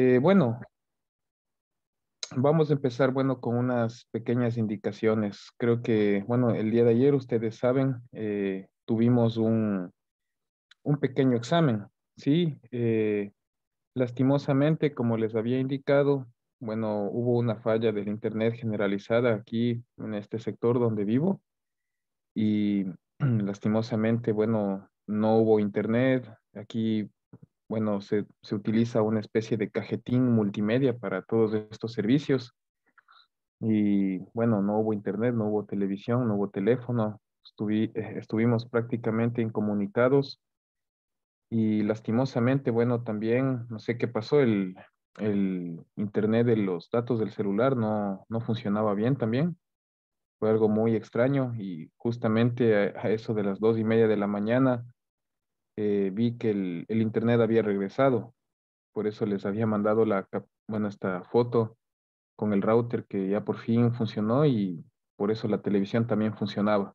Eh, bueno, vamos a empezar, bueno, con unas pequeñas indicaciones. Creo que, bueno, el día de ayer, ustedes saben, eh, tuvimos un, un, pequeño examen, ¿sí? Eh, lastimosamente, como les había indicado, bueno, hubo una falla del Internet generalizada aquí en este sector donde vivo y lastimosamente, bueno, no hubo Internet. Aquí bueno, se, se utiliza una especie de cajetín multimedia para todos estos servicios. Y bueno, no hubo internet, no hubo televisión, no hubo teléfono, eh, estuvimos prácticamente incomunicados y lastimosamente, bueno, también no sé qué pasó, el, el internet de los datos del celular no, no, funcionaba bien también. Fue algo muy extraño y justamente a, eso de las dos y media de la mañana eh, vi que el, internet había regresado. Por eso les había mandado la, bueno, esta foto con el router que ya por fin funcionó y por eso la televisión también funcionaba.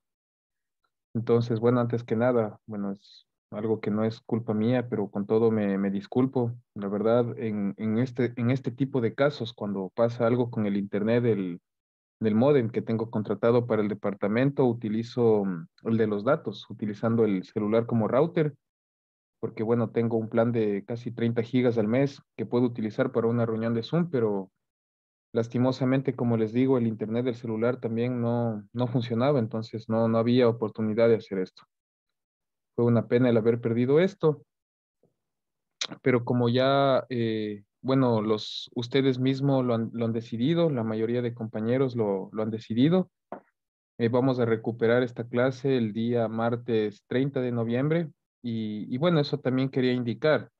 Entonces, bueno, antes que nada, bueno, es algo que no es culpa mía, pero con todo me, me disculpo. La verdad, en, en, este, en este tipo de casos, cuando pasa algo con el internet del, del modem que tengo contratado para el departamento, utilizo mm, el de los datos, utilizando el celular como router porque bueno, tengo un plan de casi 30 gigas al mes que puedo utilizar para una reunión de Zoom, pero lastimosamente, como les digo, el internet del celular también no, funcionaba, entonces no, había oportunidad de hacer esto. Fue una pena el haber perdido esto, pero como ya, eh, bueno, los, ustedes mismos lo han, decidido, la mayoría de compañeros lo, han decidido, eh, vamos a recuperar esta clase el día martes 30 de noviembre y, bueno, eso también quería indicar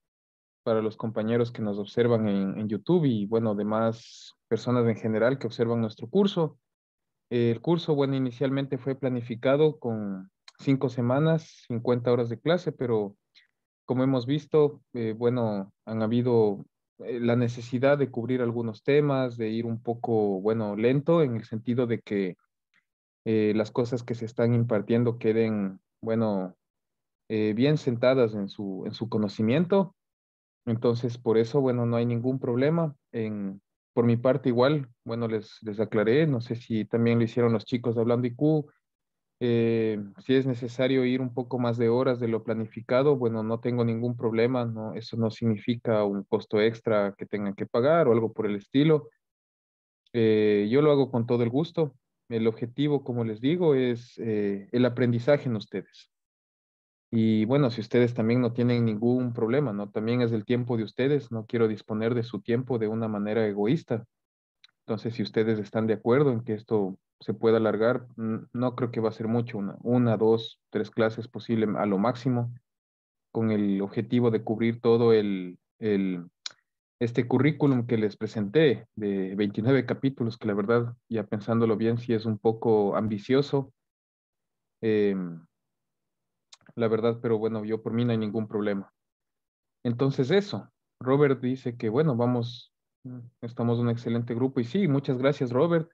para los compañeros que nos observan en, YouTube y bueno, demás personas en general que observan nuestro curso. El curso, bueno, inicialmente fue planificado con cinco semanas, 50 horas de clase, pero como hemos visto, eh, bueno, han habido eh, la necesidad de cubrir algunos temas, de ir un poco, bueno, lento en el sentido de que eh, las cosas que se están impartiendo queden, bueno, eh, bien sentadas en su, en su conocimiento. Entonces, por eso, bueno, no hay ningún problema. En, por mi parte, igual, bueno, les, les aclaré, no sé si también lo hicieron los chicos de Hablando IQ, eh, si es necesario ir un poco más de horas de lo planificado, bueno, no tengo ningún problema, no, eso no significa un costo extra que tengan que pagar o algo por el estilo. Eh, yo lo hago con todo el gusto. El objetivo, como les digo, es eh, el aprendizaje en ustedes. Y bueno, si ustedes también no tienen ningún problema, ¿no? También es el tiempo de ustedes, no quiero disponer de su tiempo de una manera egoísta. Entonces, si ustedes están de acuerdo en que esto se pueda alargar, no creo que va a ser mucho, una, una dos, tres clases posible a lo máximo, con el objetivo de cubrir todo el, el este currículum que les presenté de 29 capítulos, que la verdad, ya pensándolo bien, sí es un poco ambicioso. Eh, la verdad, pero bueno, yo por mí no hay ningún problema. Entonces eso, Robert dice que bueno, vamos, mm, estamos un excelente grupo y sí, muchas gracias Robert.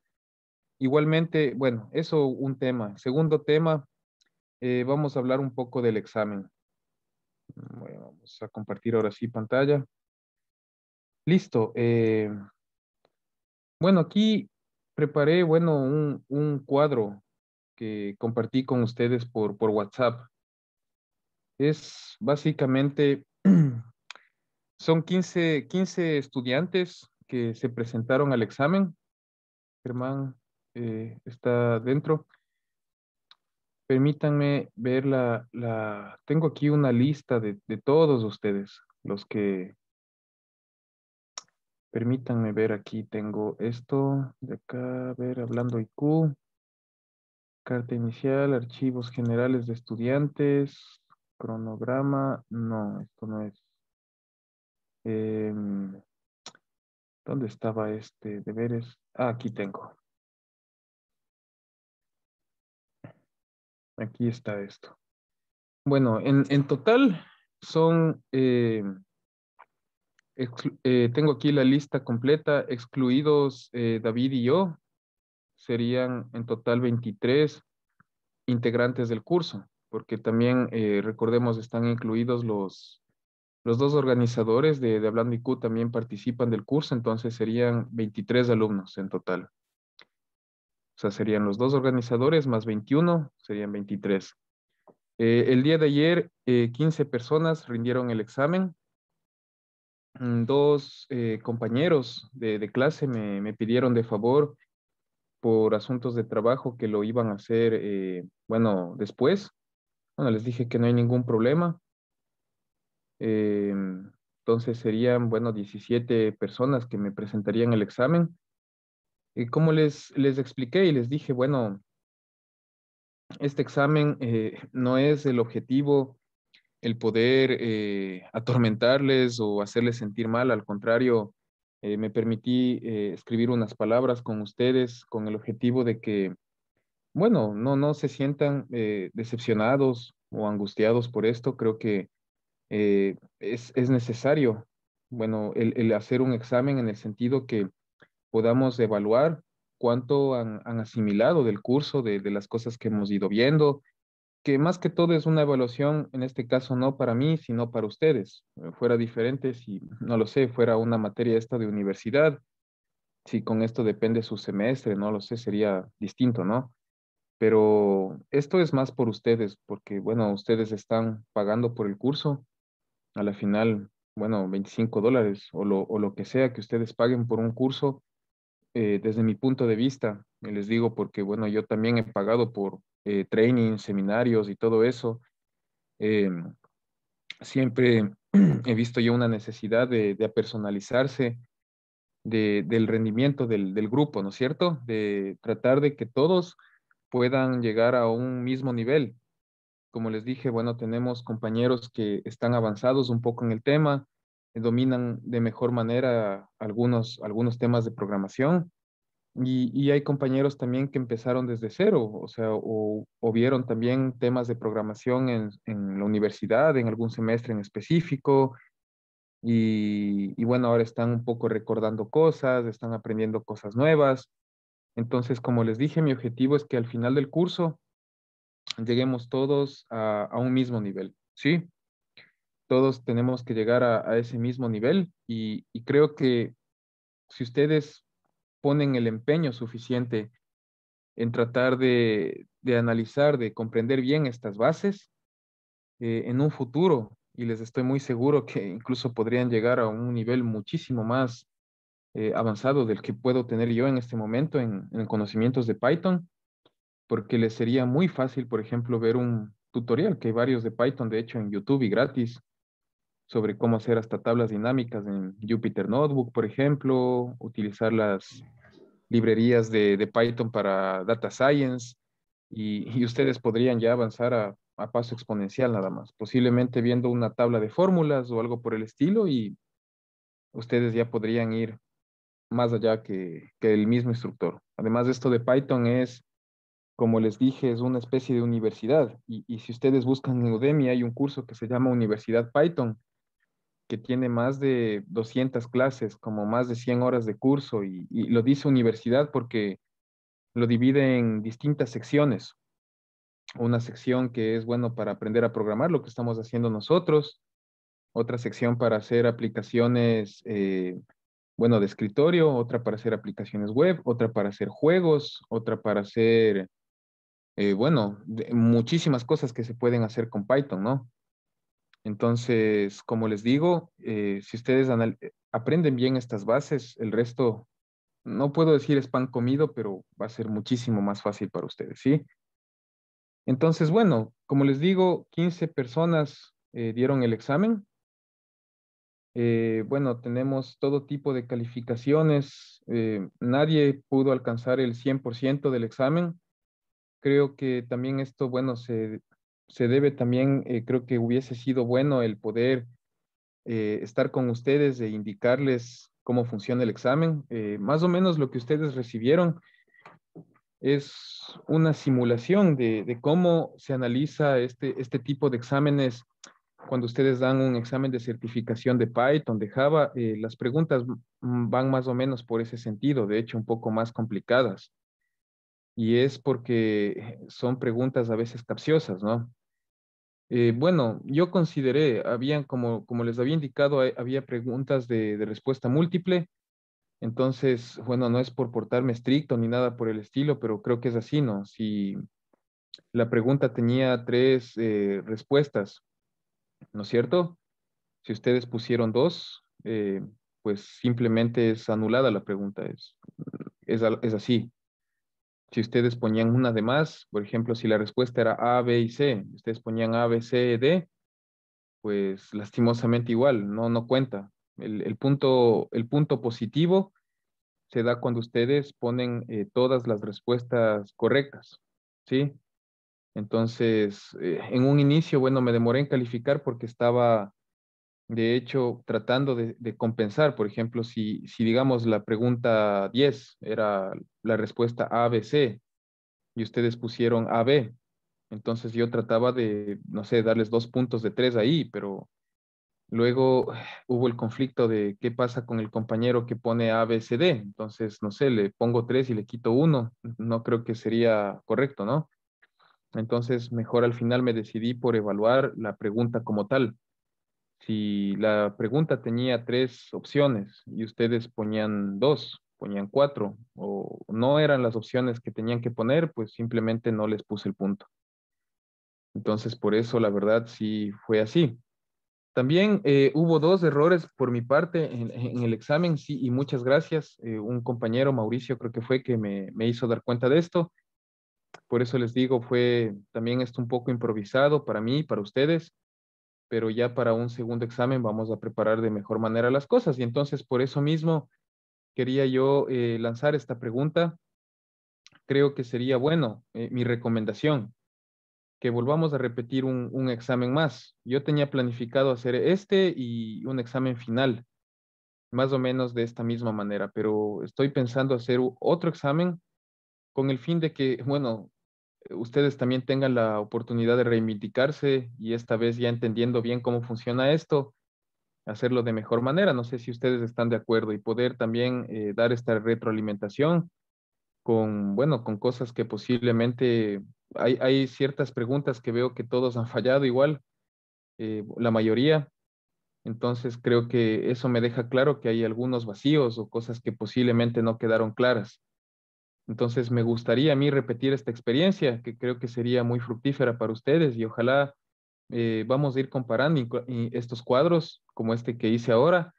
Igualmente, bueno, eso un tema. Segundo tema, eh, vamos a hablar un poco del examen. Mm, vamos a compartir ahora sí pantalla. Listo. Eh, bueno, aquí preparé, bueno, un, cuadro que compartí con ustedes por WhatsApp es básicamente, son 15, estudiantes que se presentaron al examen. Germán eh, está dentro. Permítanme ver la, tengo aquí una lista de, de todos ustedes, los que, permítanme ver aquí, tengo esto, de acá, ver, hablando IQ, carta inicial, archivos generales de estudiantes, Cronograma, no, esto no es. Em, ¿Dónde estaba este deberes? Ah, aquí tengo. Aquí está esto. Bueno, en, total son, em, eh, tengo aquí la lista completa, excluidos eh, David y yo, serían en total 23 integrantes del curso porque también, eh, recordemos, están incluidos los, los dos organizadores de, de Hablando IQ también participan del curso, entonces serían 23 alumnos en total. O sea, serían los dos organizadores más 21, serían 23. Eh, el día de ayer, 15 eh, personas rindieron el examen. Mm, dos compañeros de, de clase me, me, pidieron de favor por asuntos de trabajo que lo iban a hacer, bueno, después. Bueno, les dije que no hay ningún problema. Eh, entonces serían, bueno, 17 personas que me presentarían el examen. Y como les, les expliqué y les dije, bueno, este examen eh, no es el objetivo el poder eh, atormentarles o hacerles sentir mal, al contrario, me permití escribir unas palabras con ustedes con el objetivo de que bueno, no, no se sientan eh, decepcionados o angustiados por esto. Creo que eh, es, necesario, bueno, el, hacer un examen en el sentido que podamos evaluar cuánto han, asimilado del curso, de, las cosas que hemos ido viendo, que más que todo es una evaluación, en este caso no para mí, sino para ustedes. Eh, fuera diferente si, no lo sé, fuera una materia esta de universidad, si con esto depende su semestre, no lo sé, sería distinto, ¿no? Pero esto es más por ustedes, porque bueno, ustedes están pagando por el curso. A la final, bueno, 25 dólares o lo, o lo que sea que ustedes paguen por un curso, eh, desde mi punto de vista, les digo porque bueno, yo también he pagado por eh, training, seminarios y todo eso. Em, siempre he visto yo una necesidad de, personalizarse del rendimiento del, del grupo, ¿no es cierto? De tratar de que todos puedan llegar a un mismo nivel. Como les dije, bueno, tenemos compañeros que están avanzados un poco en el tema, eh, dominan de mejor manera algunos, algunos temas de programación y, hay compañeros también que empezaron desde cero, o sea, o, vieron también temas de programación en, la universidad, en algún semestre en específico. y bueno, ahora están un poco recordando cosas, están aprendiendo cosas nuevas entonces, como les dije, mi objetivo es que al final del curso lleguemos todos a, un mismo nivel, ¿sí? Todos tenemos que llegar a, ese mismo nivel y, creo que si ustedes ponen el empeño suficiente en tratar de, analizar, de comprender bien estas bases, eh, en un futuro, y les estoy muy seguro que incluso podrían llegar a un nivel muchísimo más eh, avanzado del que puedo tener yo en este momento en, conocimientos de Python, porque les sería muy fácil, por ejemplo, ver un tutorial que hay varios de Python, de hecho, en YouTube y gratis, sobre cómo hacer hasta tablas dinámicas en Jupyter Notebook, por ejemplo, utilizar las librerías de, Python para Data Science, y, ustedes podrían ya avanzar a paso exponencial nada más, posiblemente viendo una tabla de fórmulas o algo por el estilo y ustedes ya podrían ir más allá que, el mismo instructor. Además, de esto de Python es, como les dije, es una especie de universidad. Y, si ustedes buscan en Udemy, hay un curso que se llama Universidad Python, que tiene más de 200 clases, como más de 100 horas de curso. Y, lo dice universidad porque lo divide en distintas secciones. Una sección que es, bueno, para aprender a programar, lo que estamos haciendo nosotros. Otra sección para hacer aplicaciones... Eh, bueno, de escritorio, otra para hacer aplicaciones web, otra para hacer juegos, otra para hacer, eh, bueno, muchísimas cosas que se pueden hacer con Python, ¿no? Entonces, como les digo, eh, si ustedes eh, aprenden bien estas bases, el resto, no puedo decir es pan comido, pero va a ser muchísimo más fácil para ustedes, ¿sí? Entonces, bueno, como les digo, 15 personas dieron el examen. Eh, bueno, tenemos todo tipo de calificaciones. Eh, nadie pudo alcanzar el 100% del examen. Creo que también esto, bueno, se, debe también, eh, creo que hubiese sido bueno el poder estar con ustedes e indicarles cómo funciona el examen. más o menos lo que ustedes recibieron es una simulación de, cómo se analiza este, este tipo de exámenes cuando ustedes dan un examen de certificación de Python, de Java, eh, las preguntas van más o menos por ese sentido, de hecho un poco más complicadas. Y es porque eh, son preguntas a veces capciosas, ¿no? Eh, bueno, yo consideré, habían, como, como les había indicado, había preguntas de, respuesta múltiple. Entonces, bueno, no es por portarme estricto ni nada por el estilo, pero creo que es así, ¿no? Si la pregunta tenía tres respuestas, ¿no es cierto? Si ustedes pusieron dos, eh, pues simplemente es anulada la pregunta, es, es, así. Si ustedes ponían una de más, por ejemplo, si la respuesta era A, B y C, ustedes ponían A, B, C, D, pues lastimosamente igual, no, no cuenta. El, punto, el punto positivo se da cuando ustedes ponen eh, todas las respuestas correctas, ¿sí? Entonces, eh, en un inicio, bueno, me demoré en calificar porque estaba, de hecho, tratando de, compensar. Por ejemplo, si, si, digamos, la pregunta 10 era la respuesta ABC y ustedes pusieron AB, entonces yo trataba de, no sé, darles dos puntos de tres ahí, pero luego hubo el conflicto de qué pasa con el compañero que pone ABCD. Entonces, no sé, le pongo tres y le quito uno. No creo que sería correcto, ¿no? Entonces, mejor al final me decidí por evaluar la pregunta como tal. Si la pregunta tenía tres opciones y ustedes ponían dos, ponían cuatro, o no eran las opciones que tenían que poner, pues simplemente no les puse el punto. Entonces, por eso, la verdad, sí fue así. También eh, hubo dos errores por mi parte en, el examen, sí, y muchas gracias. Eh, un compañero, Mauricio, creo que fue que me hizo dar cuenta de esto por eso les digo, fue también esto un poco improvisado para mí, y para ustedes, pero ya para un segundo examen vamos a preparar de mejor manera las cosas. Y entonces, por eso mismo, quería yo eh, lanzar esta pregunta. Creo que sería bueno eh, mi recomendación, que volvamos a repetir un examen más. Yo tenía planificado hacer este y un examen final, más o menos de esta misma manera, pero estoy pensando hacer otro examen con el fin de que, bueno, ustedes también tengan la oportunidad de reivindicarse y esta vez ya entendiendo bien cómo funciona esto, hacerlo de mejor manera. No sé si ustedes están de acuerdo y poder también eh, dar esta retroalimentación con, bueno, con cosas que posiblemente hay, hay ciertas preguntas que veo que todos han fallado igual, eh, la mayoría. Entonces creo que eso me deja claro que hay algunos vacíos o cosas que posiblemente no quedaron claras. Entonces me gustaría a mí repetir esta experiencia que creo que sería muy fructífera para ustedes y ojalá eh, vamos a ir comparando estos cuadros como este que hice ahora.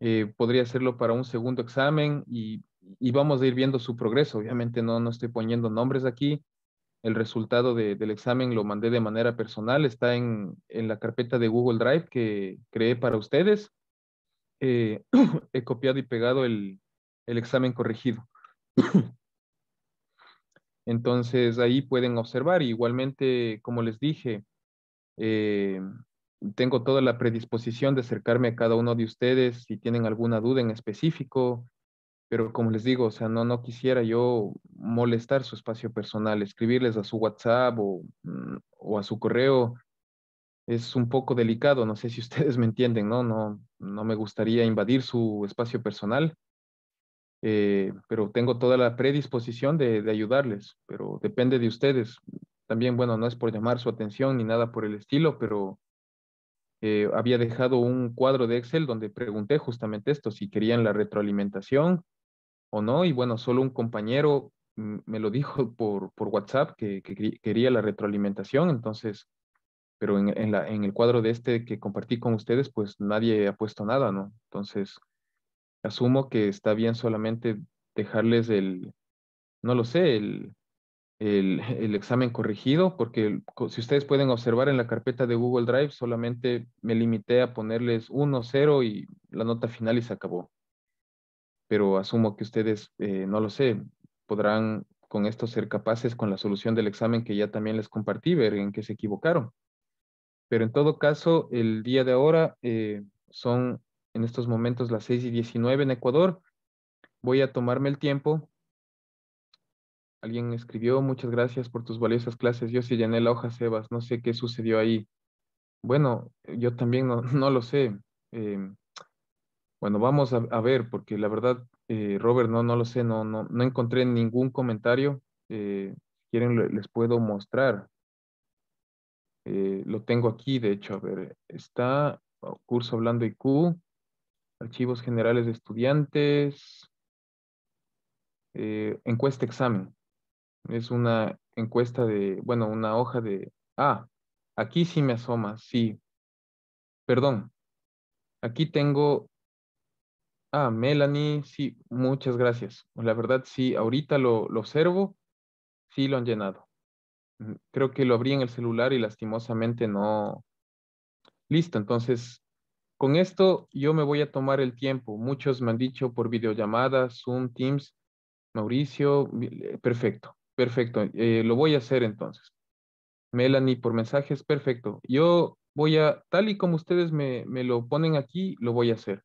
Eh, podría hacerlo para un segundo examen y, vamos a ir viendo su progreso. Obviamente no, no estoy poniendo nombres aquí. El resultado del examen lo mandé de manera personal. Está en, la carpeta de Google Drive que creé para ustedes. Eh, he copiado y pegado el examen corregido. Entonces ahí pueden observar. Igualmente, como les dije, eh, tengo toda la predisposición de acercarme a cada uno de ustedes si tienen alguna duda en específico, pero como les digo, o sea, no, no quisiera yo molestar su espacio personal, escribirles a su WhatsApp o, mm, o a su correo. Es un poco delicado, no sé si ustedes me entienden, ¿no? No, no me gustaría invadir su espacio personal. Eh, pero tengo toda la predisposición de, ayudarles, pero depende de ustedes. También, bueno, no es por llamar su atención ni nada por el estilo, pero eh, había dejado un cuadro de Excel donde pregunté justamente esto, si querían la retroalimentación o no, y bueno, solo un compañero me lo dijo por, WhatsApp que, quería la retroalimentación, entonces, pero en el cuadro de este que compartí con ustedes, pues nadie ha puesto nada, ¿no? Entonces, asumo que está bien solamente dejarles el, no lo sé, el, el, examen corregido, porque si ustedes pueden observar en la carpeta de Google Drive, solamente me limité a ponerles 1, 0 y la nota final y se acabó. Pero asumo que ustedes, eh, no lo sé, podrán con esto ser capaces con la solución del examen que ya también les compartí, ver en qué se equivocaron. Pero en todo caso, el día de ahora eh, son en estos momentos las 6 y 19 en Ecuador. Voy a tomarme el tiempo. Alguien escribió, muchas gracias por tus valiosas clases. Yo sí llené la hoja, Sebas. No sé qué sucedió ahí. Bueno, yo también no, lo sé. Em, bueno, vamos a, ver, porque la verdad, eh, Robert, no, no lo sé, no, no, encontré ningún comentario. Eh, si quieren, les puedo mostrar. Eh, lo tengo aquí, de hecho, a ver, está oh, curso hablando IQ archivos generales de estudiantes, eh, encuesta examen. Es una encuesta de, bueno, una hoja de, ah, aquí sí me asoma, sí. Perdón, aquí tengo, ah, Melanie, sí, muchas gracias. La verdad, sí, ahorita lo, lo observo, sí lo han llenado. Mm, creo que lo abrí en el celular y lastimosamente no. Listo, entonces con esto yo me voy a tomar el tiempo. Muchos me han dicho por videollamadas, Zoom, Teams, Mauricio, eh, perfecto, perfecto. Eh, lo voy a hacer entonces. Melanie, por mensajes, perfecto. Yo voy a, tal y como ustedes me, lo ponen aquí, lo voy a hacer.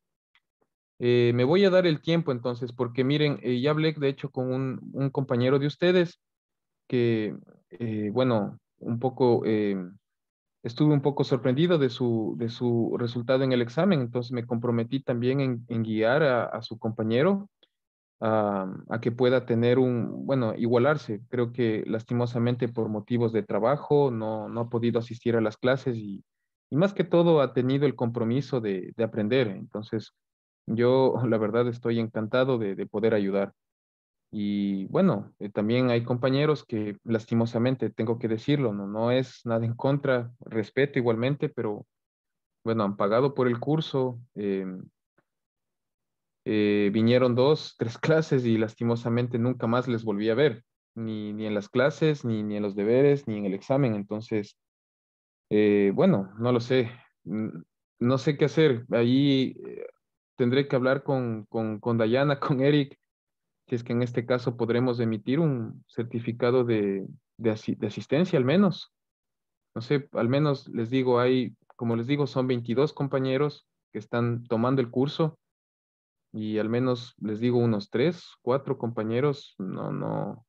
Eh, me voy a dar el tiempo entonces, porque miren, ya hablé de hecho con un, un compañero de ustedes que, bueno, un poco estuve un poco sorprendido de su, de su resultado en el examen, entonces me comprometí también en, guiar a, su compañero a, que pueda tener un, bueno, igualarse. Creo que lastimosamente por motivos de trabajo no, no ha podido asistir a las clases y, más que todo ha tenido el compromiso de, aprender. Entonces yo la verdad estoy encantado de poder ayudar. Y bueno, eh, también hay compañeros que lastimosamente, tengo que decirlo, no, no es nada en contra, respeto igualmente, pero bueno, han pagado por el curso. Em, eh, vinieron dos, tres clases y lastimosamente nunca más les volví a ver, ni, ni en las clases, ni, ni en los deberes, ni en el examen. Entonces, eh, bueno, no lo sé, no sé qué hacer. Ahí tendré que hablar con, con, con Dayana, con Eric es que en este caso podremos emitir un certificado de, asistencia al menos. No sé, al menos les digo, hay, como les digo, son 22 compañeros que están tomando el curso y al menos les digo unos tres, cuatro compañeros, no, no,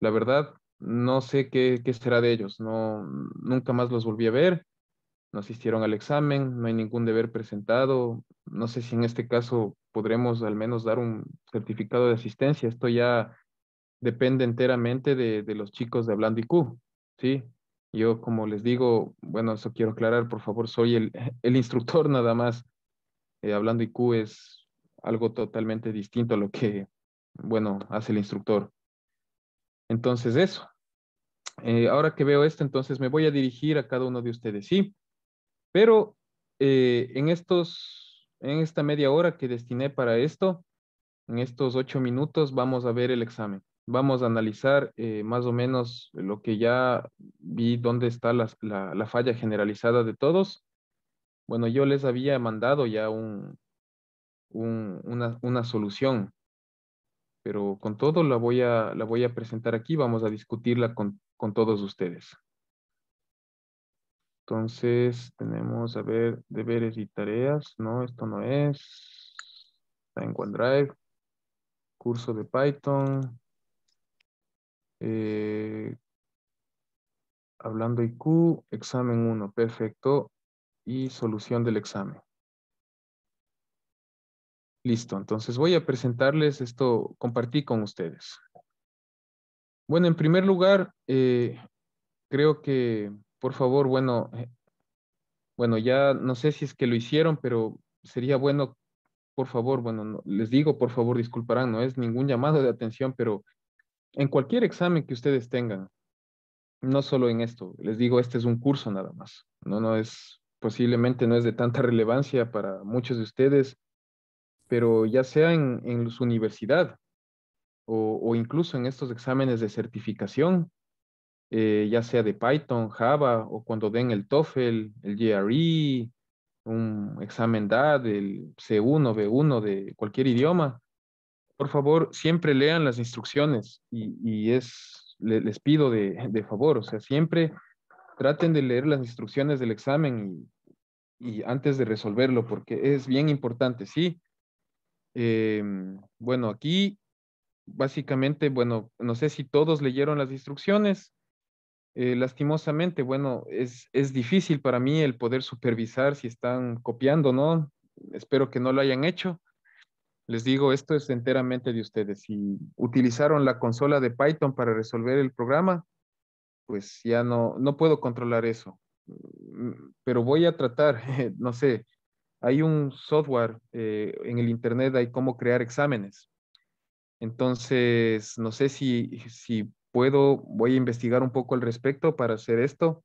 la verdad, no sé qué, qué será de ellos, no, nunca más los volví a ver no asistieron al examen, no hay ningún deber presentado. No sé si en este caso podremos al menos dar un certificado de asistencia. Esto ya depende enteramente de, los chicos de Hablando IQ, ¿sí? Yo, como les digo, bueno, eso quiero aclarar, por favor, soy el, instructor nada más. Eh, hablando IQ es algo totalmente distinto a lo que, bueno, hace el instructor. Entonces, eso. Eh, ahora que veo esto, entonces me voy a dirigir a cada uno de ustedes. Sí, pero eh, en estos, en esta media hora que destiné para esto, en estos ocho minutos vamos a ver el examen. Vamos a analizar eh, más o menos lo que ya vi, dónde está la, falla generalizada de todos. Bueno, yo les había mandado ya un, una, solución, pero con todo la voy, a, la voy a presentar aquí, vamos a discutirla con todos ustedes. Entonces, tenemos, a ver, deberes y tareas. No, esto no es. Está en OneDrive. Curso de Python. Eh, hablando IQ, examen 1, perfecto. Y solución del examen. Listo, entonces voy a presentarles esto, compartí con ustedes. Bueno, en primer lugar, eh, creo que por favor, bueno, eh, bueno, ya no sé si es que lo hicieron, pero sería bueno, por favor, bueno, les digo, por favor, disculparán, no es ningún llamado de atención, pero en cualquier examen que ustedes tengan, no solo en esto, les digo, este es un curso nada más, no, no es, posiblemente no es de tanta relevancia para muchos de ustedes, pero ya sea en, en su universidad o, o incluso en estos exámenes de certificación, eh, ya sea de Python, Java o cuando den el TOEFL, el GRE, un examen DAD, el C1, B1 de cualquier idioma, por favor, siempre lean las instrucciones y, es, les pido de, favor, o sea, siempre traten de leer las instrucciones del examen y, antes de resolverlo, porque es bien importante, ¿sí? Em, bueno, aquí básicamente, bueno, no sé si todos leyeron las instrucciones. Eh, lastimosamente, bueno, es, es difícil para mí el poder supervisar si están copiando, ¿no? Espero que no lo hayan hecho. Les digo, esto es enteramente de ustedes. Si utilizaron la consola de Python para resolver el programa, pues ya no, no puedo controlar eso. Mm, pero voy a tratar, no sé, hay un software eh, en el Internet, hay cómo crear exámenes. Entonces, no sé si, si puedo, voy a investigar un poco al respecto para hacer esto,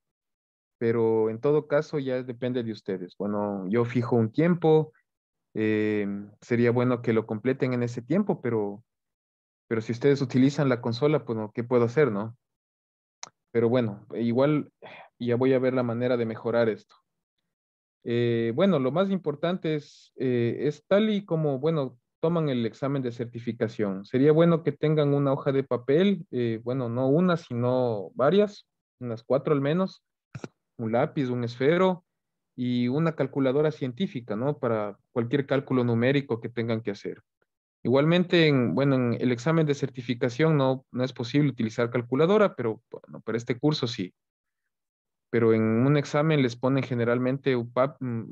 pero en todo caso ya depende de ustedes. Bueno, yo fijo un tiempo, em, sería bueno que lo completen en ese tiempo, pero, pero si ustedes utilizan la consola, pues, ¿qué puedo hacer, no? Pero bueno, igual ya voy a ver la manera de mejorar esto. Eh, bueno, lo más importante es, eh, es tal y como, bueno, toman el examen de certificación. Sería bueno que tengan una hoja de papel, eh, bueno, no una, sino varias, unas cuatro al menos, un lápiz, un esfero y una calculadora científica, ¿no? Para cualquier cálculo numérico que tengan que hacer. Igualmente, bueno, en el examen de certificación no, no es posible utilizar calculadora, pero para este curso sí. Pero en un examen les ponen generalmente mm,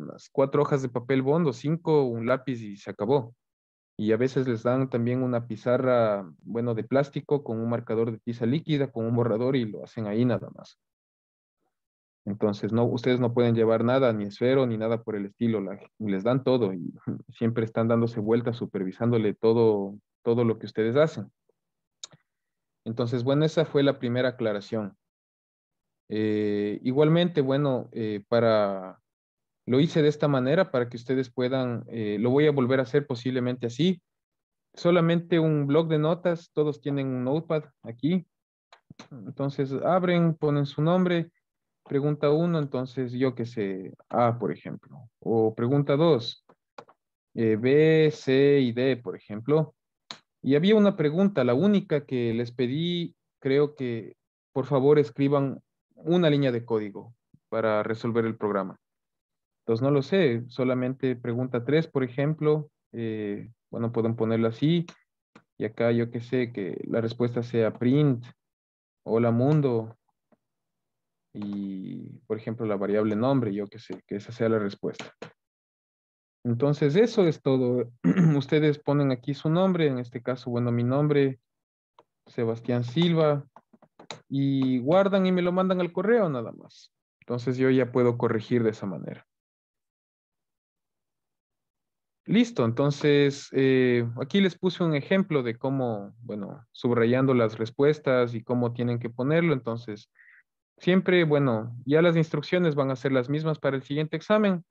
unas cuatro hojas de papel bondo, cinco, un lápiz y se acabó y a veces les dan también una pizarra, bueno, de plástico con un marcador de tiza líquida, con un borrador y lo hacen ahí nada más. Entonces, no, ustedes no pueden llevar nada, ni esfero, ni nada por el estilo. les dan todo y siempre están dándose vueltas, supervisándole todo, todo lo que ustedes hacen. Entonces, bueno, esa fue la primera aclaración. Eh, igualmente, bueno, eh, para, lo hice de esta manera para que ustedes puedan, eh, lo voy a volver a hacer posiblemente así. Solamente un blog de notas, todos tienen un notepad aquí. Entonces abren, ponen su nombre, pregunta uno, entonces yo que sé, A, por ejemplo. O pregunta dos, eh, B, C y D, por ejemplo. Y había una pregunta, la única que les pedí, creo que por favor escriban una línea de código para resolver el programa. Entonces, no lo sé, solamente pregunta 3, por ejemplo, eh, bueno, pueden ponerlo así, y acá yo que sé, que la respuesta sea print, hola mundo, y por ejemplo la variable nombre, yo que sé, que esa sea la respuesta. Entonces eso es todo. Ustedes ponen aquí su nombre, en este caso, bueno, mi nombre, Sebastián Silva, y guardan y me lo mandan al correo nada más. Entonces yo ya puedo corregir de esa manera. Listo, entonces eh, aquí les puse un ejemplo de cómo, bueno, subrayando las respuestas y cómo tienen que ponerlo. Entonces, siempre, bueno, ya las instrucciones van a ser las mismas para el siguiente examen.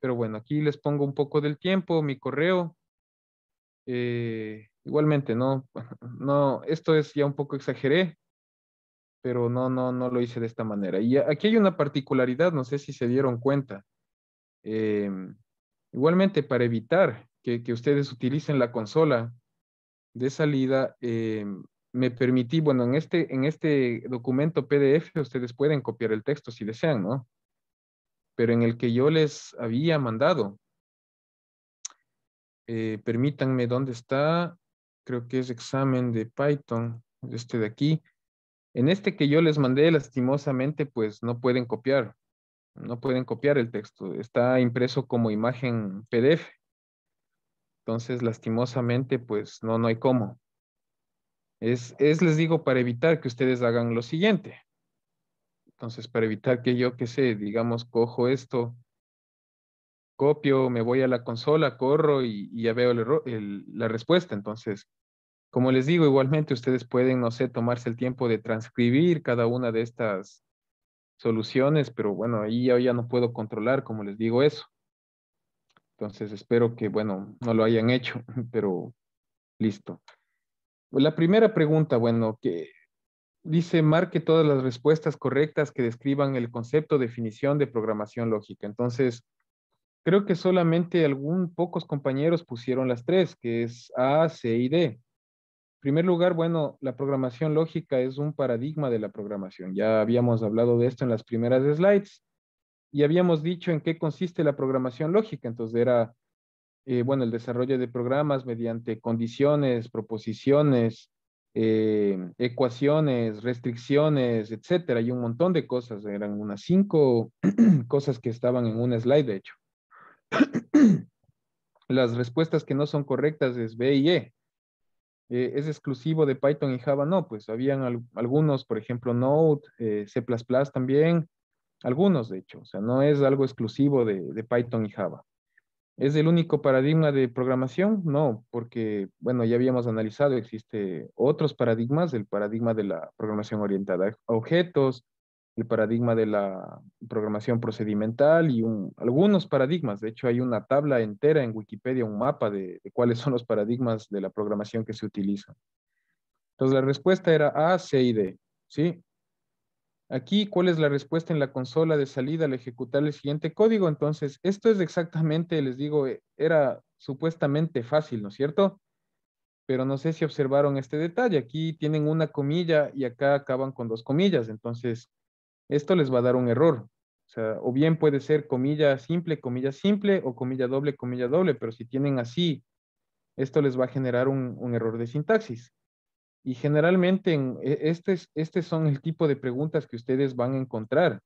Pero bueno, aquí les pongo un poco del tiempo, mi correo. Eh, igualmente, no, no, esto es ya un poco exageré, pero no, no, no lo hice de esta manera. Y aquí hay una particularidad, no sé si se dieron cuenta. Em, Igualmente, para evitar que, ustedes utilicen la consola de salida, eh, me permití, bueno, en este, en este documento PDF ustedes pueden copiar el texto si desean, ¿no? Pero en el que yo les había mandado. Eh, permítanme, ¿dónde está? Creo que es examen de Python, este de aquí. En este que yo les mandé, lastimosamente, pues no pueden copiar no pueden copiar el texto, está impreso como imagen PDF. Entonces, lastimosamente, pues no, no hay cómo. Es, es, les digo, para evitar que ustedes hagan lo siguiente. Entonces, para evitar que yo, qué sé, digamos, cojo esto, copio, me voy a la consola, corro y, ya veo la respuesta. Entonces, como les digo, igualmente ustedes pueden, no sé, tomarse el tiempo de transcribir cada una de estas soluciones, pero bueno, ahí ya no puedo controlar, como les digo, eso. Entonces espero que, bueno, no lo hayan hecho, pero listo. Pues, la primera pregunta, bueno, que dice, marque todas las respuestas correctas que describan el concepto, definición de programación lógica. Entonces, creo que solamente algún pocos compañeros pusieron las tres, que es A, C y D primer lugar, bueno, la programación lógica es un paradigma de la programación. Ya habíamos hablado de esto en las primeras slides y habíamos dicho en qué consiste la programación lógica. Entonces era, eh, bueno, el desarrollo de programas mediante condiciones, proposiciones, eh, ecuaciones, restricciones, etcétera, y un montón de cosas. Eran unas cinco cosas que estaban en un slide, de hecho. Las respuestas que no son correctas es B y E eh, es exclusivo de Python y Java, no, pues habían algunos, por ejemplo, Node, eh, C++ también, algunos de hecho, o sea, no es algo exclusivo de, Python y Java. ¿Es el único paradigma de programación? No, porque, bueno, ya habíamos analizado, existe otros paradigmas, el paradigma de la programación orientada a objetos, el paradigma de la programación procedimental y algunos paradigmas. De hecho, hay una tabla entera en Wikipedia, un mapa de, de, cuáles son los paradigmas de la programación que se utilizan. Entonces, la respuesta era A, C y D. ¿sí? Aquí, ¿cuál es la respuesta en la consola de salida al ejecutar el siguiente código? Entonces, esto es exactamente, les digo, eh, era supuestamente fácil, ¿no es cierto? Pero no sé si observaron este detalle. Aquí tienen una comilla y acá acaban con dos comillas. Entonces, esto les va a dar un error. O, bien puede ser comilla simple, comilla simple, o comilla doble, comilla doble, pero si tienen así, esto les va a generar un, error de sintaxis. Y generalmente, este este son el tipo de preguntas que ustedes van a encontrar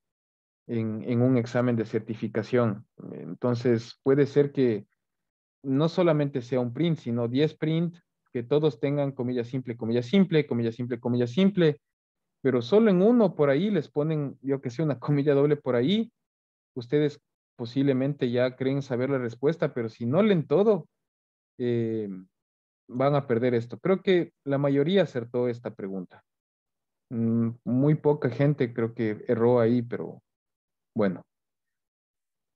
en, en un examen de certificación. Entonces, puede ser que no solamente sea un print, sino 10 print, que todos tengan comilla simple, comilla simple, comilla simple, comilla simple, pero solo en uno por ahí les ponen, yo que sé, una comilla doble por ahí, ustedes posiblemente ya creen saber la respuesta, pero si no leen todo, eh, van a perder esto. Creo que la mayoría acertó esta pregunta. Mm, muy poca gente creo que erró ahí, pero bueno.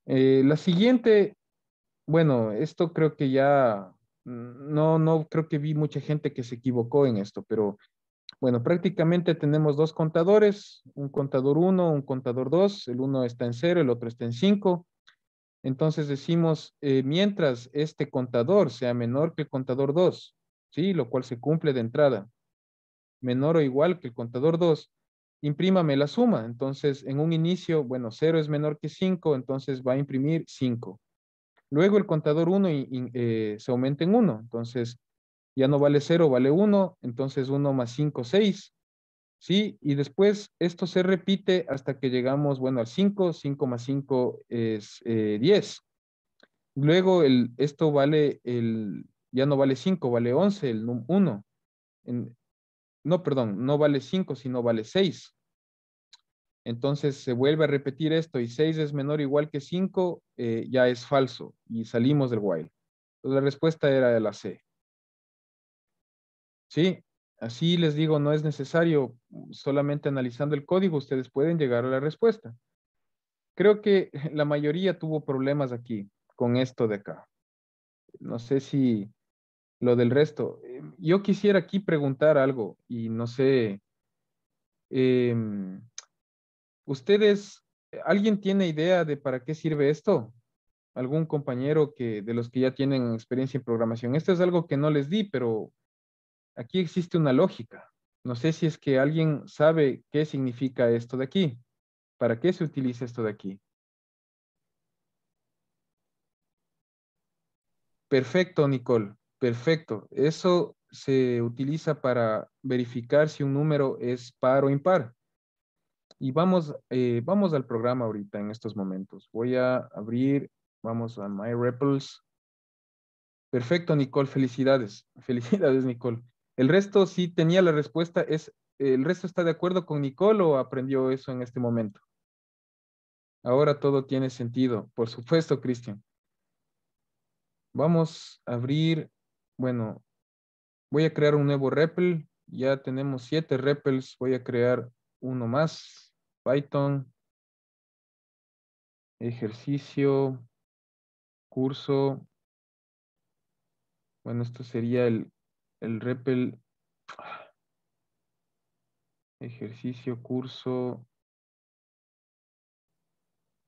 Eh, la siguiente, bueno, esto creo que ya, mm, no, no creo que vi mucha gente que se equivocó en esto, pero bueno, prácticamente tenemos dos contadores, un contador 1, un contador 2, el uno está en 0, el otro está en 5. Entonces decimos, eh, mientras este contador sea menor que el contador 2, ¿sí? Lo cual se cumple de entrada, menor o igual que el contador 2, imprímame la suma. Entonces, en un inicio, bueno, 0 es menor que 5, entonces va a imprimir 5. Luego el contador 1 eh, se aumenta en 1, entonces ya no vale 0, vale 1, entonces 1 más 5, 6. ¿Sí? Y después esto se repite hasta que llegamos, bueno, al 5, 5 más 5 es 10. Eh, Luego el, esto vale, el, ya no vale 5, vale 11, el 1. no, perdón, no vale 5, sino vale 6. Entonces se vuelve a repetir esto y 6 es menor o igual que 5, eh, ya es falso y salimos del while. Entonces, la respuesta era la C. Sí, así les digo, no es necesario mm, solamente analizando el código, ustedes pueden llegar a la respuesta. Creo que la mayoría tuvo problemas aquí con esto de acá. No sé si lo del resto. Em, yo quisiera aquí preguntar algo y no sé. Em, ¿Ustedes, alguien tiene idea de para qué sirve esto? ¿Algún compañero que, de los que ya tienen experiencia en programación? Esto es algo que no les di, pero aquí existe una lógica. No sé si es que alguien sabe qué significa esto de aquí. ¿Para qué se utiliza esto de aquí? Perfecto, Nicole. Perfecto. Eso se utiliza para verificar si un número es par o impar. Y vamos, eh, vamos al programa ahorita en estos momentos. Voy a abrir, vamos a MyReples. Perfecto, Nicole. Felicidades. Felicidades, Nicole. El resto sí tenía la respuesta, es, el resto está de acuerdo con Nicole o aprendió eso en este momento. Ahora todo tiene sentido, por supuesto, Cristian. Vamos a abrir, bueno, voy a crear un nuevo REPL. Ya tenemos siete REPLs, voy a crear uno más. Python, ejercicio, curso. Bueno, esto sería el el repel ah, ejercicio curso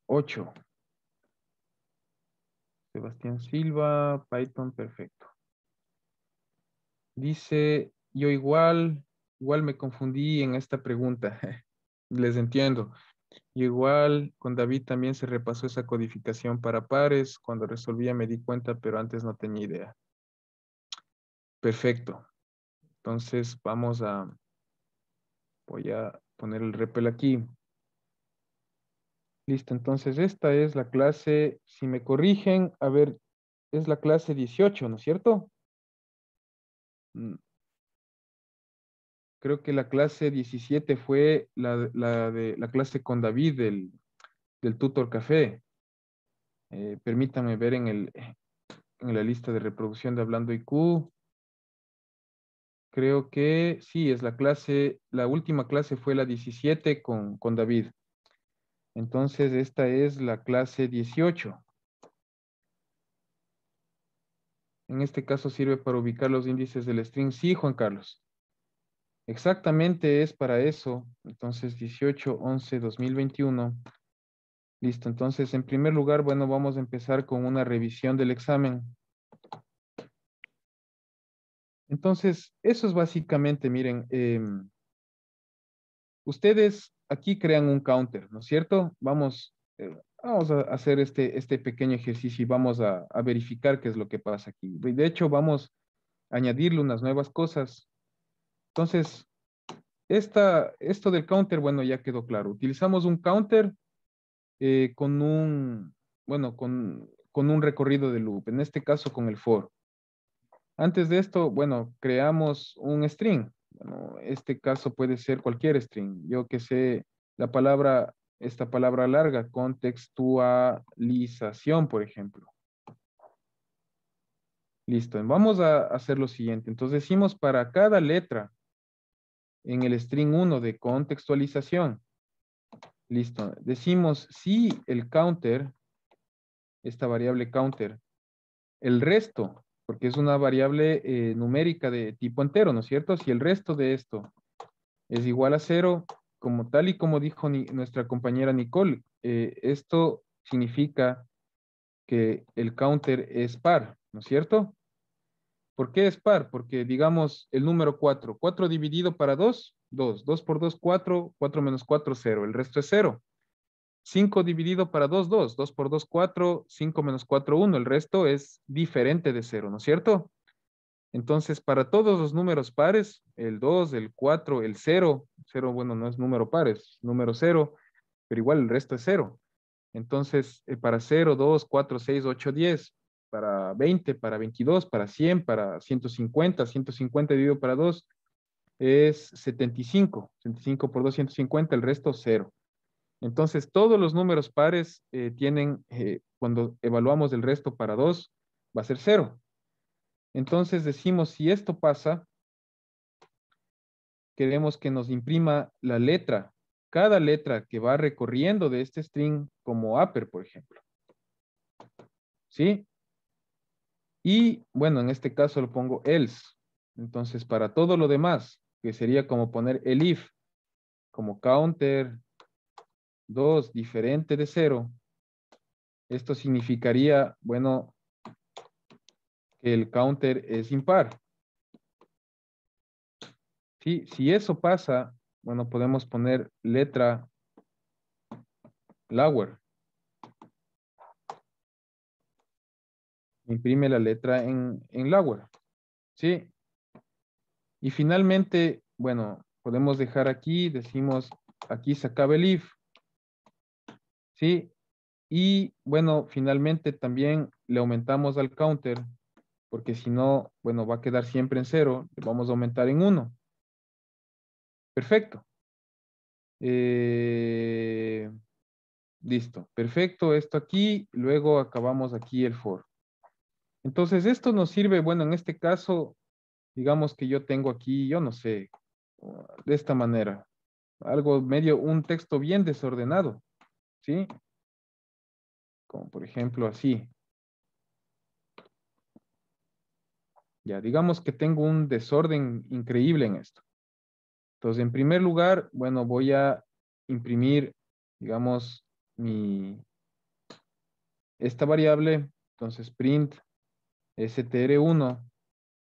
8. Sebastián Silva, Python, perfecto. Dice, yo igual, igual me confundí en esta pregunta. Les entiendo. igual con David también se repasó esa codificación para pares. Cuando resolvía me di cuenta, pero antes no tenía idea. Perfecto. Entonces vamos a, voy a poner el repel aquí. Listo, entonces esta es la clase, si me corrigen, a ver, es la clase 18, ¿no es cierto? Mm. Creo que la clase 17 fue la, de, la clase con David del, del Tutor Café. Eh, permítame permítanme ver en, el, en la lista de reproducción de Hablando IQ creo que sí, es la clase, la última clase fue la 17 con, con David. Entonces, esta es la clase 18. En este caso sirve para ubicar los índices del string. Sí, Juan Carlos. Exactamente es para eso. Entonces, 18, 11, 2021. Listo. Entonces, en primer lugar, bueno, vamos a empezar con una revisión del examen. Entonces, eso es básicamente, miren, em, ustedes aquí crean un counter, ¿no es cierto? Vamos, eh, vamos a hacer este, este pequeño ejercicio y vamos a, verificar qué es lo que pasa aquí. De hecho, vamos a añadirle unas nuevas cosas. Entonces, esto del counter, bueno, ya quedó claro. Utilizamos un counter eh, con un, bueno, con, con un recorrido de loop, en este caso con el for. Antes de esto, bueno, creamos un string. este caso puede ser cualquier string. Yo que sé, la palabra, esta palabra larga, contextualización, por ejemplo. Listo, vamos a hacer lo siguiente. Entonces decimos para cada letra en el string 1 de contextualización. Listo, decimos si el counter, esta variable counter, el resto porque es una variable eh, numérica de tipo entero, ¿no es cierto? Si el resto de esto es igual a cero, como tal y como dijo nuestra compañera Nicole, eh, esto significa que el counter es par, ¿no es cierto? ¿Por qué es par? Porque, digamos, el número 4, 4 dividido para 2, 2, 2 por 2, 4, 4 menos 4, 0, el resto es 0. 5 dividido para 2, 2. 2 por 2, 4. 5 menos 4, 1. El resto es diferente de 0, ¿no es cierto? Entonces, para todos los números pares, el 2, el 4, el 0. 0, bueno, no es número pares, es número 0. Pero igual el resto es 0. Entonces, eh, para 0, 2, 4, 6, 8, 10. Para 20, para 22, para 100, para 150. 150 dividido para 2 es 75. 75 por 2, 150. El resto, 0. Entonces, todos los números pares eh, tienen, eh, cuando evaluamos el resto para 2, va a ser 0. Entonces decimos, si esto pasa, queremos que nos imprima la letra, cada letra que va recorriendo de este string como upper, por ejemplo. ¿Sí? Y, bueno, en este caso lo pongo else. Entonces, para todo lo demás, que sería como poner el if, como counter, 2 diferente de 0, esto significaría, bueno, que el counter es impar. si eso pasa, bueno, podemos poner letra lower. Imprime la letra en, en lower. ¿Sí? Y finalmente, bueno, podemos dejar aquí, decimos, aquí se acaba el if. ¿sí? Y bueno, finalmente también le aumentamos al counter, porque si no, bueno, va a quedar siempre en cero, le vamos a aumentar en uno. Perfecto. Eh, listo, perfecto, esto aquí, luego acabamos aquí el for. Entonces, esto nos sirve, bueno, en este caso, digamos que yo tengo aquí, yo no sé, de esta manera, algo medio, un texto bien desordenado. ¿sí? Como por ejemplo así. Ya, digamos que tengo un desorden increíble en esto. Entonces, en primer lugar, bueno, voy a imprimir, digamos, mi, esta variable, entonces print str1,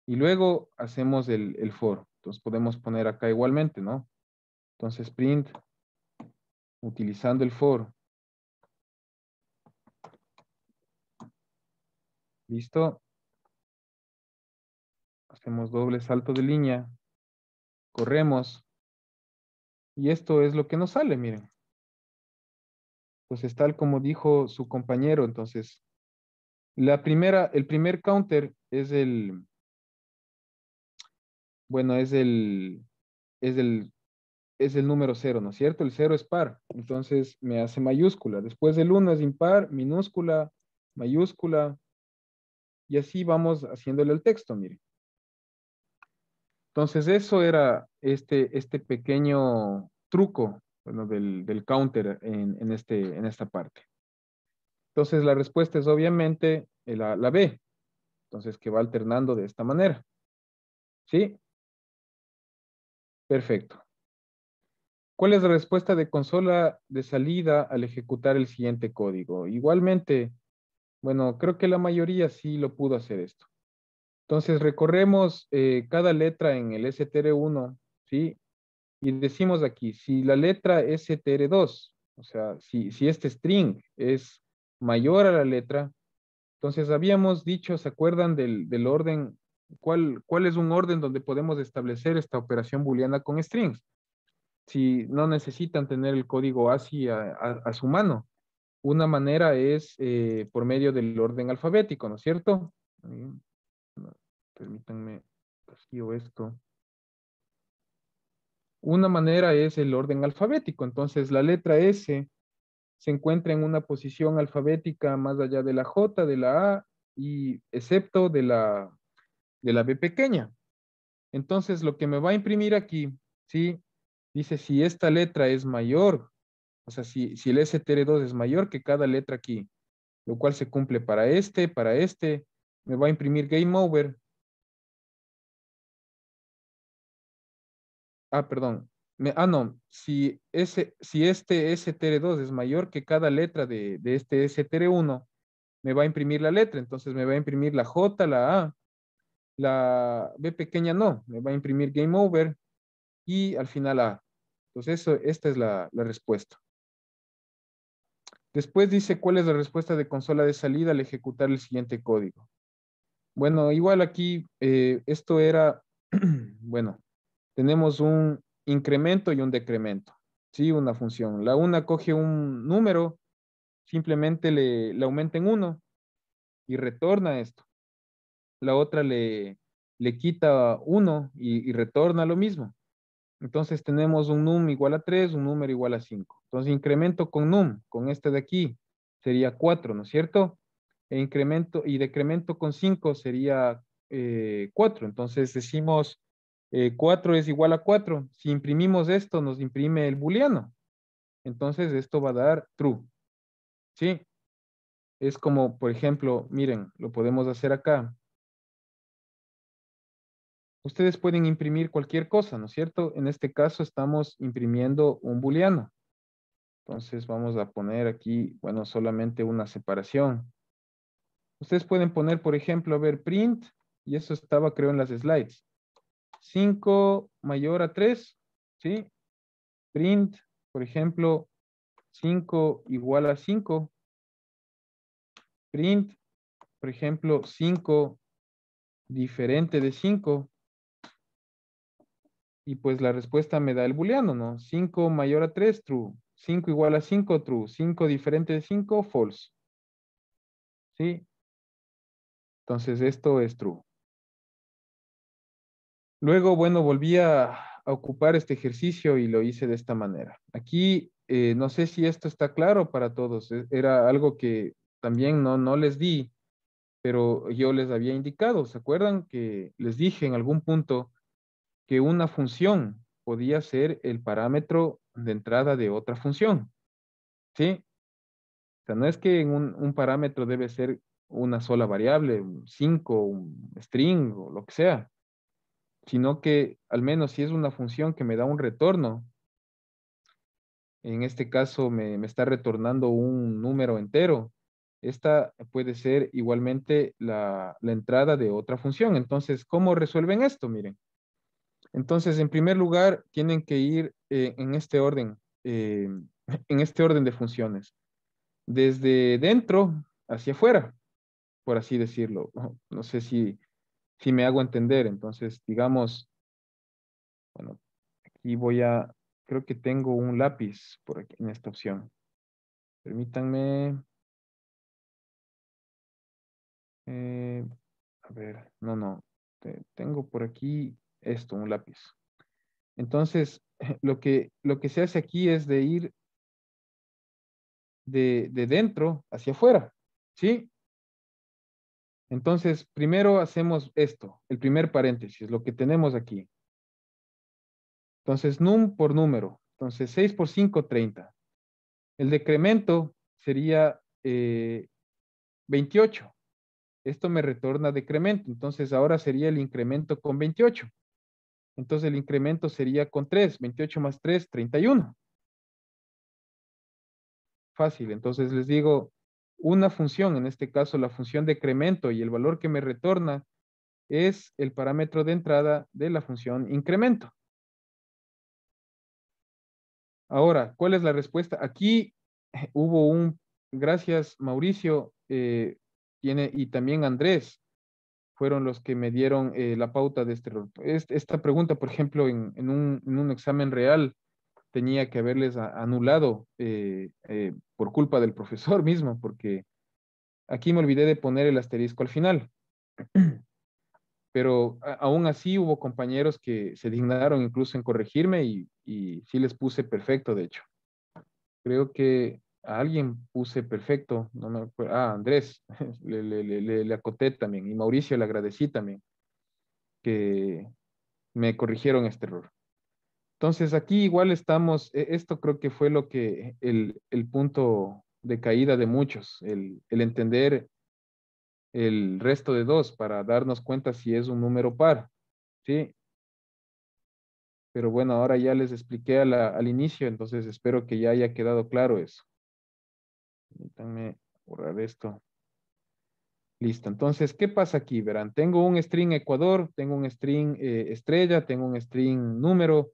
y luego hacemos el, el for. Entonces podemos poner acá igualmente, ¿no? Entonces print utilizando el for. Listo. Hacemos doble salto de línea. Corremos. Y esto es lo que nos sale, miren. pues es tal como dijo su compañero, entonces, la primera, el primer counter es el, bueno, es el, es el, es el número cero, ¿no es cierto? El cero es par, entonces me hace mayúscula. Después del uno es impar, minúscula, mayúscula, y así vamos haciéndole el texto, miren. Entonces eso era este, este pequeño truco bueno, del, counter en, este, en esta parte. Entonces la respuesta es obviamente la, la B. Entonces que va alternando de esta manera. ¿Sí? Perfecto. ¿Cuál es la respuesta de consola de salida al ejecutar el siguiente código? Igualmente, bueno, creo que la mayoría sí lo pudo hacer esto. Entonces recorremos eh, cada letra en el STR1, ¿sí? Y decimos aquí, si la letra STR2, o sea, si, si este string es mayor a la letra, entonces habíamos dicho, ¿se acuerdan del, orden? ¿Cuál, ¿Cuál es un orden donde podemos establecer esta operación booleana con strings? Si no necesitan tener el código ASCII a su mano, una manera es eh, por medio del orden alfabético, ¿no es cierto? Mm, permítanme, esto. Una manera es el orden alfabético. Entonces, la letra S se encuentra en una posición alfabética más allá de la J, de la A, y excepto de la, de la B pequeña. Entonces, lo que me va a imprimir aquí, ¿sí? Dice, si esta letra es mayor o sea, si, si el STR2 es mayor que cada letra aquí, lo cual se cumple para este, para este, me va a imprimir game over. Ah, perdón. Me, ah, no. Si, ese, si este STR2 es mayor que cada letra de, este STR1, me va a imprimir la letra. Entonces me va a imprimir la J, la A. La B pequeña no. Me va a imprimir game over y al final A. Entonces eso, esta es la respuesta. Después dice cuál es la respuesta de consola de salida al ejecutar el siguiente código. Bueno, igual aquí eh, esto era, bueno, tenemos un incremento y un decremento, ¿sí? Una función. La una coge un número, simplemente le, aumenta en uno y retorna esto. La otra le, le quita uno y, y retorna lo mismo. Entonces tenemos un num igual a 3, un número igual a 5. Entonces incremento con num, con este de aquí, sería 4, ¿no es cierto? E incremento y decremento con 5 sería 4. Eh, Entonces decimos 4 eh, es igual a 4. Si imprimimos esto, nos imprime el booleano. Entonces esto va a dar true. ¿Sí? Es como, por ejemplo, miren, lo podemos hacer acá. Ustedes pueden imprimir cualquier cosa, ¿no es cierto? En este caso estamos imprimiendo un booleano. Entonces vamos a poner aquí, bueno, solamente una separación. Ustedes pueden poner, por ejemplo, a ver, print, y eso estaba creo en las slides. 5 mayor a 3, ¿sí? Print, por ejemplo, 5 igual a 5. Print, por ejemplo, 5 diferente de 5. Y pues la respuesta me da el booleano, ¿no? 5 mayor a 3, true. 5 igual a 5, true. 5 diferente de 5, false. ¿Sí? Entonces esto es true. Luego, bueno, volví a, ocupar este ejercicio y lo hice de esta manera. Aquí, eh, no sé si esto está claro para todos. E, era algo que también no, no les di, pero yo les había indicado. ¿Se acuerdan que les dije en algún punto que una función podía ser el parámetro de entrada de otra función. ¿Sí? O sea, no es que un, parámetro debe ser una sola variable, un 5, un string o lo que sea, sino que al menos si es una función que me da un retorno, en este caso me, me está retornando un número entero, esta puede ser igualmente la, la entrada de otra función. Entonces, ¿cómo resuelven esto? Miren, entonces, en primer lugar, tienen que ir eh, en este orden, eh, en este orden de funciones. Desde dentro hacia afuera, por así decirlo. No sé si, si me hago entender. Entonces, digamos, bueno, aquí voy a, creo que tengo un lápiz por aquí en esta opción. Permítanme. Eh, a ver, no, no. Tengo por aquí esto, un lápiz. Entonces, lo que, lo que se hace aquí es de ir de, de dentro hacia afuera, ¿sí? Entonces, primero hacemos esto, el primer paréntesis, lo que tenemos aquí. Entonces, num por número. Entonces, 6 por 5, 30. El decremento sería 28. Eh, esto me retorna decremento. Entonces, ahora sería el incremento con 28. Entonces el incremento sería con 3, 28 más 3, 31. Fácil, entonces les digo una función, en este caso la función decremento y el valor que me retorna es el parámetro de entrada de la función incremento. Ahora, ¿cuál es la respuesta? Aquí hubo un, gracias Mauricio, eh, tiene, y también Andrés, fueron los que me dieron eh, la pauta de este esta pregunta, por ejemplo, en, en, un, examen real tenía que haberles anulado eh, eh, por culpa del profesor mismo, porque aquí me olvidé de poner el asterisco al final. Pero aún así hubo compañeros que se dignaron incluso en corregirme y, y sí les puse perfecto, de hecho. Creo que a alguien puse perfecto, no me acuerdo, ah, Andrés, le, acoté también, y Mauricio le agradecí también, que me corrigieron este error. Entonces aquí igual estamos, e, esto creo que fue lo que el, punto de caída de muchos, el, entender el resto de dos para darnos cuenta si es un número par, ¿sí? Pero bueno, ahora ya les expliqué al inicio, entonces espero que ya haya quedado claro eso. Permítanme borrar esto. Listo. Entonces, ¿qué pasa aquí? Verán, tengo un string Ecuador, tengo un string eh, estrella, tengo un string número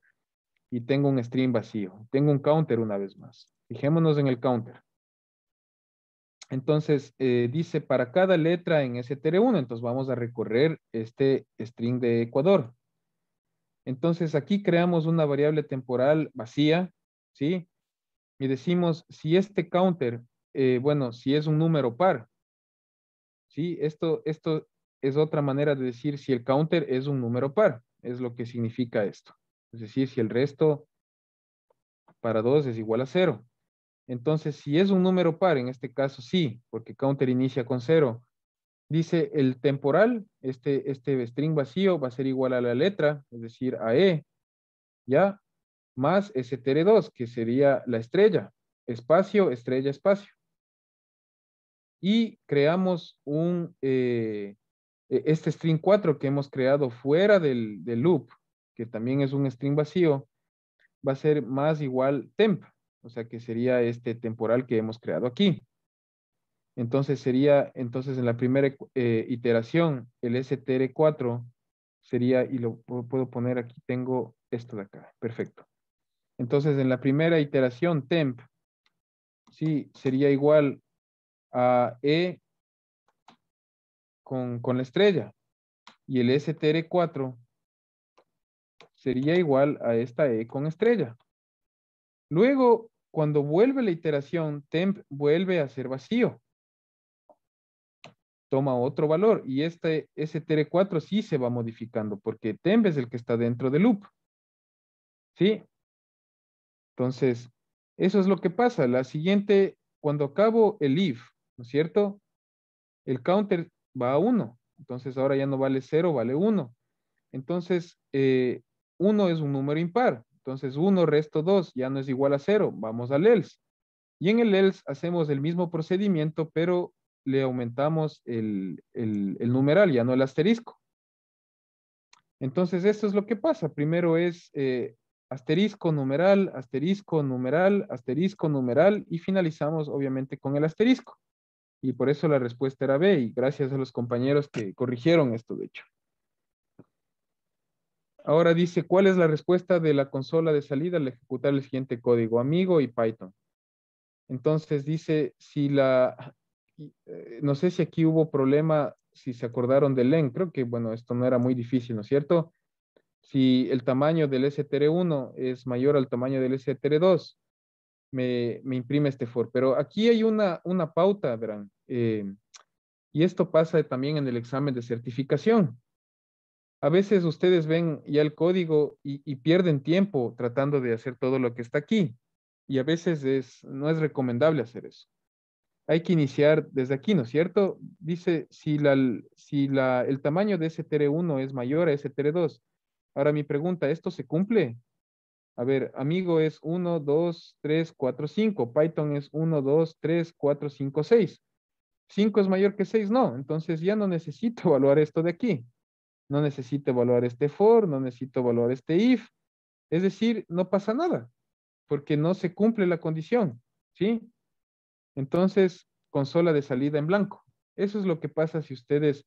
y tengo un string vacío. Tengo un counter una vez más. Fijémonos en el counter. Entonces, eh, dice para cada letra en str1, entonces vamos a recorrer este string de Ecuador. Entonces, aquí creamos una variable temporal vacía, ¿sí? Y decimos, si este counter eh, bueno, si es un número par, ¿sí? Esto, esto es otra manera de decir si el counter es un número par, es lo que significa esto. Es decir, si el resto para 2 es igual a 0. Entonces, si es un número par, en este caso sí, porque counter inicia con 0, dice el temporal, este, este string vacío va a ser igual a la letra, es decir, a E, ¿ya? Más str2, que sería la estrella, espacio, estrella, espacio y creamos un, eh, e-, este string 4 que hemos creado fuera del, loop, que también es un string vacío, va a ser más igual temp, o sea que sería este temporal que hemos creado aquí. Entonces sería, entonces en la primera eh, iteración, el str4 sería, y lo puedo poner aquí, tengo esto de acá, perfecto. Entonces en la primera iteración temp, sí, sería igual a E con, la estrella. Y el STR4 sería igual a esta E con estrella. Luego, cuando vuelve la iteración, temp vuelve a ser vacío. Toma otro valor y este str4 sí se va modificando porque temp es el que está dentro del loop. ¿Sí? Entonces, eso es lo que pasa. La siguiente, cuando acabo el if, ¿no es cierto? El counter va a 1, entonces ahora ya no vale 0, vale 1. Entonces, 1 eh, es un número impar, entonces 1 resto 2 ya no es igual a 0, vamos al else. Y en el else hacemos el mismo procedimiento, pero le aumentamos el, numeral, ya no el asterisco. Entonces, esto es lo que pasa. Primero es eh, asterisco, numeral, asterisco, numeral, asterisco, numeral y finalizamos obviamente con el asterisco y por eso la respuesta era B, y gracias a los compañeros que corrigieron esto, de hecho. Ahora dice, ¿cuál es la respuesta de la consola de salida al ejecutar el siguiente código? Amigo y Python. Entonces dice, si la, eh, no sé si aquí hubo problema, si se acordaron del len, creo que, bueno, esto no era muy difícil, ¿no es cierto? Si el tamaño del str1 es mayor al tamaño del str2, me, imprime este for. Pero aquí hay una, una pauta, verán. Eh, y esto pasa también en el examen de certificación. A veces ustedes ven ya el código y, pierden tiempo tratando de hacer todo lo que está aquí. Y a veces es, no es recomendable hacer eso. Hay que iniciar desde aquí, ¿no es cierto? Dice, si, la, si la, el tamaño de STR1 es mayor a STR2. Ahora mi pregunta, ¿esto se cumple? A ver, amigo es 1, 2, 3, 4, 5. Python es 1, 2, 3, 4, 5, 6. 5 es mayor que 6, no. Entonces ya no necesito evaluar esto de aquí. No necesito evaluar este for, no necesito evaluar este if. Es decir, no pasa nada, porque no se cumple la condición, ¿sí? Entonces, consola de salida en blanco. Eso es lo que pasa si ustedes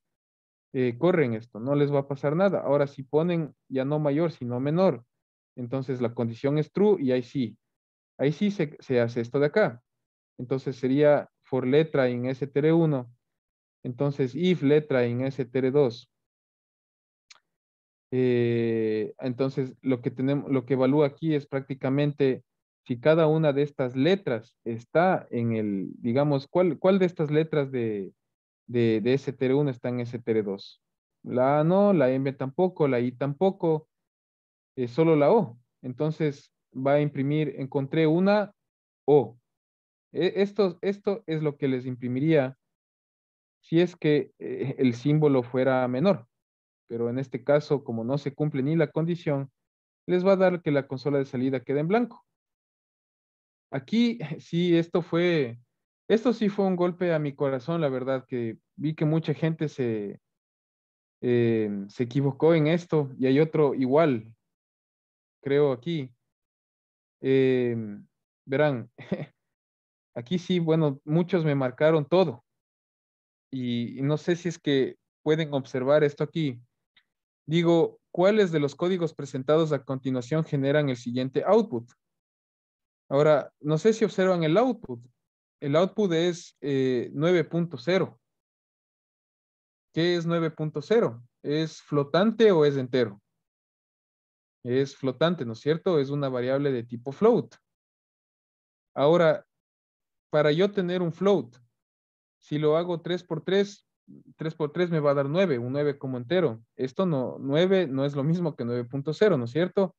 eh, corren esto, no les va a pasar nada. Ahora, si ponen ya no mayor, sino menor, entonces la condición es true y ahí sí. Ahí sí se, hace esto de acá. Entonces sería for letra en str1. Entonces if letra en str2. Eh, entonces lo que tenemos, lo que evalúa aquí es prácticamente si cada una de estas letras está en el, digamos, ¿cuál, de estas letras de, de, de STR1 está en STR2? La A no, la M tampoco, la I tampoco, eh, solo la O. Entonces va a imprimir, encontré una O. E, esto, esto es lo que les imprimiría si es que eh, el símbolo fuera menor. Pero en este caso, como no se cumple ni la condición, les va a dar que la consola de salida quede en blanco. Aquí sí, esto fue, esto sí fue un golpe a mi corazón, la verdad, que vi que mucha gente se, eh, se equivocó en esto y hay otro igual creo, aquí. Em, verán, aquí sí, bueno, muchos me marcaron todo. Y, no sé si es que pueden observar esto aquí. Digo, ¿cuáles de los códigos presentados a continuación generan el siguiente output? Ahora, no sé si observan el output. El output es 9.0. Eh, ¿Qué es 9.0? ¿Es flotante o es entero? es flotante, ¿no es cierto? Es una variable de tipo float. Ahora, para yo tener un float, si lo hago 3 por 3, 3 por 3 me va a dar 9, un 9 como entero. Esto no, 9 no es lo mismo que 9.0, ¿no es cierto?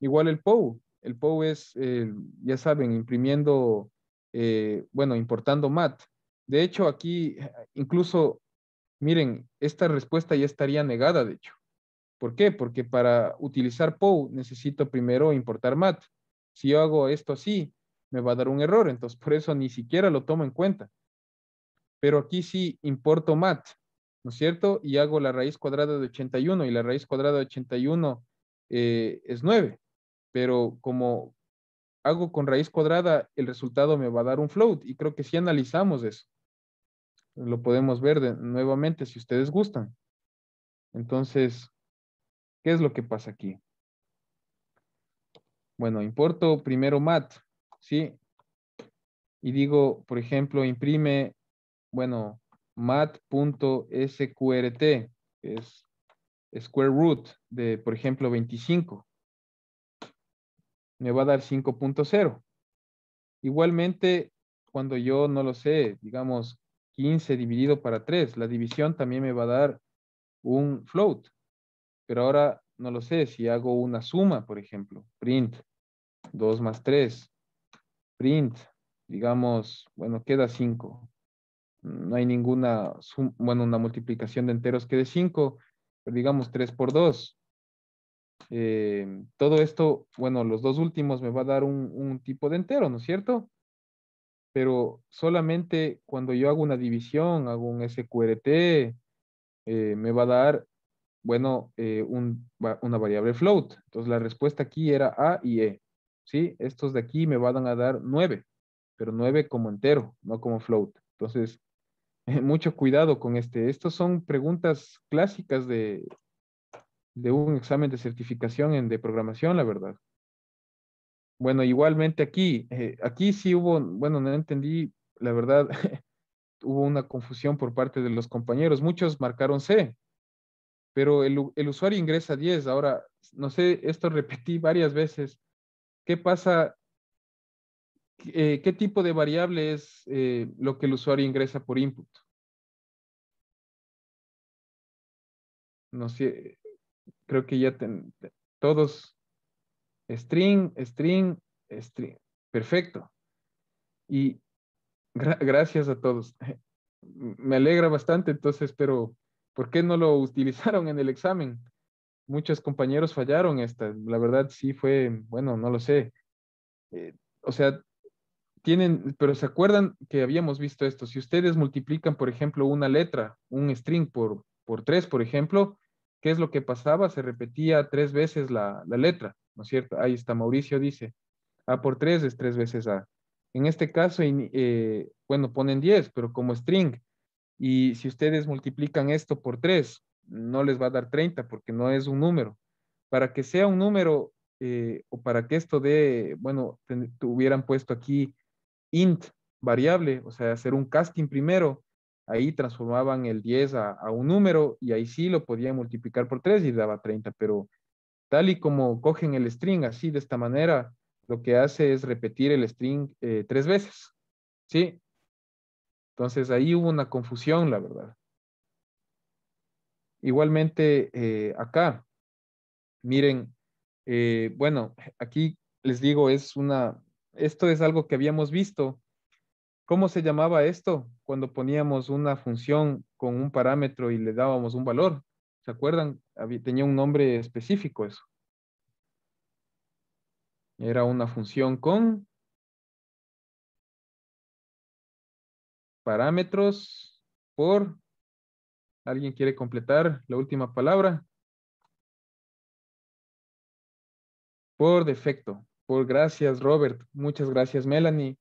Igual el POU. El POU es, eh, ya saben, imprimiendo, eh, bueno, importando mat. De hecho, aquí incluso, miren, esta respuesta ya estaría negada, de hecho. ¿Por qué? Porque para utilizar POW necesito primero importar MAT. Si yo hago esto así, me va a dar un error. Entonces, por eso ni siquiera lo tomo en cuenta. Pero aquí sí importo MAT, ¿no es cierto? Y hago la raíz cuadrada de 81 y la raíz cuadrada de 81 eh, es 9. Pero como hago con raíz cuadrada, el resultado me va a dar un float. Y creo que si analizamos eso, lo podemos ver nuevamente si ustedes gustan. Entonces, ¿Qué es lo que pasa aquí? Bueno, importo primero mat, ¿sí? Y digo, por ejemplo, imprime, bueno, mat.sqrt, que es square root de, por ejemplo, 25. Me va a dar 5.0. Igualmente, cuando yo no lo sé, digamos 15 dividido para 3, la división también me va a dar un float, pero ahora no lo sé, si hago una suma, por ejemplo, print, 2 más 3, print, digamos, bueno, queda 5. No hay ninguna, bueno, una multiplicación de enteros que de 5, pero digamos 3 por 2. Eh, todo esto, bueno, los dos últimos me va a dar un, tipo de entero, ¿no es cierto? Pero solamente cuando yo hago una división, hago un SQRT, eh, me va a dar bueno, eh, una variable float. Entonces la respuesta aquí era A y E. ¿sí? Estos de aquí me van a dar 9, pero 9 como entero, no como float. Entonces, mucho cuidado con este. Estas son preguntas clásicas de, de un examen de certificación en, de programación, la verdad. Bueno, igualmente aquí, eh, aquí sí hubo, bueno, no entendí, la verdad, hubo una confusión por parte de los compañeros. Muchos marcaron C, pero el, usuario ingresa 10. Ahora, no sé, esto repetí varias veces. ¿Qué pasa? ¿Qué eh, tipo de variable es eh, lo que el usuario ingresa por input? No sé, creo que ya todos, string, string, string. Perfecto. Y gracias a todos. Me alegra bastante, entonces, pero ¿Por qué no lo utilizaron en el examen? Muchos compañeros fallaron esta. La verdad sí fue, bueno, no lo sé. Eh, o sea, tienen, pero se acuerdan que habíamos visto esto. Si ustedes multiplican, por ejemplo, una letra, un string por, por tres, por ejemplo, ¿qué es lo que pasaba? Se repetía tres veces la, letra, ¿no es cierto? Ahí está, Mauricio dice, A por tres es tres veces A. En este caso, eh, bueno, ponen 10, pero como string, y si ustedes multiplican esto por 3, no les va a dar 30 porque no es un número. Para que sea un número eh, o para que esto de, bueno, hubieran puesto aquí int variable, o sea, hacer un casting primero, ahí transformaban el 10 a, un número y ahí sí lo podían multiplicar por 3 y daba 30, pero tal y como cogen el string así de esta manera, lo que hace es repetir el string eh, tres veces, ¿sí? Entonces ahí hubo una confusión, la verdad. Igualmente eh, acá, miren, eh, bueno, aquí les digo, es una, esto es algo que habíamos visto. ¿Cómo se llamaba esto? Cuando poníamos una función con un parámetro y le dábamos un valor. ¿Se acuerdan? tenía un nombre específico eso. Era una función con parámetros por... ¿Alguien quiere completar la última palabra? Por defecto. Por gracias, Robert. Muchas gracias, Melanie.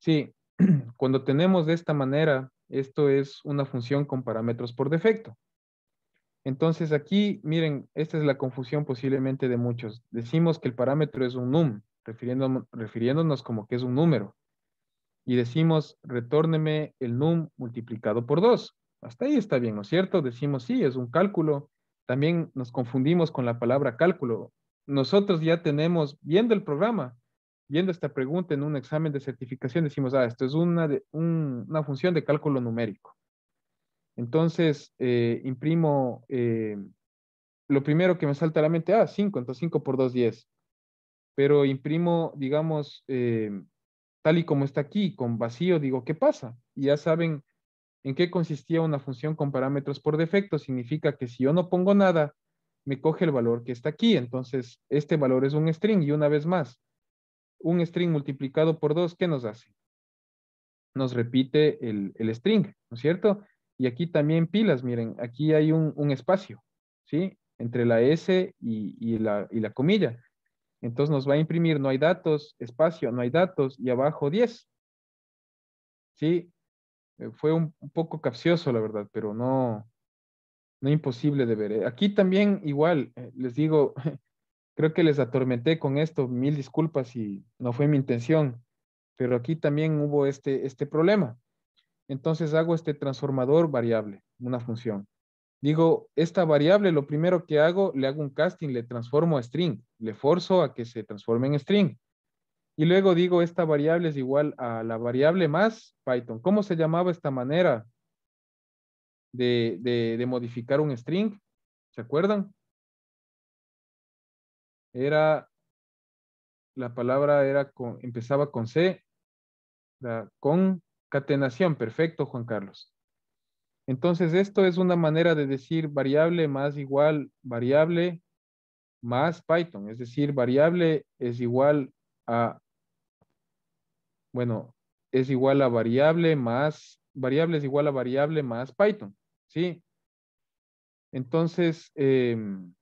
Sí, cuando tenemos de esta manera, esto es una función con parámetros por defecto. Entonces aquí, miren, esta es la confusión posiblemente de muchos. Decimos que el parámetro es un num, refiriéndonos, refiriéndonos como que es un número y decimos, retórneme el num multiplicado por 2. Hasta ahí está bien, ¿no es cierto? Decimos, sí, es un cálculo. También nos confundimos con la palabra cálculo. Nosotros ya tenemos, viendo el programa, viendo esta pregunta en un examen de certificación, decimos, ah, esto es una, de, una función de cálculo numérico. Entonces, eh, imprimo, eh, lo primero que me salta a la mente, ah, 5, entonces 5 por 2, 10. Pero imprimo, digamos, eh, tal y como está aquí, con vacío, digo, ¿qué pasa? Y ya saben en qué consistía una función con parámetros por defecto. Significa que si yo no pongo nada, me coge el valor que está aquí. Entonces, este valor es un string. Y una vez más, un string multiplicado por dos, ¿qué nos hace? Nos repite el, string, ¿no es cierto? Y aquí también pilas, miren, aquí hay un, espacio, ¿sí? Entre la S y, la, y la comilla. Entonces nos va a imprimir no hay datos, espacio, no hay datos y abajo 10. Sí, eh, fue un, poco capcioso la verdad, pero no, no imposible de ver. Eh. Aquí también igual, eh, les digo, creo que les atormenté con esto, mil disculpas si no fue mi intención, pero aquí también hubo este, este problema. Entonces hago este transformador variable, una función. Digo, esta variable, lo primero que hago, le hago un casting, le transformo a string le forzo a que se transforme en string. Y luego digo, esta variable es igual a la variable más Python. ¿Cómo se llamaba esta manera de, modificar un string? ¿Se acuerdan? Era, la palabra era con, empezaba con C, con concatenación. Perfecto, Juan Carlos. Entonces, esto es una manera de decir variable más igual variable más Python, es decir, variable es igual a, bueno, es igual a variable más, variable es igual a variable más Python, ¿sí? Entonces, em,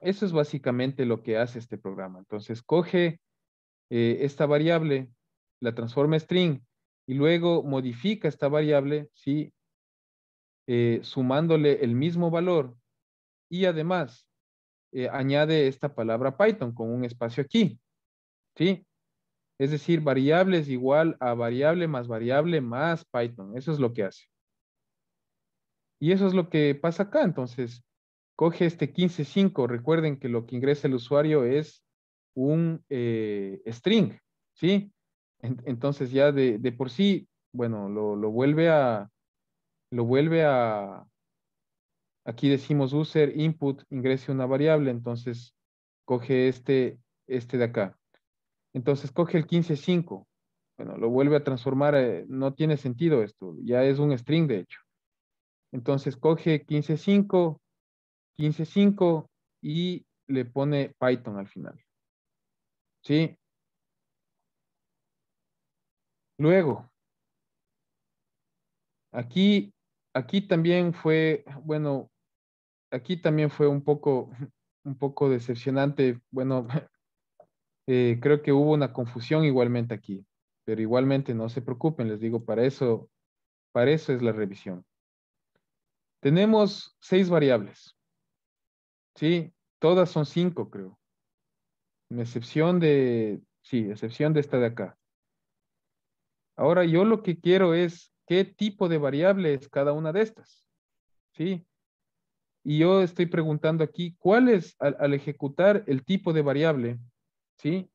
eso es básicamente lo que hace este programa. Entonces, coge eh, esta variable, la transforma a string y luego modifica esta variable, ¿sí? Eh, sumándole el mismo valor y además eh, añade esta palabra Python con un espacio aquí. ¿Sí? Es decir, variable es igual a variable más variable más Python. Eso es lo que hace. Y eso es lo que pasa acá. Entonces, coge este 15.5. Recuerden que lo que ingresa el usuario es un eh, string. ¿Sí? Entonces ya de, por sí, bueno, lo, lo vuelve a, lo vuelve a, Aquí decimos user input, ingrese una variable, entonces coge este, este de acá. Entonces coge el 15.5. Bueno, lo vuelve a transformar, eh, no tiene sentido esto, ya es un string de hecho. Entonces coge 15.5, 15.5 y le pone Python al final. ¿Sí? Luego, aquí, aquí también fue, bueno, aquí también fue un poco, un poco decepcionante. Bueno, eh, creo que hubo una confusión igualmente aquí, pero igualmente no se preocupen, les digo, para eso, para eso es la revisión. Tenemos seis variables. Sí, todas son cinco, creo. En excepción de, sí, excepción de esta de acá. Ahora yo lo que quiero es qué tipo de variable es cada una de estas. ¿Sí? Y yo estoy preguntando aquí, ¿cuál es al, ejecutar el tipo de variable? ¿Sí?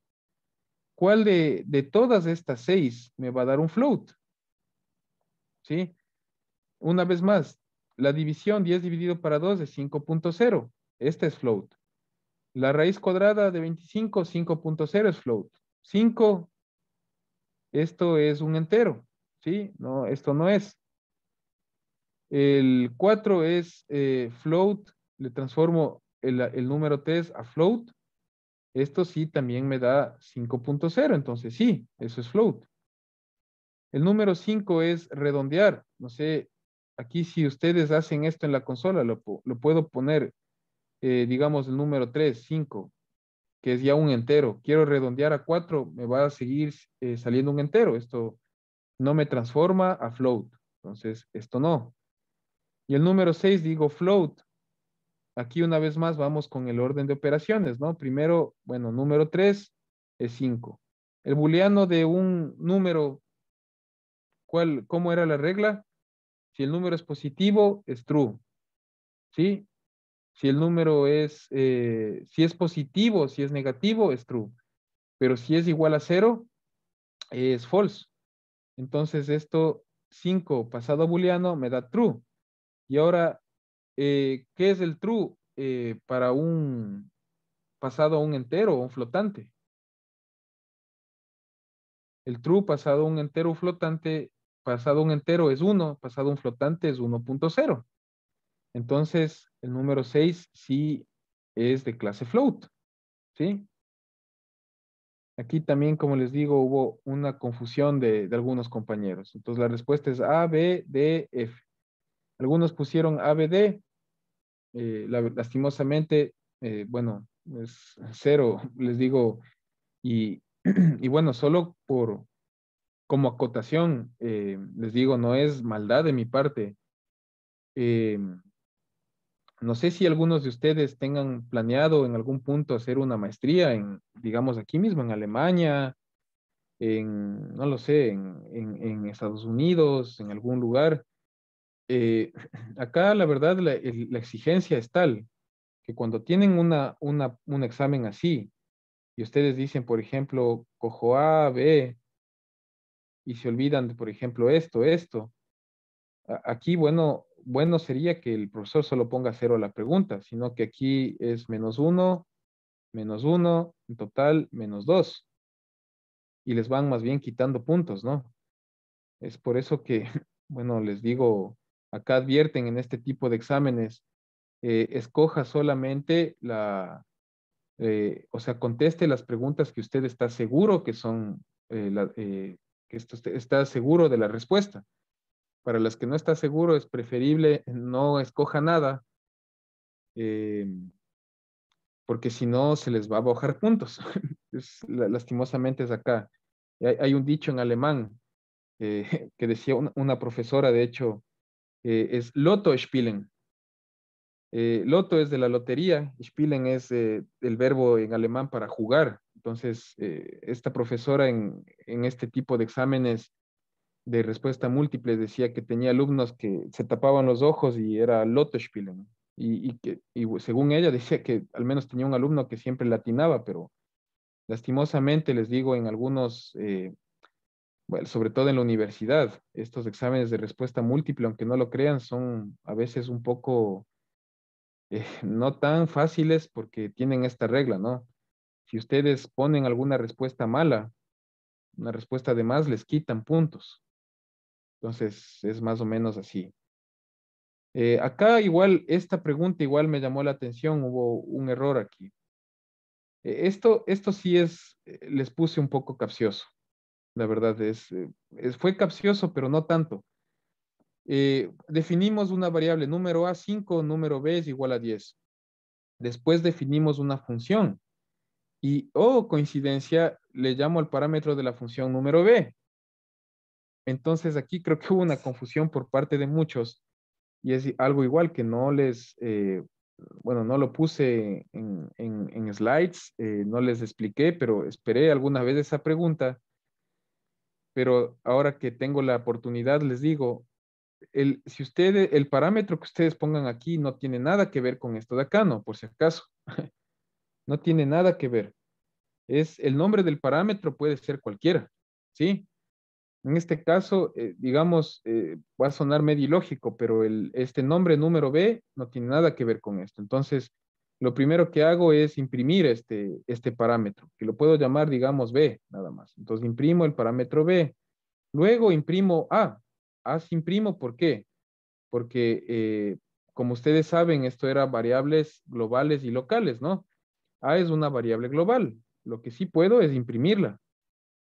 ¿Cuál de, todas estas seis me va a dar un float? ¿Sí? Una vez más, la división 10 dividido para 2 es 5.0. Este es float. La raíz cuadrada de 25, 5.0 es float. 5, esto es un entero. ¿Sí? No, esto no es. El 4 es eh, float, le transformo el, número 3 a float. Esto sí también me da 5.0, entonces sí, eso es float. El número 5 es redondear. No sé, aquí si ustedes hacen esto en la consola, lo, puedo poner, eh, digamos, el número 3, 5, que es ya un entero. Quiero redondear a 4, me va a seguir eh, saliendo un entero. Esto no me transforma a float. Entonces, esto no. Y el número 6 digo float. Aquí una vez más vamos con el orden de operaciones, ¿no? Primero, bueno, número 3 es 5. El booleano de un número, ¿cuál, ¿cómo era la regla? Si el número es positivo, es true. ¿Sí? Si el número es, eh, si es positivo, si es negativo, es true. Pero si es igual a cero, es false. Entonces esto 5 pasado booleano me da true. Y ahora, eh, ¿qué es el true eh, para un pasado a un entero o un flotante? El true pasado a un entero flotante, pasado a un entero es 1, pasado a un flotante es 1.0. Entonces, el número 6 sí es de clase float. ¿Sí? Aquí también, como les digo, hubo una confusión de, de algunos compañeros. Entonces, la respuesta es A, B, D, F. Algunos pusieron ABD. Eh, lastimosamente, eh, bueno, es cero, les digo. Y, bueno, solo por como acotación, eh, les digo, no es maldad de mi parte. no sé si algunos de ustedes tengan planeado en algún punto hacer una maestría en, digamos, aquí mismo, en Alemania, en, no lo sé, en Estados Unidos, en algún lugar. Eh, acá la verdad la, exigencia es tal que cuando tienen una, una, un examen así y ustedes dicen, por ejemplo, cojo A, B, y se olvidan, de, por ejemplo, esto, esto, aquí, bueno, bueno sería que el profesor solo ponga cero a la pregunta, sino que aquí es menos uno, menos uno, en total menos dos. Y les van más bien quitando puntos, ¿no? Es por eso que, bueno, les digo, acá advierten en este tipo de exámenes, eh, escoja solamente la, eh, o sea, conteste las preguntas que usted está seguro que son, eh, que esto está seguro de la respuesta. Para las que no está seguro, es preferible no escoja nada, porque si no, se les va a bajar puntos. lastimosamente es acá. Hay, un dicho en alemán que decía una profesora, de hecho, eh, es Lotto Spielen. Eh, Lotto es de la lotería, Spielen es eh, el verbo en alemán para jugar. Entonces, esta profesora en, este tipo de exámenes de respuesta múltiple decía que tenía alumnos que se tapaban los ojos y era spielen spielen. y, según ella decía que al menos tenía un alumno que siempre latinaba, pero lastimosamente les digo, en algunos sobre todo en la universidad, estos exámenes de respuesta múltiple, aunque no lo crean, son a veces un poco eh, no tan fáciles porque tienen esta regla, ¿no? Si ustedes ponen alguna respuesta mala, una respuesta de más, les quitan puntos. Entonces, es más o menos así. Eh, acá igual, esta pregunta igual me llamó la atención, hubo un error aquí. Eh, esto, esto sí es, les puse un poco capcioso. La verdad eh, es, fue capcioso, pero no tanto. Eh, definimos una variable número A 5, número B es igual a 10. Después definimos una función. Y, oh, coincidencia, le llamo al parámetro de la función número B. Entonces aquí creo que hubo una confusión por parte de muchos. Y es algo igual que no les, eh, bueno, no lo puse en, slides, no les expliqué, pero esperé alguna vez esa pregunta pero ahora que tengo la oportunidad, les digo, el, si ustedes, eh, el parámetro que ustedes pongan aquí no tiene nada que ver con esto de acá, no, por si acaso. No tiene nada que ver. Es el nombre del parámetro puede ser cualquiera, ¿sí? En este caso, eh, digamos, eh, va a sonar medio ilógico, pero el, este nombre número B no tiene nada que ver con esto. Entonces, lo primero que hago es imprimir este, este parámetro, que lo puedo llamar, digamos, B, nada más. Entonces imprimo el parámetro B. Luego imprimo A. A se imprimo, ¿por qué? Porque, eh, como ustedes saben, esto era variables globales y locales, ¿no? A es una variable global. Lo que sí puedo es imprimirla.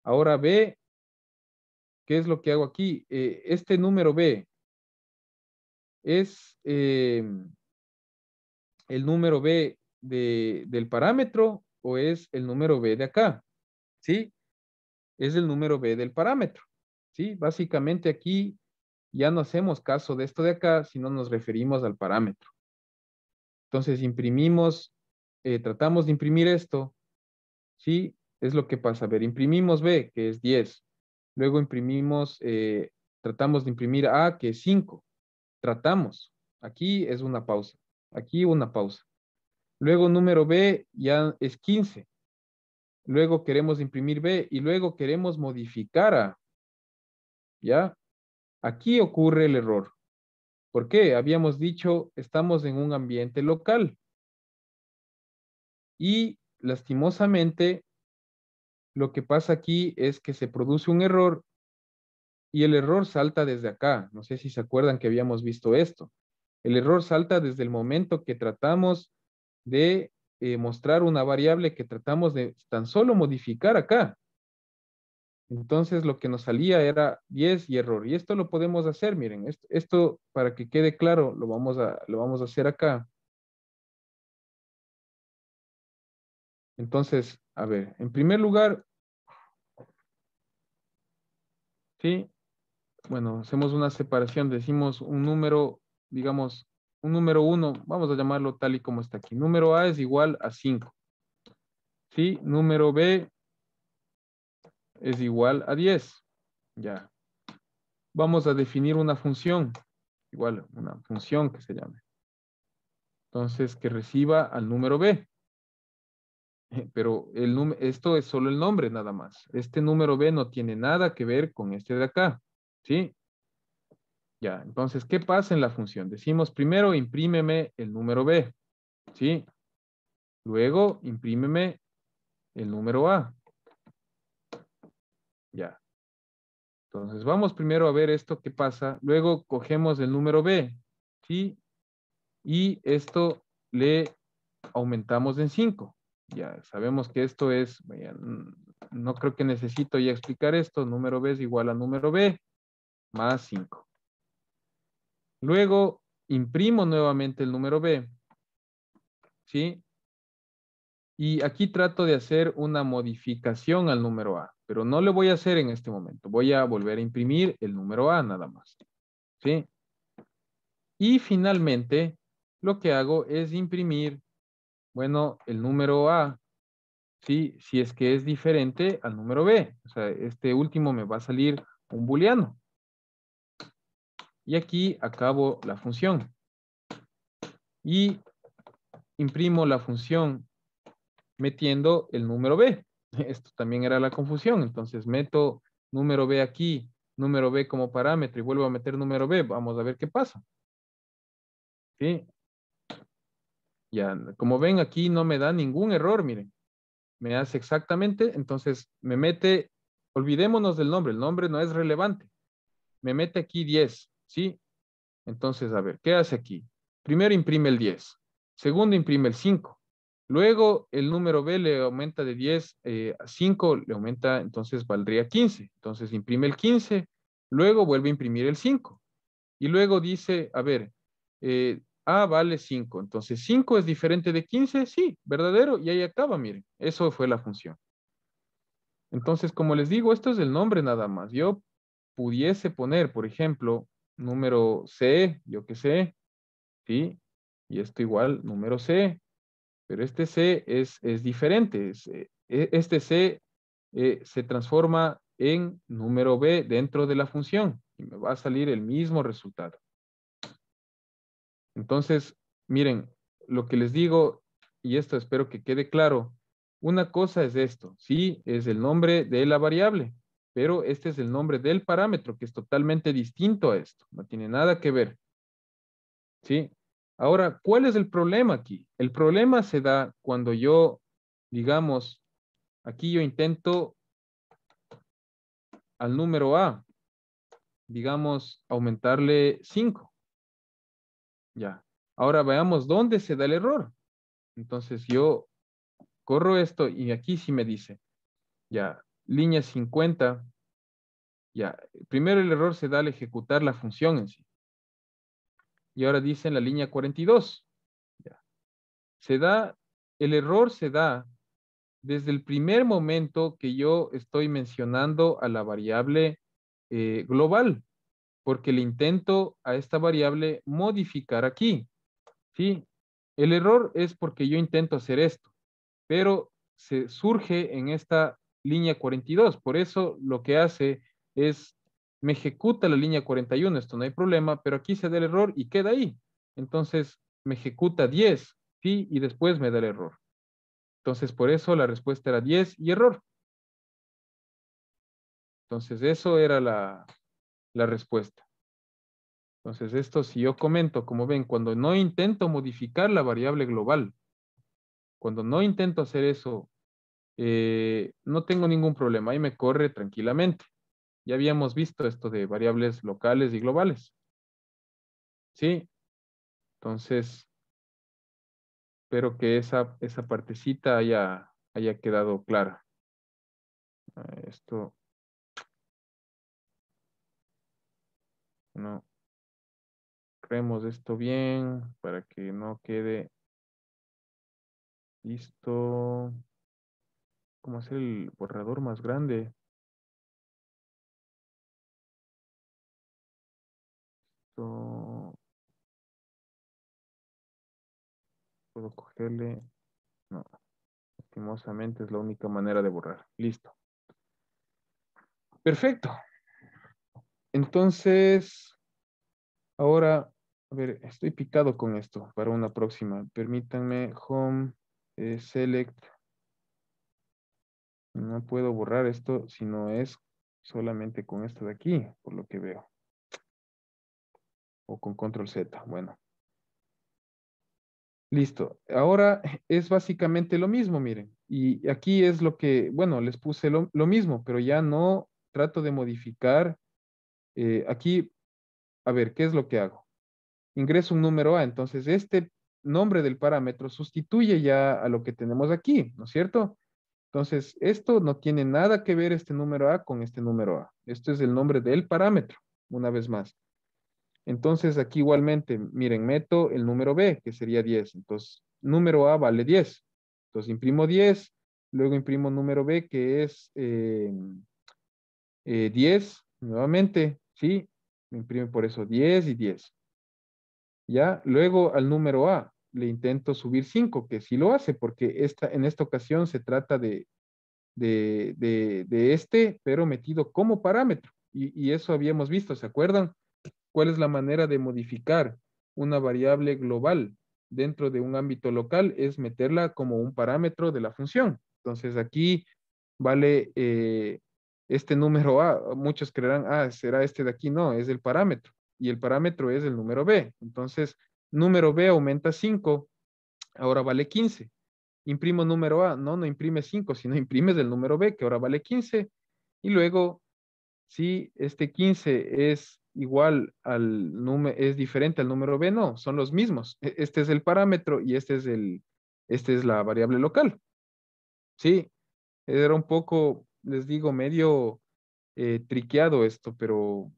Ahora B, ¿qué es lo que hago aquí? Eh, este número B es... Em, el número B del parámetro o es el número B de acá, ¿sí? Es el número B del parámetro, ¿sí? Básicamente aquí ya no hacemos caso de esto de acá, sino nos referimos al parámetro. Entonces imprimimos, eh, tratamos de imprimir esto, ¿sí? Es lo que pasa. A ver, imprimimos B, que es 10. Luego imprimimos, eh, tratamos de imprimir A, que es 5. Tratamos. Aquí es una pausa. Aquí una pausa. Luego número B ya es 15. Luego queremos imprimir B y luego queremos modificar A. ¿Ya? Aquí ocurre el error. ¿Por qué? Habíamos dicho, estamos en un ambiente local. Y lastimosamente, lo que pasa aquí es que se produce un error y el error salta desde acá. No sé si se acuerdan que habíamos visto esto. El error salta desde el momento que tratamos de eh, mostrar una variable que tratamos de tan solo modificar acá. Entonces lo que nos salía era 10 y error. Y esto lo podemos hacer, miren, esto, para que quede claro, lo vamos a, lo vamos a hacer acá. Entonces, a ver, en primer lugar, ¿sí? Bueno, hacemos una separación, decimos un número digamos, un número 1, vamos a llamarlo tal y como está aquí. Número A es igual a 5. ¿Sí? Número B es igual a 10. Ya. Vamos a definir una función. Igual, una función que se llame. Entonces, que reciba al número B. Pero el esto es solo el nombre nada más. Este número B no tiene nada que ver con este de acá. ¿Sí? Ya, entonces, ¿qué pasa en la función? Decimos primero imprímeme el número B, ¿sí? Luego imprímeme el número A. Ya. Entonces, vamos primero a ver esto, ¿qué pasa? Luego cogemos el número B, ¿sí? Y esto le aumentamos en 5. Ya sabemos que esto es, no creo que necesito ya explicar esto, número B es igual a número B más 5. Luego imprimo nuevamente el número B. ¿Sí? Y aquí trato de hacer una modificación al número A, pero no lo voy a hacer en este momento. Voy a volver a imprimir el número A nada más. ¿Sí? Y finalmente, lo que hago es imprimir, bueno, el número A, ¿sí? Si es que es diferente al número B. O sea, este último me va a salir un booleano. Y aquí acabo la función. Y imprimo la función metiendo el número B. Esto también era la confusión. Entonces meto número B aquí, número B como parámetro y vuelvo a meter número B. Vamos a ver qué pasa. ¿Sí? Ya, como ven aquí no me da ningún error, miren. Me hace exactamente, entonces me mete, olvidémonos del nombre, el nombre no es relevante. Me mete aquí 10. ¿sí? Entonces, a ver, ¿qué hace aquí? Primero imprime el 10, segundo imprime el 5, luego el número B le aumenta de 10 eh, a 5, le aumenta, entonces valdría 15. Entonces imprime el 15, luego vuelve a imprimir el 5. Y luego dice, a ver, eh, A ah, vale 5, entonces 5 es diferente de 15, sí, verdadero, y ahí acaba, miren, eso fue la función. Entonces, como les digo, esto es el nombre nada más. Yo pudiese poner, por ejemplo, número C, yo que sé, ¿sí? Y esto igual, número C. Pero este C es, es diferente. Eh, e, este C eh, se transforma en número B dentro de la función y me va a salir el mismo resultado. Entonces, miren, lo que les digo, y esto espero que quede claro, una cosa es esto, sí, es el nombre de la variable, pero este es el nombre del parámetro, que es totalmente distinto a esto, no tiene nada que ver. ¿Sí? Ahora, ¿cuál es el problema aquí? El problema se da cuando yo, digamos, aquí yo intento al número A, digamos, aumentarle 5. Ya. Ahora veamos dónde se da el error. Entonces yo corro esto y aquí sí me dice, ya, Línea 50. Ya, primero el error se da al ejecutar la función en sí. Y ahora dice en la línea 42. Ya. Se da, el error se da desde el primer momento que yo estoy mencionando a la variable eh, global, porque le intento a esta variable modificar aquí. ¿sí? El error es porque yo intento hacer esto, pero se surge en esta línea 42. Por eso lo que hace es, me ejecuta la línea 41, esto no hay problema, pero aquí se da el error y queda ahí. Entonces, me ejecuta 10, ¿sí? Y después me da el error. Entonces, por eso la respuesta era 10 y error. Entonces, eso era la, la respuesta. Entonces, esto si yo comento, como ven, cuando no intento modificar la variable global, cuando no intento hacer eso, eh, no tengo ningún problema, ahí me corre tranquilamente. Ya habíamos visto esto de variables locales y globales. ¿Sí? Entonces, espero que esa, esa partecita haya, haya quedado clara. Ah, esto. No. Creemos esto bien para que no quede listo como hacer el borrador más grande. puedo cogerle. No, lastimosamente es la única manera de borrar. Listo. Perfecto. Entonces, ahora, a ver, estoy picado con esto para una próxima. Permítanme, home, eh, select, no puedo borrar esto si no es solamente con esto de aquí, por lo que veo. O con control Z, bueno. Listo. Ahora es básicamente lo mismo, miren. Y aquí es lo que, bueno, les puse lo, mismo, pero ya no trato de modificar. Eh, aquí, a ver, ¿qué es lo que hago? Ingreso un número A. Entonces, este nombre del parámetro sustituye ya a lo que tenemos aquí, ¿no es cierto? Entonces, esto no tiene nada que ver este número A con este número A. Esto es el nombre del parámetro, una vez más. Entonces, aquí igualmente, miren, meto el número B, que sería 10. Entonces, número A vale 10. Entonces, imprimo 10, luego imprimo número B, que es 10, eh, eh, nuevamente, ¿sí? Me imprime por eso 10 y 10. ¿Ya? Luego al número A, le intento subir 5, que si lo hace, porque esta, en esta ocasión se trata de, de, este, pero metido como parámetro. Y, eso habíamos visto, ¿se acuerdan? ¿Cuál es la manera de modificar una variable global dentro de un ámbito local? Es meterla como un parámetro de la función. Entonces aquí vale eh, este número A. Muchos creerán, ah, será este de aquí. No, es el parámetro. Y el parámetro es el número B. Entonces, Número B aumenta 5, ahora vale 15. Imprimo número A, no, no imprime 5, sino imprimes el número B, que ahora vale 15. Y luego, si este 15 es igual al número, es diferente al número B, no, son los mismos. E, este es el parámetro y este es el, este es la variable local. Sí, era un poco, les digo, medio eh, triqueado esto, pero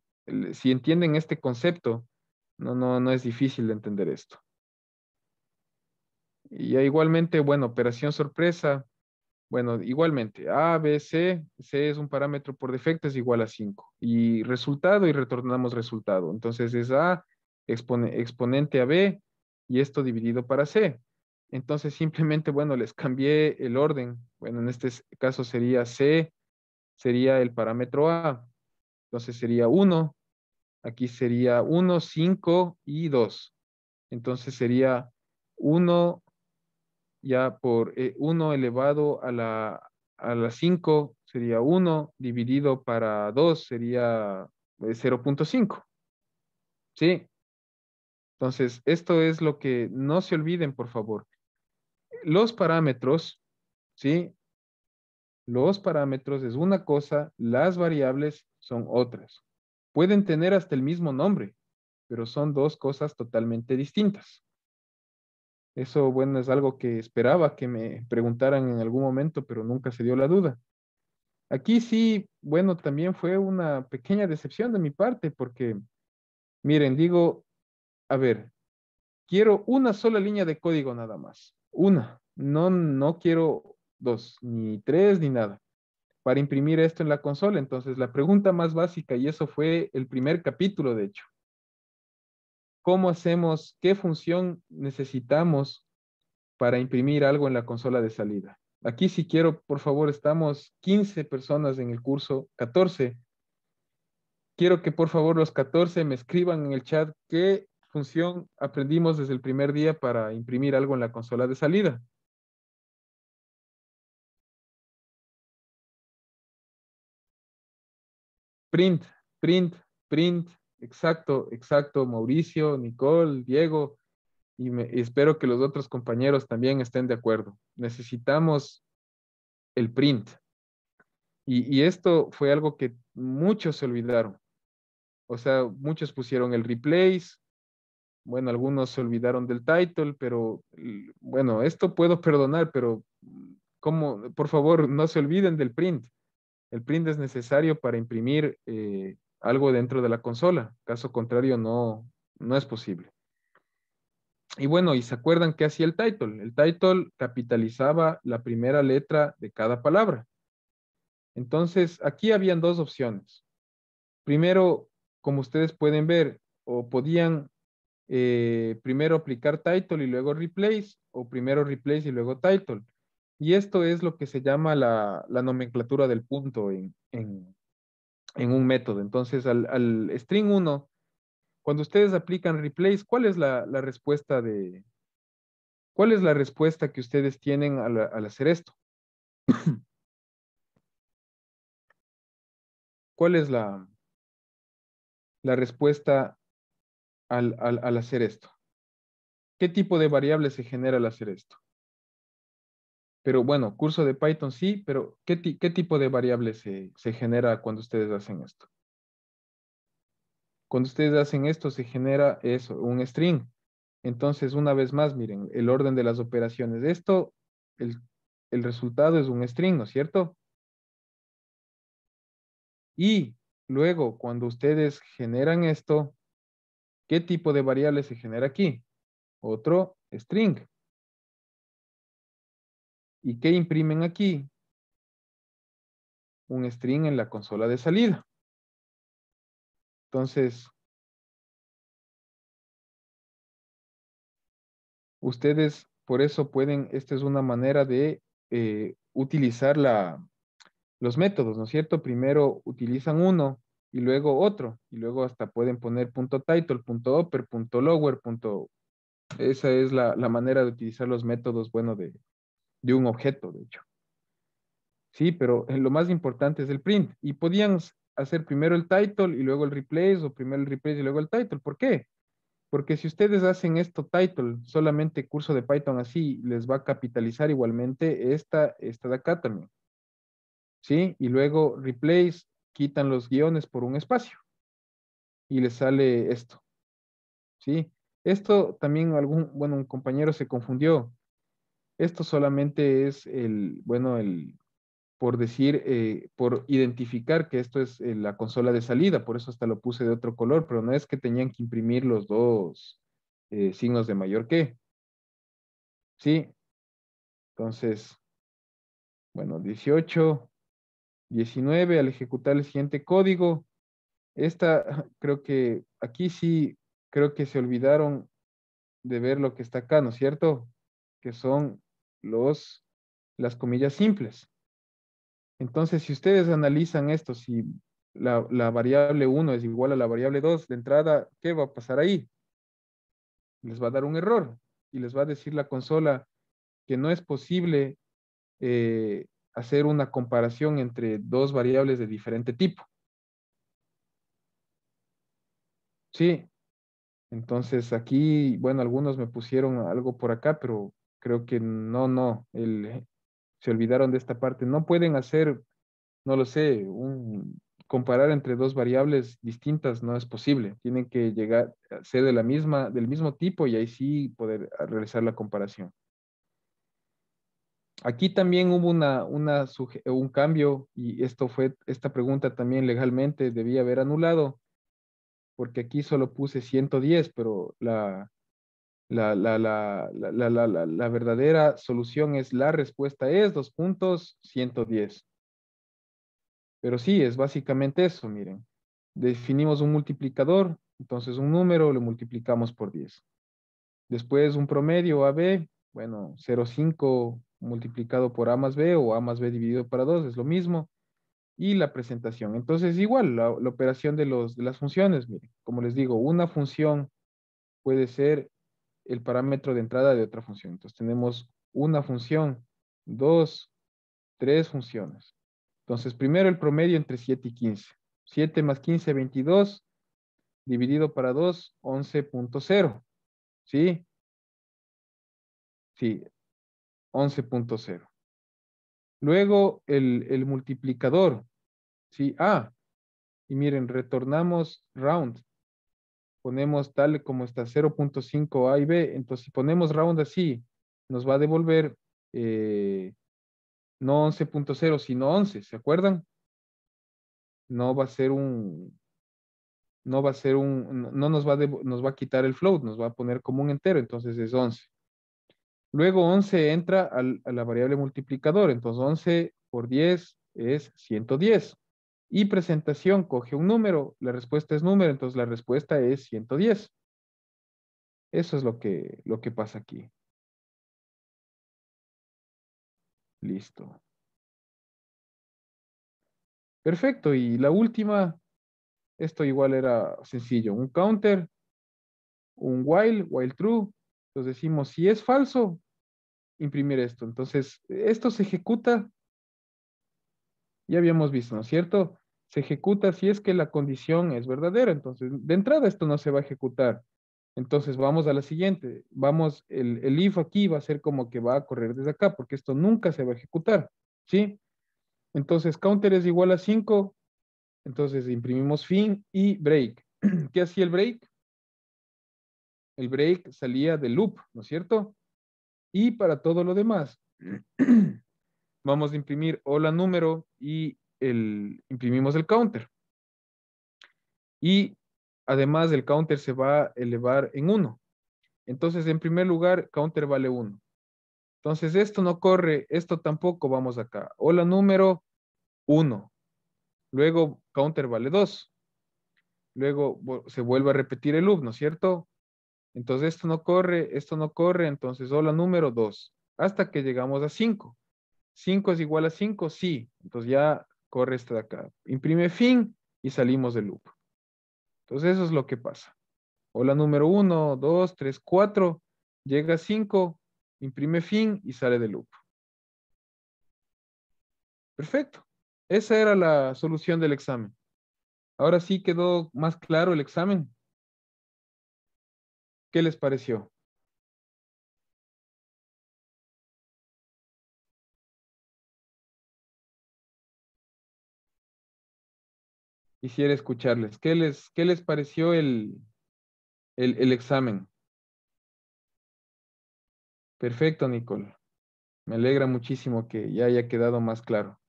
si entienden este concepto, no, no, no es difícil de entender esto. Y igualmente, bueno, operación sorpresa. Bueno, igualmente, A, B, C, C es un parámetro por defecto, es igual a 5. Y resultado, y retornamos resultado. Entonces es A, exponente a B, y esto dividido para C. Entonces simplemente, bueno, les cambié el orden. Bueno, en este caso sería C, sería el parámetro A. Entonces sería 1, Aquí sería 1, 5 y 2. Entonces sería 1 ya por 1 eh, elevado a la, a la 5 sería 1 dividido para 2 sería 0.5. Eh, ¿Sí? Entonces, esto es lo que no se olviden, por favor. Los parámetros, ¿sí? Los parámetros es una cosa, las variables son otras. Pueden tener hasta el mismo nombre, pero son dos cosas totalmente distintas. Eso, bueno, es algo que esperaba que me preguntaran en algún momento, pero nunca se dio la duda. Aquí sí, bueno, también fue una pequeña decepción de mi parte, porque, miren, digo, a ver, quiero una sola línea de código nada más. Una. No, no quiero dos, ni tres, ni nada para imprimir esto en la consola. Entonces, la pregunta más básica, y eso fue el primer capítulo, de hecho. ¿Cómo hacemos, qué función necesitamos para imprimir algo en la consola de salida? Aquí si quiero, por favor, estamos 15 personas en el curso, 14. Quiero que por favor los 14 me escriban en el chat qué función aprendimos desde el primer día para imprimir algo en la consola de salida. Print, print, print. Exacto, exacto. Mauricio, Nicole, Diego, y, espero que los otros compañeros también estén de acuerdo. Necesitamos el print. Y, y esto fue algo que muchos se olvidaron. O sea, muchos pusieron el replace, bueno, algunos se olvidaron del title, pero bueno, esto puedo perdonar, pero como, por favor, no se olviden del print el print es necesario para imprimir eh, algo dentro de la consola. Caso contrario, no, es posible. Y bueno, y se acuerdan qué hacía el title. El title capitalizaba la primera letra de cada palabra. Entonces, aquí habían dos opciones. Primero, como ustedes pueden ver, o podían eh, primero aplicar title y luego replace, o primero replace y luego title. Y esto es lo que se llama la, nomenclatura del punto en, un método. Entonces, al, string 1, cuando ustedes aplican replace, ¿cuál es la, respuesta de... ¿Cuál es la respuesta que ustedes tienen al, hacer esto? ¿Cuál es la, respuesta al hacer esto? ¿Qué tipo de variable se genera al hacer esto? Pero bueno, curso de Python sí, pero ¿qué, tipo de variable se, genera cuando ustedes hacen esto? Cuando ustedes hacen esto, se genera eso, un string. Entonces, una vez más, miren, el orden de las operaciones. de Esto, el, el resultado es un string, ¿no es cierto? Y luego, cuando ustedes generan esto, ¿qué tipo de variable se genera aquí? Otro string. ¿Y qué imprimen aquí? Un string en la consola de salida. Entonces, ustedes por eso pueden, esta es una manera de eh, utilizar la, los métodos, ¿no es cierto? Primero utilizan uno y luego otro, y luego hasta pueden poner punto .title, punto .upper, punto .lower, Esa es la, la manera de utilizar los métodos, bueno, de, de un objeto, de hecho. Sí, pero eh, lo más importante es el print. Y podían hacer primero el title y luego el replace, o primero el replace y luego el title. ¿Por qué? Porque si ustedes hacen esto title, solamente curso de Python así, les va a capitalizar igualmente esta, esta de acá también. ¿Sí? Y luego replace, quitan los guiones por un espacio. Y les sale esto. ¿Sí? Esto también algún, bueno, un compañero se confundió. Esto solamente es el, bueno, el, por decir, eh, por identificar que esto es eh, la consola de salida, por eso hasta lo puse de otro color, pero no es que tenían que imprimir los dos eh, signos de mayor que. ¿Sí? Entonces, bueno, 18, 19, al ejecutar el siguiente código, esta creo que aquí sí, creo que se olvidaron de ver lo que está acá, ¿no es cierto? Que son los, las comillas simples. Entonces, si ustedes analizan esto, si la, variable 1 es igual a la variable 2 de entrada, ¿qué va a pasar ahí? Les va a dar un error y les va a decir la consola que no es posible eh, hacer una comparación entre dos variables de diferente tipo. Sí, entonces aquí, bueno, algunos me pusieron algo por acá, pero creo que no, no, se olvidaron de esta parte. No pueden hacer, no lo sé, comparar entre dos variables distintas no es posible. Tienen que llegar a ser de la misma, del mismo tipo y ahí sí poder realizar la comparación. Aquí también hubo una, un cambio y esto fue, esta pregunta también legalmente debía haber anulado porque aquí solo puse 110, pero la, la, la, verdadera solución es la respuesta es dos puntos 110. Pero sí, es básicamente eso, miren. Definimos un multiplicador, entonces un número lo multiplicamos por 10. Después un promedio AB, bueno, 0,5 multiplicado por A más B o A más B dividido para 2 es lo mismo. Y la presentación. Entonces igual la, operación de, los, de las funciones, miren, como les digo, una función puede ser el parámetro de entrada de otra función. Entonces tenemos una función, dos, tres funciones. Entonces primero el promedio entre 7 y 15. 7 más 15, 22, dividido para 2, 11.0. ¿Sí? Sí, 11.0. Luego el, el multiplicador. Sí, ah, y miren, retornamos round ponemos tal como está 0.5 A y B, entonces si ponemos round así, nos va a devolver eh, no 11.0, sino 11, ¿se acuerdan? No va a ser un, no va a ser un, no nos va, a, nos va a quitar el float, nos va a poner como un entero, entonces es 11. Luego 11 entra a la variable multiplicador, entonces 11 por 10 es 110 y presentación coge un número, la respuesta es número, entonces la respuesta es 110. Eso es lo que, lo que pasa aquí. Listo. Perfecto, y la última, esto igual era sencillo, un counter, un while, while true, entonces decimos si es falso, imprimir esto. Entonces, esto se ejecuta ya habíamos visto, ¿no es cierto? Se ejecuta si es que la condición es verdadera. Entonces, de entrada esto no se va a ejecutar. Entonces, vamos a la siguiente. Vamos, el, if aquí va a ser como que va a correr desde acá, porque esto nunca se va a ejecutar, ¿sí? Entonces, counter es igual a 5. Entonces, imprimimos fin y break. ¿Qué hacía el break? El break salía del loop, ¿no es cierto? Y para todo lo demás. vamos a imprimir hola número y el, imprimimos el counter. Y además el counter se va a elevar en 1. Entonces, en primer lugar, counter vale 1. Entonces, esto no corre, esto tampoco vamos acá. Hola número 1. Luego, counter vale 2. Luego se vuelve a repetir el loop, ¿no es cierto? Entonces, esto no corre, esto no corre, entonces hola número 2, hasta que llegamos a 5. 5 es igual a 5, sí. Entonces ya corre esta de acá. Imprime fin y salimos del loop. Entonces eso es lo que pasa. O número 1, 2, 3, 4, llega a 5, imprime fin y sale de loop. Perfecto. Esa era la solución del examen. Ahora sí quedó más claro el examen. ¿Qué les pareció? quisiera escucharles. ¿Qué les, qué les pareció el, el, examen? Perfecto, Nicole. Me alegra muchísimo que ya haya quedado más claro.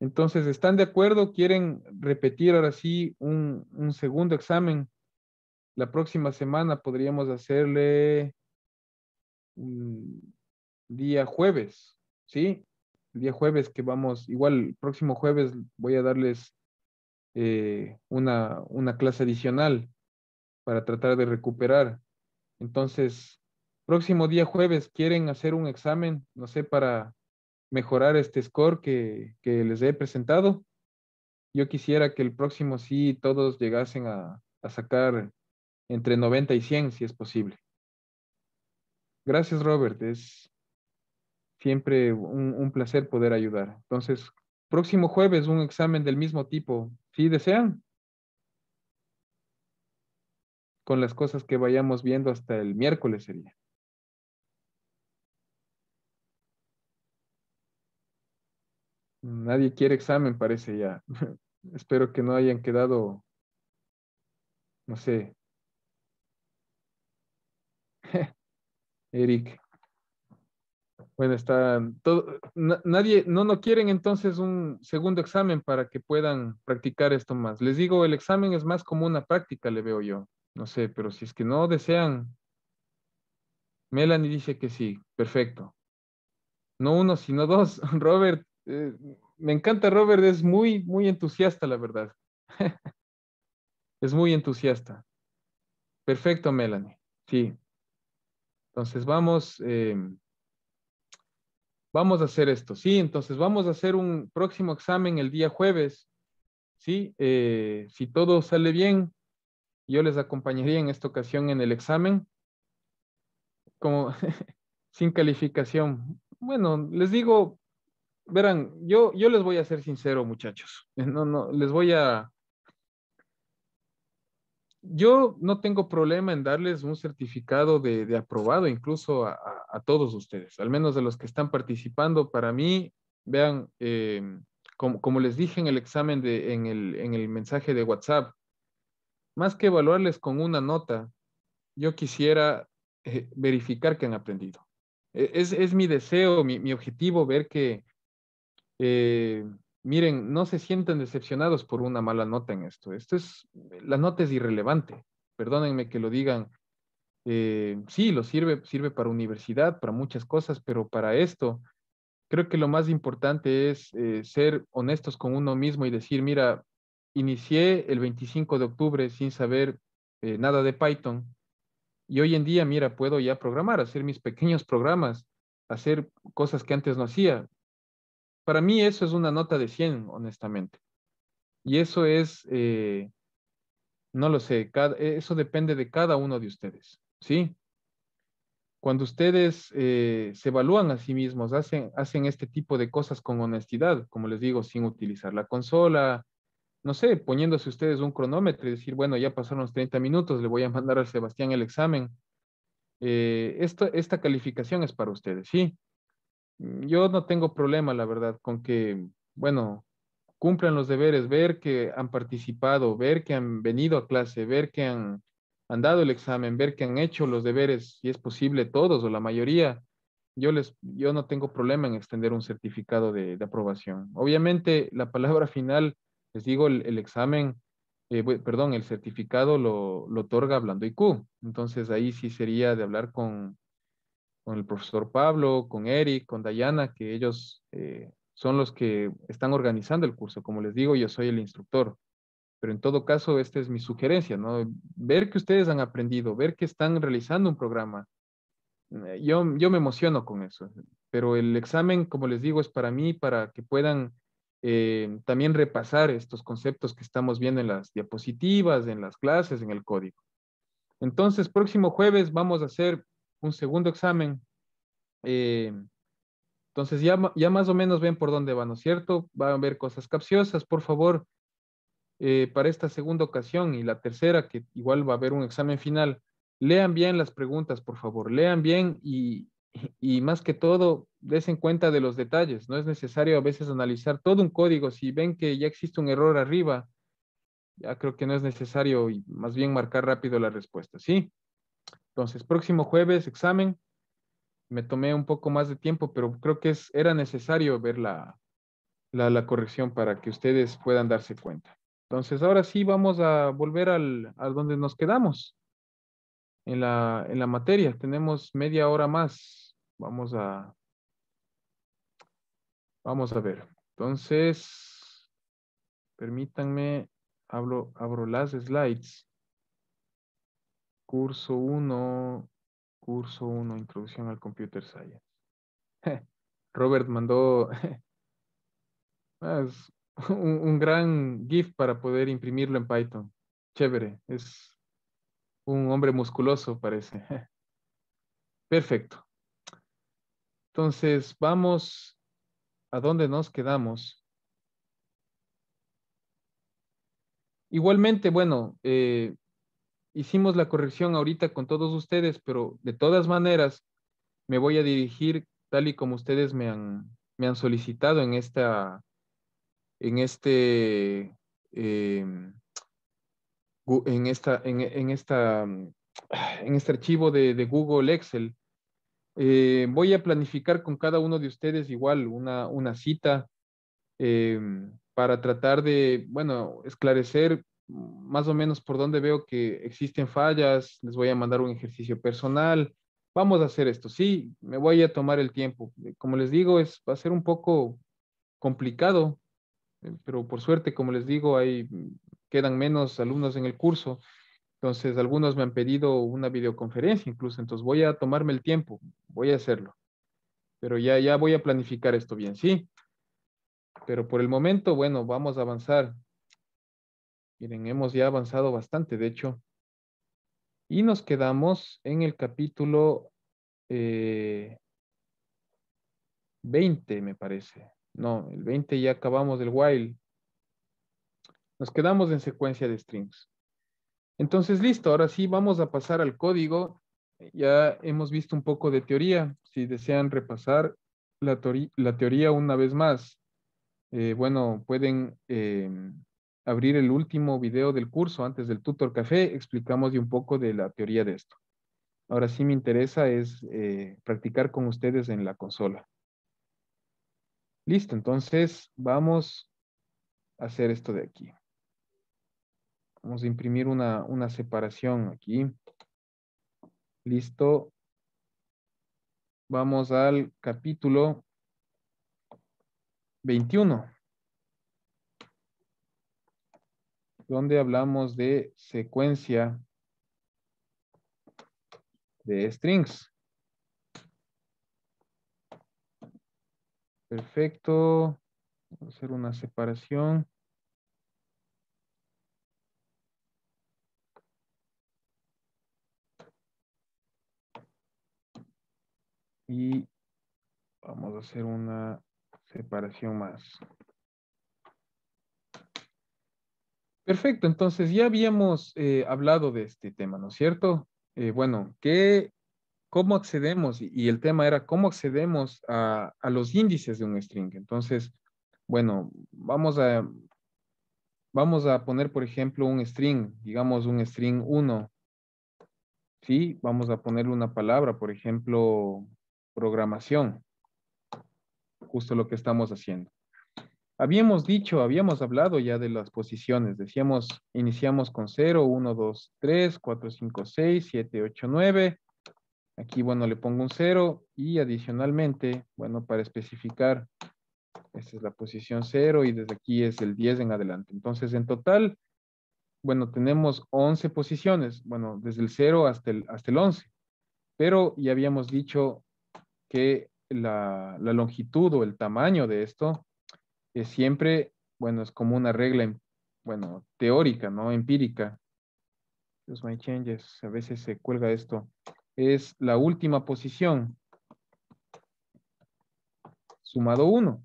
Entonces, ¿están de acuerdo? ¿Quieren repetir ahora sí un, un segundo examen? La próxima semana podríamos hacerle un día jueves, ¿sí? El día jueves que vamos, igual el próximo jueves voy a darles eh, una, una clase adicional para tratar de recuperar. Entonces, próximo día jueves quieren hacer un examen, no sé, para mejorar este score que, les he presentado. Yo quisiera que el próximo sí todos llegasen a, sacar entre 90 y 100 si es posible. Gracias, Robert. Es siempre un, un, placer poder ayudar. Entonces, próximo jueves un examen del mismo tipo si desean? Con las cosas que vayamos viendo hasta el miércoles sería. Nadie quiere examen, parece ya. Espero que no hayan quedado, no sé. Eric, bueno, está todo, nadie, no, no quieren entonces un segundo examen para que puedan practicar esto más. Les digo, el examen es más como una práctica, le veo yo. No sé, pero si es que no desean. Melanie dice que sí, perfecto. No uno, sino dos. Robert, eh, me encanta Robert, es muy, muy entusiasta, la verdad. es muy entusiasta. Perfecto, Melanie. Sí. Entonces vamos. Em, vamos a hacer esto, sí, entonces vamos a hacer un próximo examen el día jueves, sí, eh, si todo sale bien, yo les acompañaría en esta ocasión en el examen, como sin calificación. Bueno, les digo, verán, yo, yo les voy a ser sincero, muchachos, no, no, les voy a, yo no tengo problema en darles un certificado de, aprobado incluso a, todos ustedes, al menos de los que están participando. Para mí, vean, em, como, les dije en el examen, de, en, el, mensaje de WhatsApp, más que evaluarles con una nota, yo quisiera eh, verificar que han aprendido. E, es, mi deseo, mi, objetivo, ver que eh, miren, no se sientan decepcionados por una mala nota en esto. Esto es, la nota es irrelevante. Perdónenme que lo digan. Eh, sí, lo sirve, sirve para universidad, para muchas cosas, pero para esto creo que lo más importante es eh, ser honestos con uno mismo y decir, mira, inicié el 25 de octubre sin saber eh, nada de Python y hoy en día, mira, puedo ya programar, hacer mis pequeños programas, hacer cosas que antes no hacía. Para mí eso es una nota de 100, honestamente. Y eso es, eh, no lo sé, eh, eso depende de cada uno de ustedes, ¿sí? Cuando ustedes eh, se evalúan a sí mismos, hacen, hacen este tipo de cosas con honestidad, como les digo, sin utilizar la consola, no sé, poniéndose ustedes un cronómetro y decir, bueno, ya pasaron los 30 minutos, le voy a mandar al Sebastián el examen. esta calificación es para ustedes, ¿sí? Mm, yo no tengo problema, la verdad, con que, bueno, cumplan los deberes, ver que han participado, ver que han venido a clase, ver que han, dado el examen, ver que han hecho los deberes, si es posible todos o la mayoría. Yo, les, yo no tengo problema en extender un certificado de, aprobación. Obviamente, la palabra final, les digo, el, examen, eh, perdón, el certificado lo, lo otorga hablando IQ. Entonces, ahí sí sería de hablar con, con el profesor Pablo, con Eric, con Dayana, que ellos eh, son los que están organizando el curso. Como les digo, yo soy el instructor. Pero en todo caso, esta es mi sugerencia, ¿no? Ver que ustedes han aprendido, ver que están realizando un programa. Eh, yo, me emociono con eso, pero el examen, como les digo, es para mí, para que puedan eh, también repasar estos conceptos que estamos viendo en las diapositivas, en las clases, en el código. Entonces, próximo jueves vamos a hacer un segundo examen. Eh, entonces ya, ya más o menos ven por dónde van, ¿no es cierto? Van a ver cosas capciosas, por favor, eh, para esta segunda ocasión y la tercera, que igual va a haber un examen final, lean bien las preguntas, por favor, lean bien y, y más que todo, desen cuenta de los detalles. No es necesario a veces analizar todo un código. Si ven que ya existe un error arriba, ya creo que no es necesario y más bien marcar rápido la respuesta, ¿sí? Entonces, próximo jueves, examen. Me tomé un poco más de tiempo, pero creo que era necesario ver la, corrección para que ustedes puedan darse cuenta. Entonces, ahora sí vamos a volver al, a donde nos quedamos. En la, materia, tenemos media hora más. Vamos a, vamos a ver. Entonces, permítanme, abro las slides. Curso 1, curso 1, introducción al computer science. Robert mandó un, gran GIF para poder imprimirlo en Python. Chévere, es un hombre musculoso parece. Perfecto. Entonces, vamos a dónde nos quedamos. Igualmente, bueno, eh, hicimos la corrección ahorita con todos ustedes, pero de todas maneras me voy a dirigir tal y como ustedes me han, me han solicitado en, esta, en este... Em, en, esta, en, esta, mm, en este archivo de, Google Excel. Eh, voy a planificar con cada uno de ustedes igual una, una cita em, para tratar de, bueno, esclarecer más o menos por donde veo que existen fallas, les voy a mandar un ejercicio personal, vamos a hacer esto, sí, me voy a tomar el tiempo. Como les digo, es, va a ser un poco complicado, eh, pero por suerte, como les digo, hay, quedan menos alumnos en el curso, entonces algunos me han pedido una videoconferencia incluso, entonces voy a tomarme el tiempo, voy a hacerlo, pero ya, ya voy a planificar esto bien, sí. Pero por el momento, bueno, vamos a avanzar. Miren, hemos ya avanzado bastante, de hecho. Y nos quedamos en el capítulo 20, eh, me parece. No, el 20 ya acabamos del while. Nos quedamos en secuencia de strings. Entonces, listo, ahora sí vamos a pasar al código. Ya hemos visto un poco de teoría. Si desean repasar la, teoría una vez más, eh, bueno, pueden... Eh, abrir el último video del curso antes del Tutor Café, explicamos un poco de la teoría de esto. Ahora sí me interesa es eh, practicar con ustedes en la consola. Listo, entonces vamos a hacer esto de aquí. Vamos a imprimir una, una separación aquí. Listo. Vamos al capítulo 21. donde hablamos de secuencia de strings. Perfecto. Vamos a hacer una separación. Y vamos a hacer una separación más. Perfecto, entonces ya habíamos eh, hablado de este tema, ¿no es cierto? Eh, bueno, ¿qué, ¿cómo accedemos? Y el tema era cómo accedemos a, los índices de un string. Entonces, bueno, vamos a, vamos a poner, por ejemplo, un string, digamos un string 1. Sí, vamos a ponerle una palabra, por ejemplo, programación. Justo lo que estamos haciendo. Habíamos dicho, habíamos hablado ya de las posiciones. Decíamos, iniciamos con 0, 1, 2, 3, 4, 5, 6, 7, 8, 9. Aquí, bueno, le pongo un 0 y adicionalmente, bueno, para especificar, esta es la posición 0 y desde aquí es el 10 en adelante. Entonces, en total, bueno, tenemos 11 posiciones, bueno, desde el 0 hasta el, hasta el 11. Pero ya habíamos dicho que la, la longitud o el tamaño de esto es siempre, bueno, es como una regla, bueno, teórica, ¿no? Empírica. los my changes, a veces se cuelga esto. Es la última posición, sumado 1.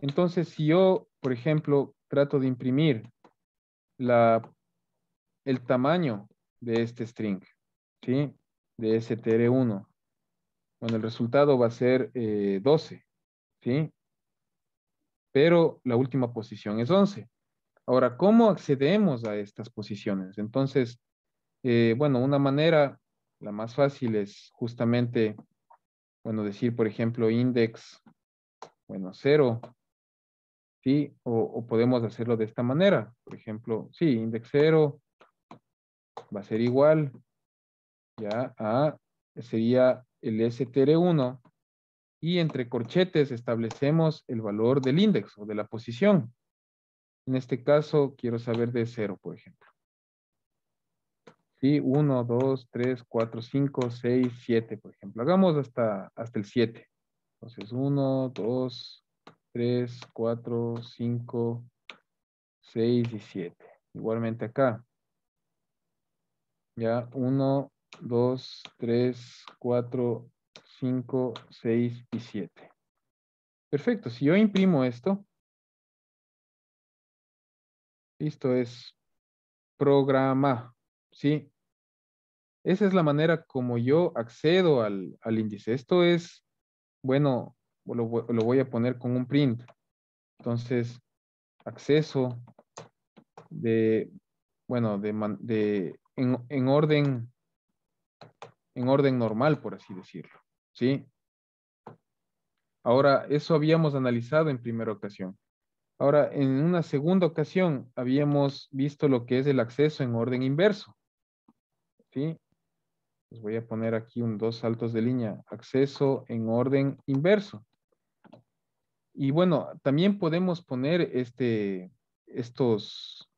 Entonces, si yo, por ejemplo, trato de imprimir la, el tamaño de este string, ¿sí? De str1. Bueno, el resultado va a ser 12, eh, ¿sí? pero la última posición es 11. Ahora, ¿cómo accedemos a estas posiciones? Entonces, eh, bueno, una manera, la más fácil es justamente, bueno, decir, por ejemplo, index, bueno, 0, ¿sí? O, o podemos hacerlo de esta manera. Por ejemplo, sí, index 0 va a ser igual, ya, a, sería el str1 y entre corchetes establecemos el valor del índice o de la posición. En este caso, quiero saber de 0, por ejemplo. Sí, 1, 2, 3, 4, 5, 6, 7, por ejemplo. Hagamos hasta, hasta el 7. Entonces, 1, 2, 3, 4, 5, 6 y 7. Igualmente acá. Ya, 1, 2, 3, 4, 5, 6 y 7. Perfecto, si yo imprimo esto, listo, es programa, ¿sí? Esa es la manera como yo accedo al, índice. Esto es, bueno, lo, voy a poner con un print. Entonces, acceso de, bueno, de, en, orden, en orden normal, por así decirlo. ¿Sí? Ahora, eso habíamos analizado en primera ocasión. Ahora, en una segunda ocasión habíamos visto lo que es el acceso en orden inverso. ¿Sí? Les voy a poner aquí un dos saltos de línea. Acceso en orden inverso. Y bueno, también podemos poner este, estos...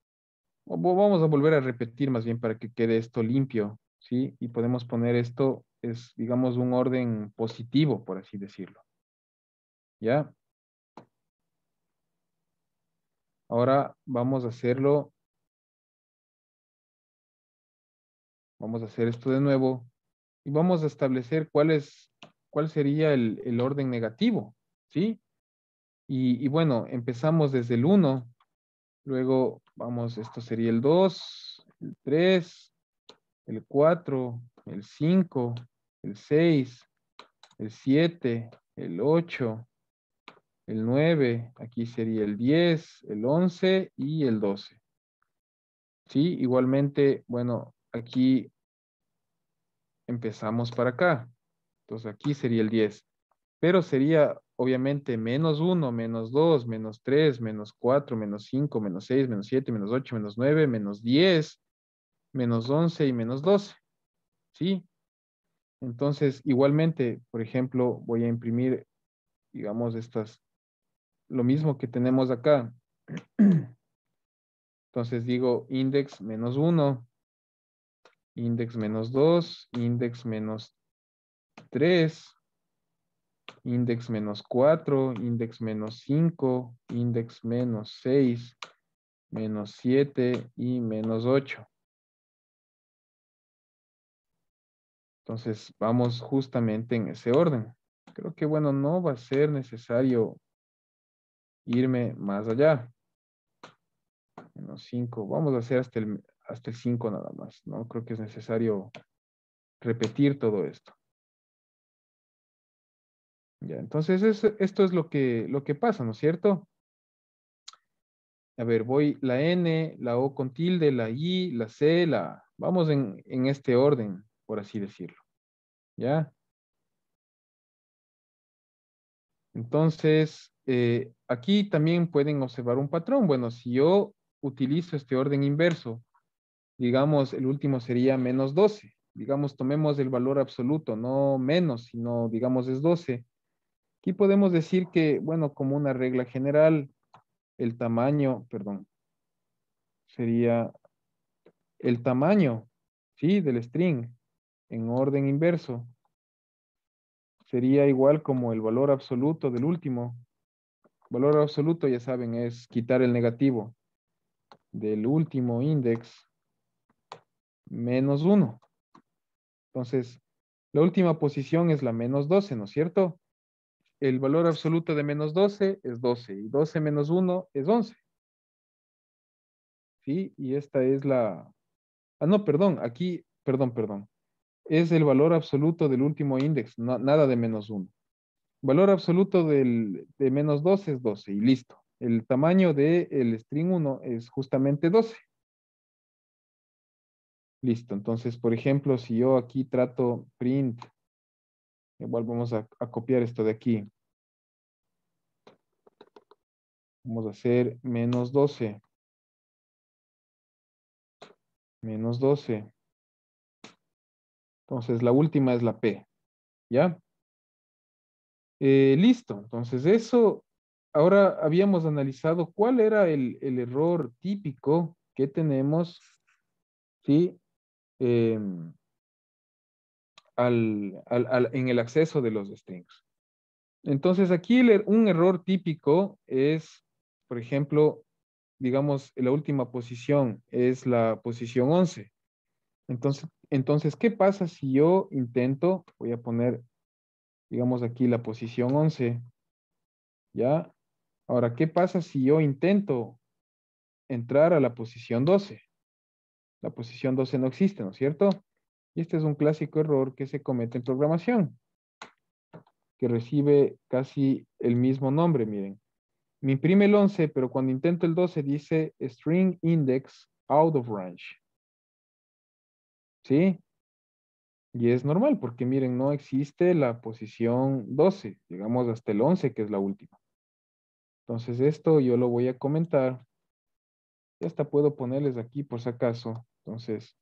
Vamos a volver a repetir más bien para que quede esto limpio. ¿Sí? Y podemos poner esto es, digamos, un orden positivo, por así decirlo. ¿Ya? Ahora vamos a hacerlo. Vamos a hacer esto de nuevo y vamos a establecer cuál es, cuál sería el, orden negativo, ¿sí? Y, y, bueno, empezamos desde el 1, luego vamos, esto sería el 2, el 3, el 4, el 5, el 6, el 7, el 8, el 9, aquí sería el 10, el 11 y el 12. ¿Sí? Igualmente, bueno, aquí empezamos para acá. Entonces aquí sería el 10. Pero sería obviamente menos 1, menos 2, menos 3, menos 4, menos 5, menos 6, menos 7, menos 8, menos 9, menos 10, menos 11 y menos 12. Sí. Entonces, igualmente, por ejemplo, voy a imprimir, digamos, estas, lo mismo que tenemos acá. Entonces digo index menos 1, index menos 2, index menos 3, index menos 4, index menos 5, index menos 6, menos 7 y menos 8. Entonces, vamos justamente en ese orden. Creo que, bueno, no va a ser necesario irme más allá. Menos 5, vamos a hacer hasta el, hasta 5 nada más. No creo que es necesario repetir todo esto. Ya, entonces esto es lo que, lo que pasa, ¿no es cierto? A ver, voy la N, la O con tilde, la I, la C, la... Vamos en, en este orden por así decirlo. ¿Ya? Entonces, eh, aquí también pueden observar un patrón. Bueno, si yo utilizo este orden inverso, digamos, el último sería menos 12. Digamos, tomemos el valor absoluto, no menos, sino, digamos, es 12. Aquí podemos decir que, bueno, como una regla general, el tamaño, perdón, sería el tamaño, ¿sí? Del string en orden inverso. Sería igual como el valor absoluto del último. Valor absoluto, ya saben, es quitar el negativo del último índice menos 1. Entonces, la última posición es la menos 12, ¿no es cierto? El valor absoluto de menos 12 es 12 y 12 menos 1 es 11. ¿Sí? Y esta es la... Ah, no, perdón, aquí, perdón, perdón es el valor absoluto del último index, nada de menos 1. Valor absoluto de menos 12 es 12 y listo. El tamaño del string 1 es justamente 12. Listo, entonces, por ejemplo, si yo aquí trato print, igual vamos a copiar esto de aquí. Vamos a hacer menos 12. Menos 12. Entonces, la última es la P. ¿Ya? Eh, listo. Entonces, eso, ahora habíamos analizado cuál era el, error típico que tenemos, ¿sí? Em, al, en el acceso de los strings. Entonces, aquí er, un error típico es, por ejemplo, digamos, la última posición es la posición 11. Entonces, entonces, ¿qué pasa si yo intento, voy a poner, digamos aquí la posición 11, ¿ya? Ahora, ¿qué pasa si yo intento entrar a la posición 12? La posición 12 no existe, ¿no es cierto? Y este es un clásico error que se comete en programación, que recibe casi el mismo nombre, miren. Me imprime el 11, pero cuando intento el 12 dice string index out of range. ¿sí? Y es normal, porque miren, no existe la posición 12, llegamos hasta el 11, que es la última. Entonces esto yo lo voy a comentar. Y hasta puedo ponerles aquí por si acaso. Entonces,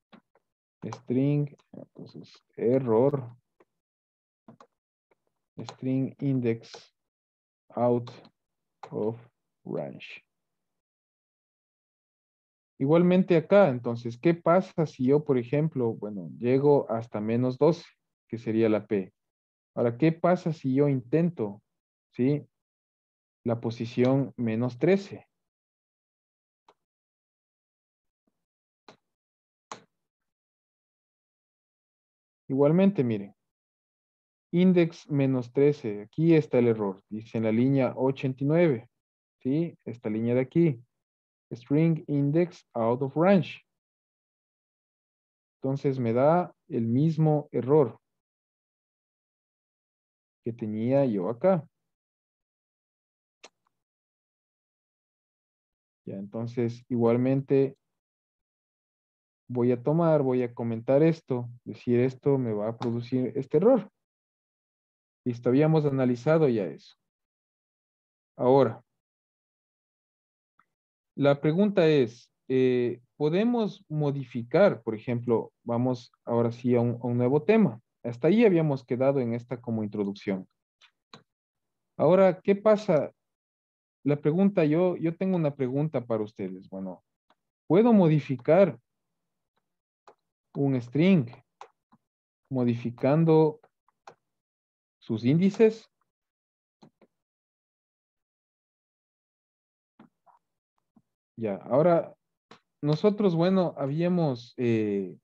string, entonces, error, string index out of range. Igualmente acá, entonces, ¿qué pasa si yo, por ejemplo, bueno, llego hasta menos 12, que sería la P? Ahora, ¿qué pasa si yo intento, sí, la posición menos 13? Igualmente, miren, index menos 13, aquí está el error, dice en la línea 89, ¿sí? Esta línea de aquí string index out of range. Entonces me da el mismo error que tenía yo acá. Ya, entonces igualmente voy a tomar, voy a comentar esto, decir esto me va a producir este error. Listo, habíamos analizado ya eso. Ahora, la pregunta es, eh, ¿podemos modificar, por ejemplo, vamos ahora sí a un, a un nuevo tema? Hasta ahí habíamos quedado en esta como introducción. Ahora, ¿qué pasa? La pregunta, yo, yo tengo una pregunta para ustedes. Bueno, ¿puedo modificar un string modificando sus índices? Ya, ahora nosotros, bueno, habíamos eh,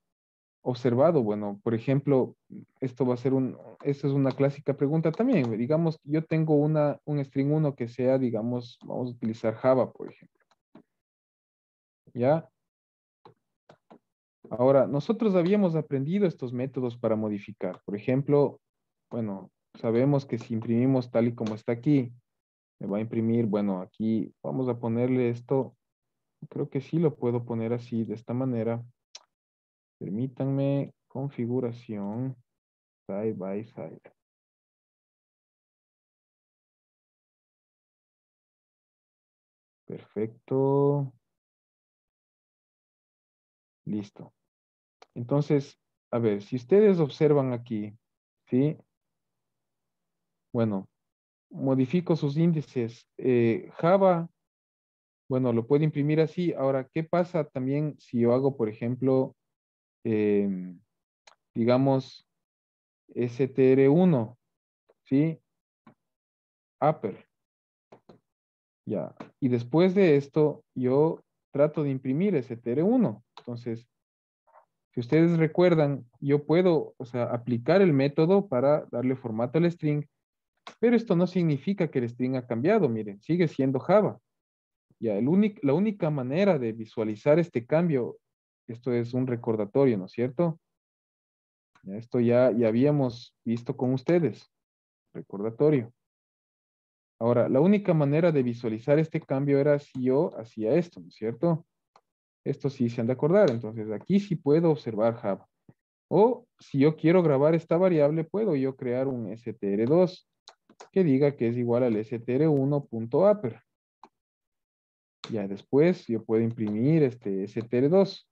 observado, bueno, por ejemplo, esto va a ser un, esta es una clásica pregunta también, digamos, yo tengo una, un string 1 que sea, digamos, vamos a utilizar Java, por ejemplo. Ya. Ahora, nosotros habíamos aprendido estos métodos para modificar. Por ejemplo, bueno, sabemos que si imprimimos tal y como está aquí, me va a imprimir, bueno, aquí vamos a ponerle esto creo que sí lo puedo poner así, de esta manera. Permítanme configuración side by side. Perfecto. Listo. Entonces, a ver, si ustedes observan aquí, ¿sí? Bueno, modifico sus índices. Eh, Java bueno, lo puedo imprimir así. Ahora, ¿qué pasa también si yo hago, por ejemplo, em, digamos, STR1, ¿sí? Upper. Ya. Y después de esto, yo trato de imprimir STR1. Entonces, si ustedes recuerdan, yo puedo, o sea, aplicar el método para darle formato al string, pero esto no significa que el string ha cambiado, miren, sigue siendo Java. Ya, la única manera de visualizar este cambio, esto es un recordatorio, ¿no es cierto? esto ya, ya habíamos visto con ustedes, recordatorio. Ahora, la única manera de visualizar este cambio era si yo hacía esto, ¿no es cierto? Esto sí se han de acordar, entonces aquí sí puedo observar Java. O si yo quiero grabar esta variable, puedo yo crear un str2 que diga que es igual al str1.upper. Ya después yo puedo imprimir este STR2.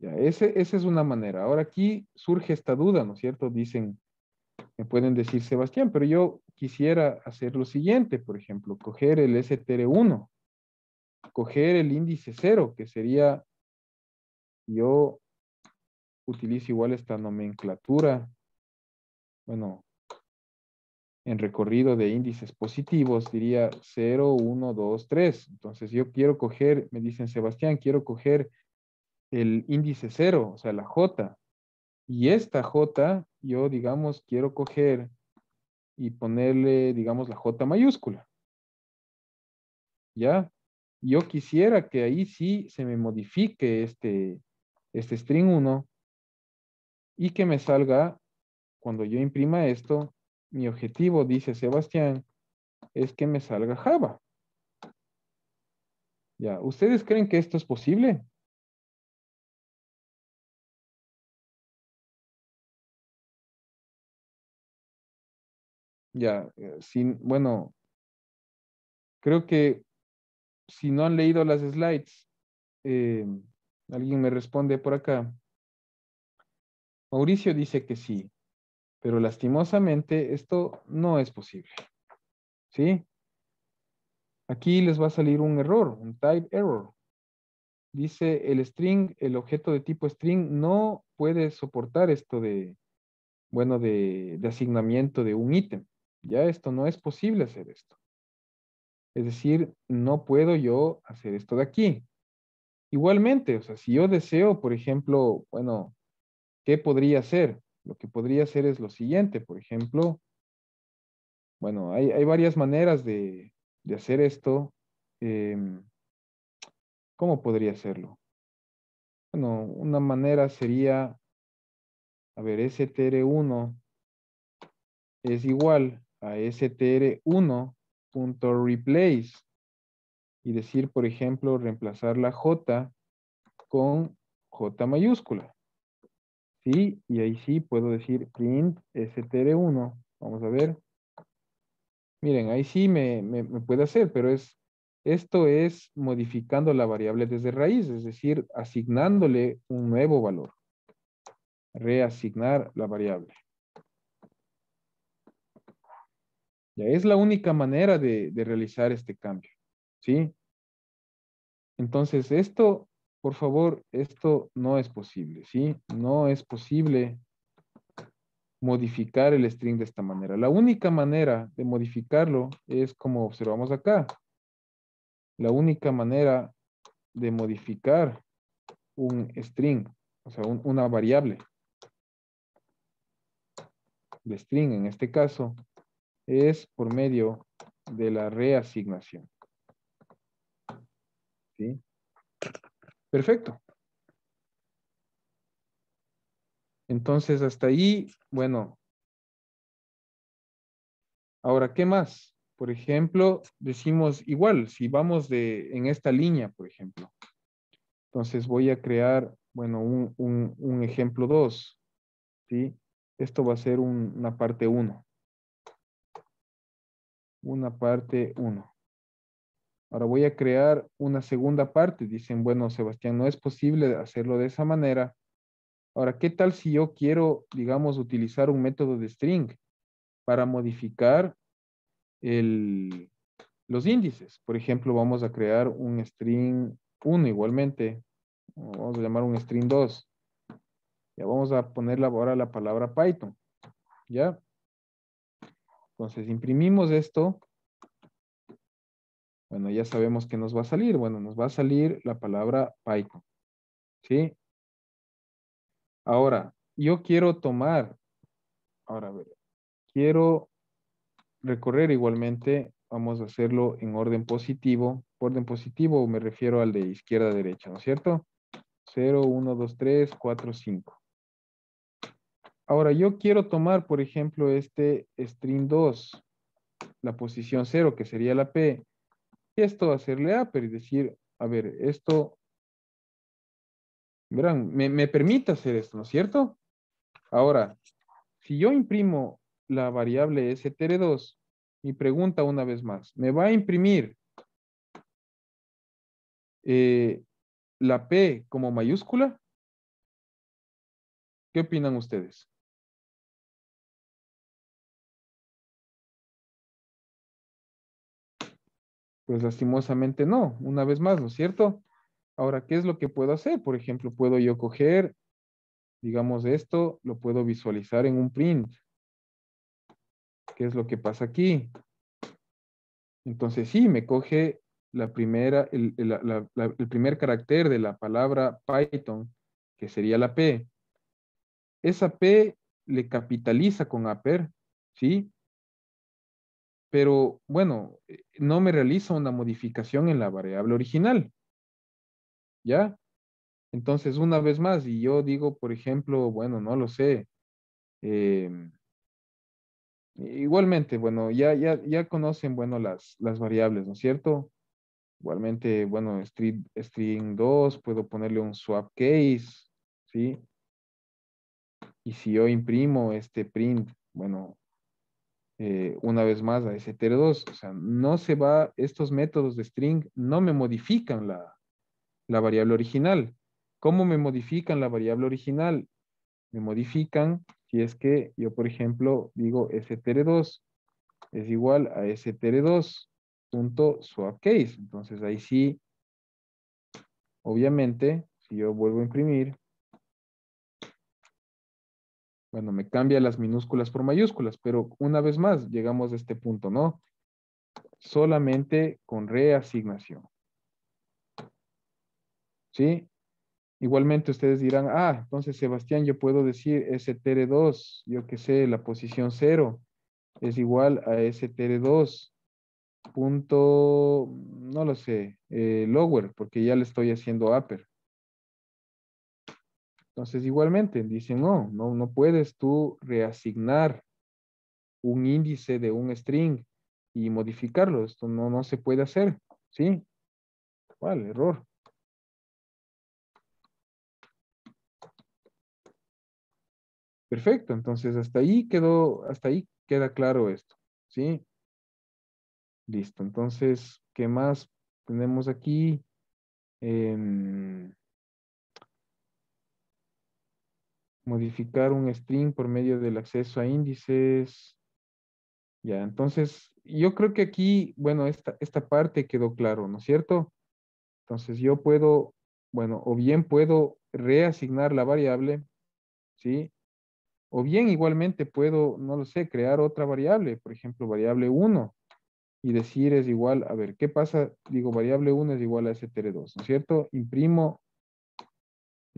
Ya, ese, esa es una manera. Ahora aquí surge esta duda, ¿no es cierto? Dicen, me pueden decir, Sebastián, pero yo quisiera hacer lo siguiente, por ejemplo, coger el STR1, coger el índice 0, que sería, yo utilizo igual esta nomenclatura, bueno, en recorrido de índices positivos, diría 0, 1, 2, 3. Entonces yo quiero coger, me dicen Sebastián, quiero coger el índice 0, o sea, la J. Y esta J, yo digamos, quiero coger y ponerle, digamos, la J mayúscula. ¿Ya? Yo quisiera que ahí sí se me modifique este, este string 1 y que me salga, cuando yo imprima esto, mi objetivo, dice Sebastián, es que me salga Java. Ya, ¿ustedes creen que esto es posible? Ya, eh, sin, bueno, creo que si no han leído las slides, eh, alguien me responde por acá. Mauricio dice que sí. Pero lastimosamente esto no es posible. ¿Sí? Aquí les va a salir un error, un type error. Dice el string, el objeto de tipo string no puede soportar esto de, bueno, de, de asignamiento de un ítem. Ya esto no es posible hacer esto. Es decir, no puedo yo hacer esto de aquí. Igualmente, o sea, si yo deseo, por ejemplo, bueno, ¿qué podría hacer? Lo que podría hacer es lo siguiente, por ejemplo, bueno, hay, varias maneras de, hacer esto. Em, ¿Cómo podría hacerlo? Bueno, una manera sería, a ver, str1 es igual a str1.replace y decir, por ejemplo, reemplazar la j con j mayúscula y ahí sí puedo decir print str1. Vamos a ver. Miren, ahí sí me, puede hacer, pero es esto es modificando la variable desde raíz, es decir, asignándole un nuevo valor. Reasignar la variable. Ya es la única manera de, de realizar este cambio. ¿Sí? Entonces, esto por favor, esto no es posible, ¿sí? No es posible modificar el string de esta manera. La única manera de modificarlo es como observamos acá. La única manera de modificar un string, o sea, una variable de string en este caso, es por medio de la reasignación. ¿Sí? Perfecto. Entonces, hasta ahí, bueno. Ahora, ¿qué más? Por ejemplo, decimos igual, si vamos de, en esta línea, por ejemplo. Entonces voy a crear, bueno, un, ejemplo 2. ¿sí? Esto va a ser una parte 1. Una parte 1. Ahora voy a crear una segunda parte. Dicen, bueno, Sebastián, no es posible hacerlo de esa manera. Ahora, ¿qué tal si yo quiero, digamos, utilizar un método de string para modificar los índices? Por ejemplo, vamos a crear un string 1 igualmente. Vamos a llamar un string 2. Ya vamos a poner ahora la palabra Python. ¿Ya? Entonces imprimimos esto bueno, ya sabemos que nos va a salir. Bueno, nos va a salir la palabra Python, ¿Sí? Ahora, yo quiero tomar, ahora a ver, quiero recorrer igualmente, vamos a hacerlo en orden positivo. Orden positivo me refiero al de izquierda a derecha, ¿no es cierto? 0, 1, 2, 3, 4, 5. Ahora, yo quiero tomar, por ejemplo, este string 2, la posición 0, que sería la P, esto hacerle upper y decir, a ver, esto, verán, me, permite hacer esto, ¿no es cierto? Ahora, si yo imprimo la variable str2, mi pregunta una vez más, ¿me va a imprimir eh, la P como mayúscula? ¿Qué opinan ustedes? Pues lastimosamente no, una vez más, ¿no es cierto? Ahora, ¿qué es lo que puedo hacer? Por ejemplo, puedo yo coger, digamos esto, lo puedo visualizar en un print. ¿Qué es lo que pasa aquí? Entonces sí, me coge la primera, el, el primer carácter de la palabra Python, que sería la P. Esa P le capitaliza con Aper, ¿sí? pero bueno, eh, no me realiza una modificación en la variable original. ¿Ya? Entonces, una vez más, y yo digo, por ejemplo, bueno, no lo sé. Em, igualmente, bueno, ya, ya, ya conocen, bueno, las, las variables, ¿no es cierto? Igualmente, bueno, string, string 2, puedo ponerle un swap case, ¿sí? Y si yo imprimo este print, bueno, eh, una vez más a STR2. O sea, no se va, estos métodos de string no me modifican la, la variable original. ¿Cómo me modifican la variable original? Me modifican si es que yo, por ejemplo, digo str2 es igual a str2.swapCase. Entonces ahí sí, obviamente, si yo vuelvo a imprimir, bueno, me cambia las minúsculas por mayúsculas, pero una vez más llegamos a este punto, ¿no? Solamente con reasignación. ¿Sí? Igualmente ustedes dirán, ah, entonces Sebastián, yo puedo decir STR2, yo que sé, la posición 0 es igual a STR2 punto, no lo sé, eh, lower, porque ya le estoy haciendo upper. Entonces, igualmente, dicen, no, no, no puedes tú reasignar un índice de un string y modificarlo. Esto no, no se puede hacer, ¿sí? ¡Cuál error. Perfecto, entonces hasta ahí quedó, hasta ahí queda claro esto, ¿sí? Listo, entonces, ¿qué más tenemos aquí? Em, modificar un string por medio del acceso a índices. Ya, entonces, yo creo que aquí, bueno, esta, esta parte quedó claro, ¿no es cierto? Entonces, yo puedo, bueno, o bien puedo reasignar la variable, ¿sí? O bien igualmente puedo, no lo sé, crear otra variable, por ejemplo, variable 1, y decir es igual, a ver, ¿qué pasa? Digo, variable 1 es igual a str2, ¿no es cierto? Imprimo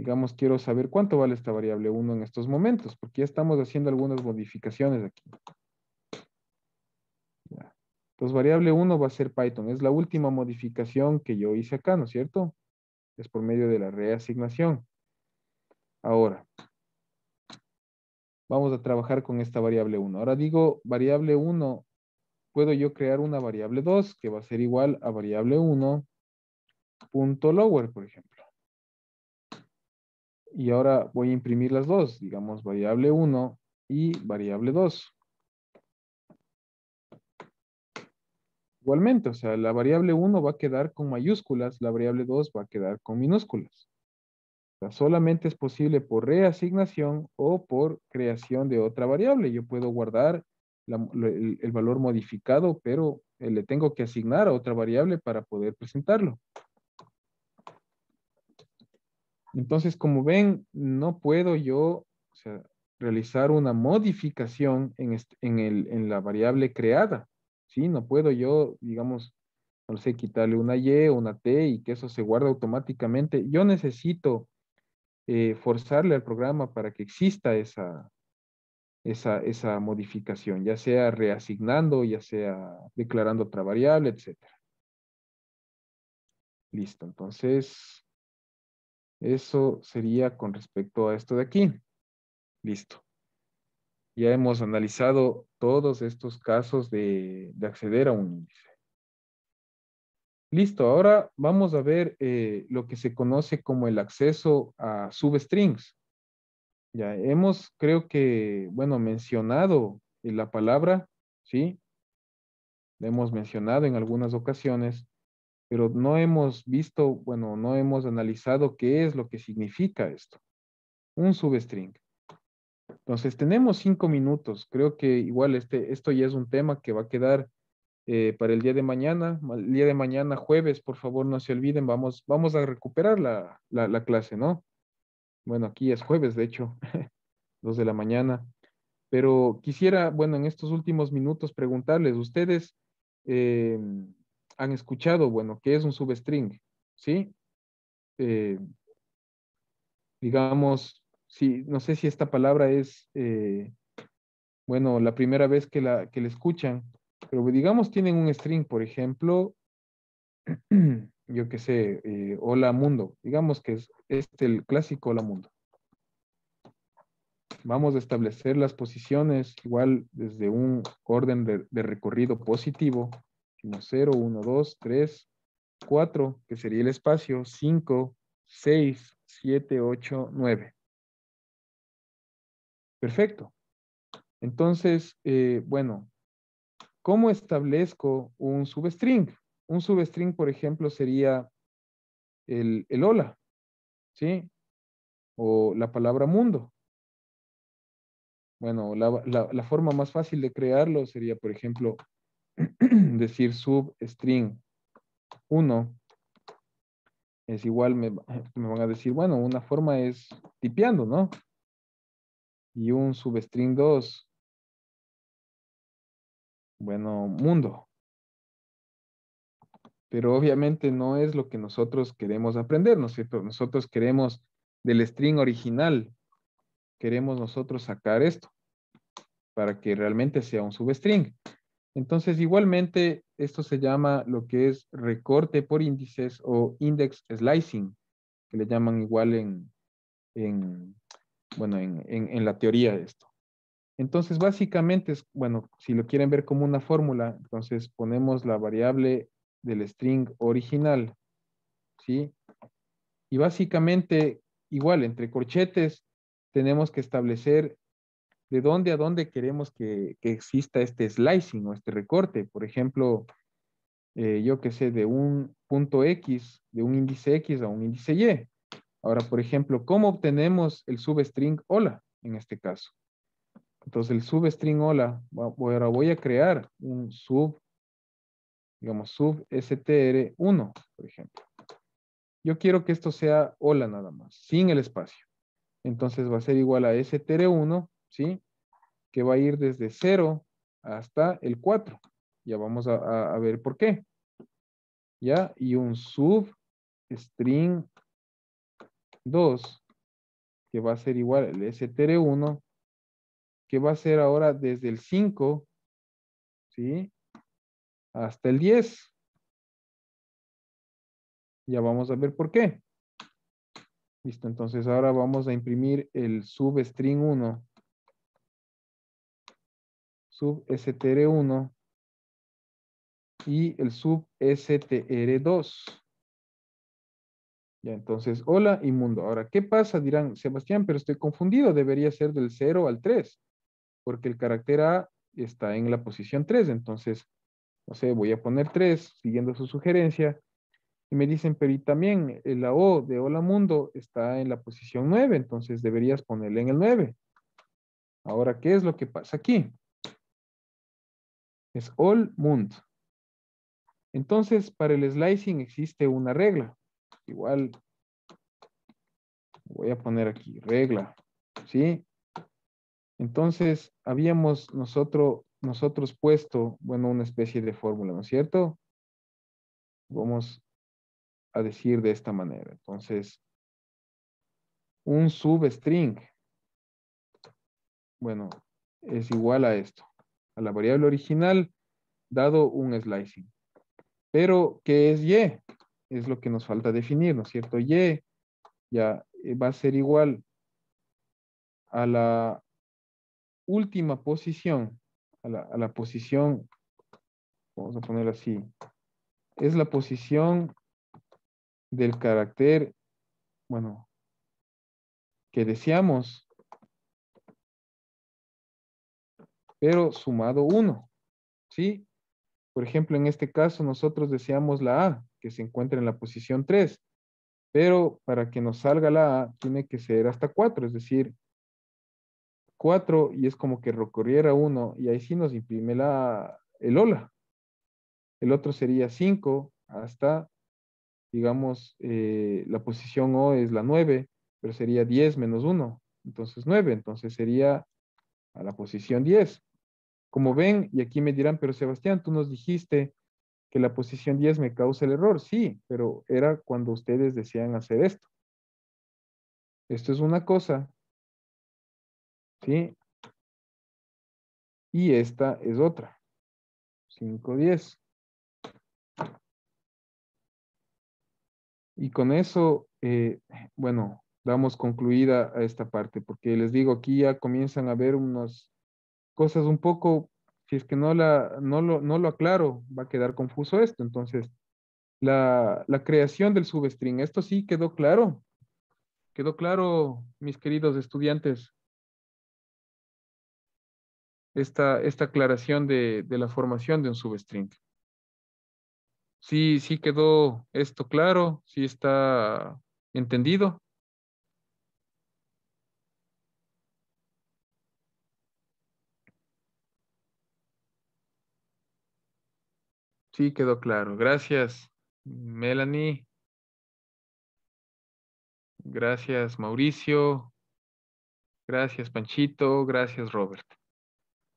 digamos, quiero saber cuánto vale esta variable 1 en estos momentos, porque ya estamos haciendo algunas modificaciones aquí. Entonces, variable 1 va a ser Python. Es la última modificación que yo hice acá, ¿no es cierto? Es por medio de la reasignación. Ahora, vamos a trabajar con esta variable 1. Ahora digo variable 1, puedo yo crear una variable 2 que va a ser igual a variable 1.lower, por ejemplo. Y ahora voy a imprimir las dos, digamos variable 1 y variable 2. Igualmente, o sea, la variable 1 va a quedar con mayúsculas, la variable 2 va a quedar con minúsculas. solamente es posible por reasignación o por creación de otra variable. Yo puedo guardar el, el valor modificado, pero eh, le tengo que asignar a otra variable para poder presentarlo. Entonces, como ven, no puedo yo realizar una modificación este, en, la variable creada. ¿sí? No puedo yo, digamos, no sé, quitarle una Y o una T y que eso se guarde automáticamente. Yo necesito eh, forzarle al programa para que exista esa, esa, esa modificación, ya sea reasignando, ya sea declarando otra variable, etc. Listo, entonces eso sería con respecto a esto de aquí. Listo. Ya hemos analizado todos estos casos de, acceder a un índice. Listo, ahora vamos a ver eh, lo que se conoce como el acceso a substrings. Ya hemos, creo que, bueno, mencionado la palabra, ¿sí? La hemos mencionado en algunas ocasiones pero no hemos visto, bueno, no hemos analizado qué es lo que significa esto. Un substring. Entonces, tenemos cinco minutos. Creo que igual este, esto ya es un tema que va a quedar eh, para el día de mañana. El día de mañana, jueves, por favor, no se olviden. Vamos, vamos a recuperar la, la, clase, ¿no? Bueno, aquí es jueves, de hecho, dos de la mañana. Pero quisiera, bueno, en estos últimos minutos preguntarles, ustedes... Eh, han escuchado, bueno, que es un substring, ¿sí? Eh, digamos, si, no sé si esta palabra es, eh, bueno, la primera vez que la, que la escuchan, pero digamos tienen un string, por ejemplo, yo qué sé, eh, hola mundo, digamos que es este el clásico hola mundo. Vamos a establecer las posiciones igual desde un orden de recorrido positivo, 0, 1, 2, 3, 4, que sería el espacio, 5, 6, 7, 8, 9. Perfecto. Entonces, eh, bueno, ¿cómo establezco un substring? Un substring, por ejemplo, sería el, hola, ¿sí? O la palabra mundo. Bueno, la forma más fácil de crearlo sería, por ejemplo, decir substring 1 es igual, me, van a decir, bueno, una forma es tipeando, ¿no? Y un substring 2. Bueno, mundo. Pero obviamente no es lo que nosotros queremos aprender, ¿no es cierto? Nosotros queremos del string original, queremos nosotros sacar esto para que realmente sea un substring. Entonces, igualmente, esto se llama lo que es recorte por índices o index slicing, que le llaman igual en, bueno, en, en, la teoría de esto. Entonces, básicamente, es, bueno, si lo quieren ver como una fórmula, entonces ponemos la variable del string original, ¿sí? Y básicamente, igual, entre corchetes, tenemos que establecer de dónde a dónde queremos que, exista este slicing o este recorte. Por ejemplo, eh, yo que sé, de un punto X, de un índice X a un índice Y. Ahora, por ejemplo, ¿cómo obtenemos el substring hola en este caso? Entonces, el substring hola, ahora voy a crear un sub, digamos, sub str1, por ejemplo. Yo quiero que esto sea hola nada más, sin el espacio. Entonces va a ser igual a str1 ¿sí? Que va a ir desde 0 hasta el 4. Ya vamos a, ver por qué. ¿Ya? Y un sub string 2 que va a ser igual al str1 que va a ser ahora desde el 5 ¿sí? hasta el 10. Ya vamos a ver por qué. Listo, entonces ahora vamos a imprimir el substring 1 sub STR1 y el sub STR2. Ya, entonces, hola y mundo. Ahora, ¿qué pasa? Dirán, Sebastián, pero estoy confundido. Debería ser del 0 al 3, porque el carácter A está en la posición 3. Entonces, no sé, voy a poner 3, siguiendo su sugerencia. Y me dicen, pero y también la O de hola mundo está en la posición 9, entonces deberías ponerle en el 9. Ahora, ¿qué es lo que pasa aquí? Es all mund. Entonces, para el slicing existe una regla. Igual, voy a poner aquí, regla, ¿sí? Entonces, habíamos nosotros, nosotros puesto, bueno, una especie de fórmula, ¿no es cierto? Vamos a decir de esta manera. Entonces, un substring, bueno, es igual a esto la variable original dado un slicing. Pero, ¿qué es y? Es lo que nos falta definir, ¿no es cierto? Y ya eh, va a ser igual a la última posición, a la, a la posición, vamos a poner así, es la posición del carácter, bueno, que deseamos pero sumado 1. ¿Sí? Por ejemplo, en este caso nosotros deseamos la A, que se encuentra en la posición 3, pero para que nos salga la A tiene que ser hasta 4, es decir, 4 y es como que recorriera 1 y ahí sí nos imprime la, el hola. El otro sería 5 hasta, digamos, eh, la posición O es la 9, pero sería 10 menos 1, entonces 9, entonces sería a la posición 10. Como ven, y aquí me dirán, pero Sebastián, tú nos dijiste que la posición 10 me causa el error. Sí, pero era cuando ustedes decían hacer esto. Esto es una cosa. ¿Sí? Y esta es otra. 5, 10. Y con eso, eh, bueno, damos concluida a esta parte, porque les digo, aquí ya comienzan a ver unos cosas un poco, si es que no, la, no, lo, aclaro, va a quedar confuso esto. Entonces, la, creación del substring, esto sí quedó claro. ¿Quedó claro, mis queridos estudiantes? Esta, esta aclaración de, de la formación de un substring. Sí, sí quedó esto claro, sí está entendido. Sí, quedó claro. Gracias, Melanie. Gracias, Mauricio. Gracias, Panchito. Gracias, Robert.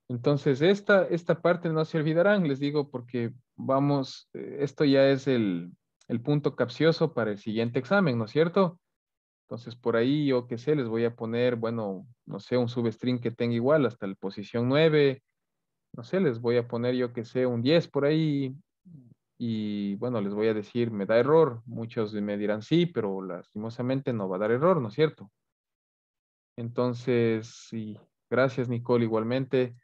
Entonces, esta, esta parte no se olvidarán, les digo, porque vamos, eh, esto ya es el, el punto capcioso para el siguiente examen, ¿no es cierto? Entonces, por ahí, yo qué sé, les voy a poner, bueno, no sé, un substring que tenga igual hasta la posición 9, no sé, les voy a poner yo que sé un 10 por ahí y bueno, les voy a decir, me da error. Muchos me dirán sí, pero lastimosamente no va a dar error, ¿no es cierto? Entonces, sí, gracias Nicole igualmente.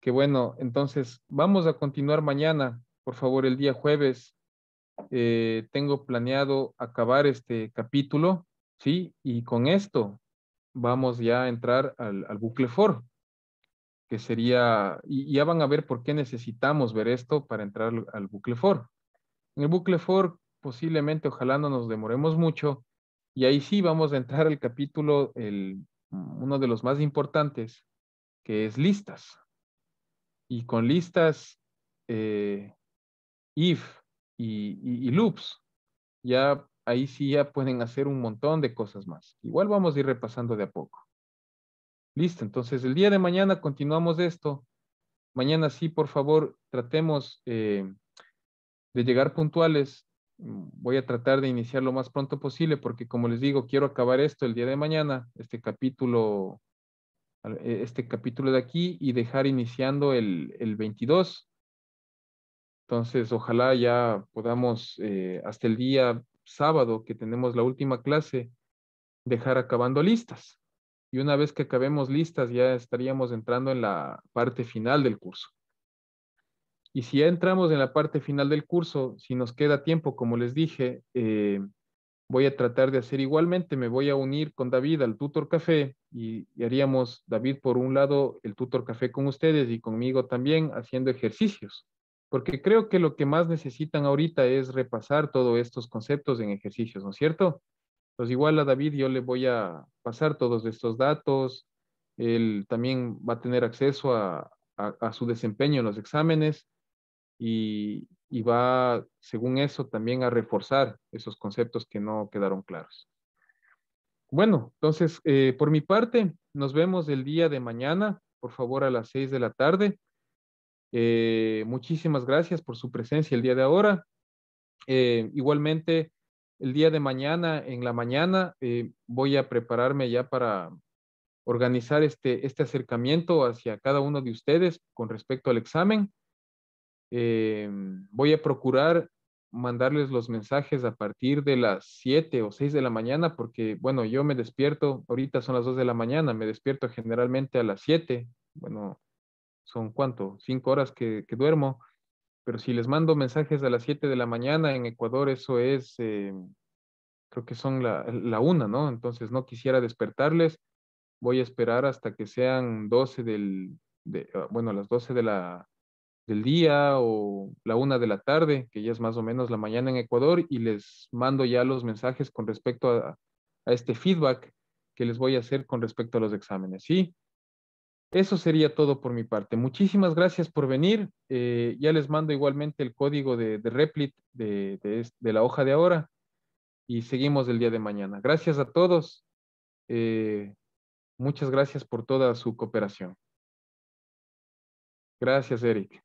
Qué bueno, entonces vamos a continuar mañana, por favor, el día jueves. Eh, tengo planeado acabar este capítulo, ¿sí? Y con esto vamos ya a entrar al, al bucle for que sería, y ya van a ver por qué necesitamos ver esto para entrar al, bucle for. En el bucle for posiblemente, ojalá no nos demoremos mucho, y ahí sí vamos a entrar al capítulo, el, uno de los más importantes, que es listas. Y con listas, eh, if y loops, ya ahí sí ya pueden hacer un montón de cosas más. Igual vamos a ir repasando de a poco. Listo, entonces el día de mañana continuamos esto. Mañana sí, por favor, tratemos eh, de llegar puntuales. Voy a tratar de iniciar lo más pronto posible porque, como les digo, quiero acabar esto el día de mañana, este capítulo, eh, este capítulo de aquí y dejar iniciando el, 22. Entonces, ojalá ya podamos, eh, hasta el día sábado que tenemos la última clase, dejar acabando listas y una vez que acabemos listas ya estaríamos entrando en la parte final del curso. Y si ya entramos en la parte final del curso, si nos queda tiempo, como les dije, eh, voy a tratar de hacer igualmente, me voy a unir con David al Tutor Café y, haríamos, David por un lado, el Tutor Café con ustedes y conmigo también haciendo ejercicios, porque creo que lo que más necesitan ahorita es repasar todos estos conceptos en ejercicios, ¿no es cierto? Entonces, igual a David yo le voy a pasar todos estos datos. Él también va a tener acceso a, su desempeño en los exámenes y, va, según eso, también a reforzar esos conceptos que no quedaron claros. Bueno, entonces, eh, por mi parte, nos vemos el día de mañana, por favor, a las seis de la tarde. Eh, muchísimas gracias por su presencia el día de ahora. Eh, igualmente, el día de mañana, en la mañana, eh, voy a prepararme ya para organizar este, este acercamiento hacia cada uno de ustedes con respecto al examen. Eh, voy a procurar mandarles los mensajes a partir de las 7 o 6 de la mañana, porque, bueno, yo me despierto, ahorita son las 2 de la mañana, me despierto generalmente a las 7, bueno, son cuánto, 5 horas que duermo pero si les mando mensajes a las 7 de la mañana en Ecuador, eso es, eh, creo que son la, la una, ¿no? Entonces no quisiera despertarles, voy a esperar hasta que sean 12 del, de, ah, bueno, las 12 de la, del día o la una de la tarde, que ya es más o menos la mañana en Ecuador, y les mando ya los mensajes con respecto a, a este feedback que les voy a hacer con respecto a los exámenes. ¿Sí? Eso sería todo por mi parte. Muchísimas gracias por venir. Eh, ya les mando igualmente el código de, de Replit de, la hoja de ahora y seguimos el día de mañana. Gracias a todos. Eh, muchas gracias por toda su cooperación. Gracias, Eric.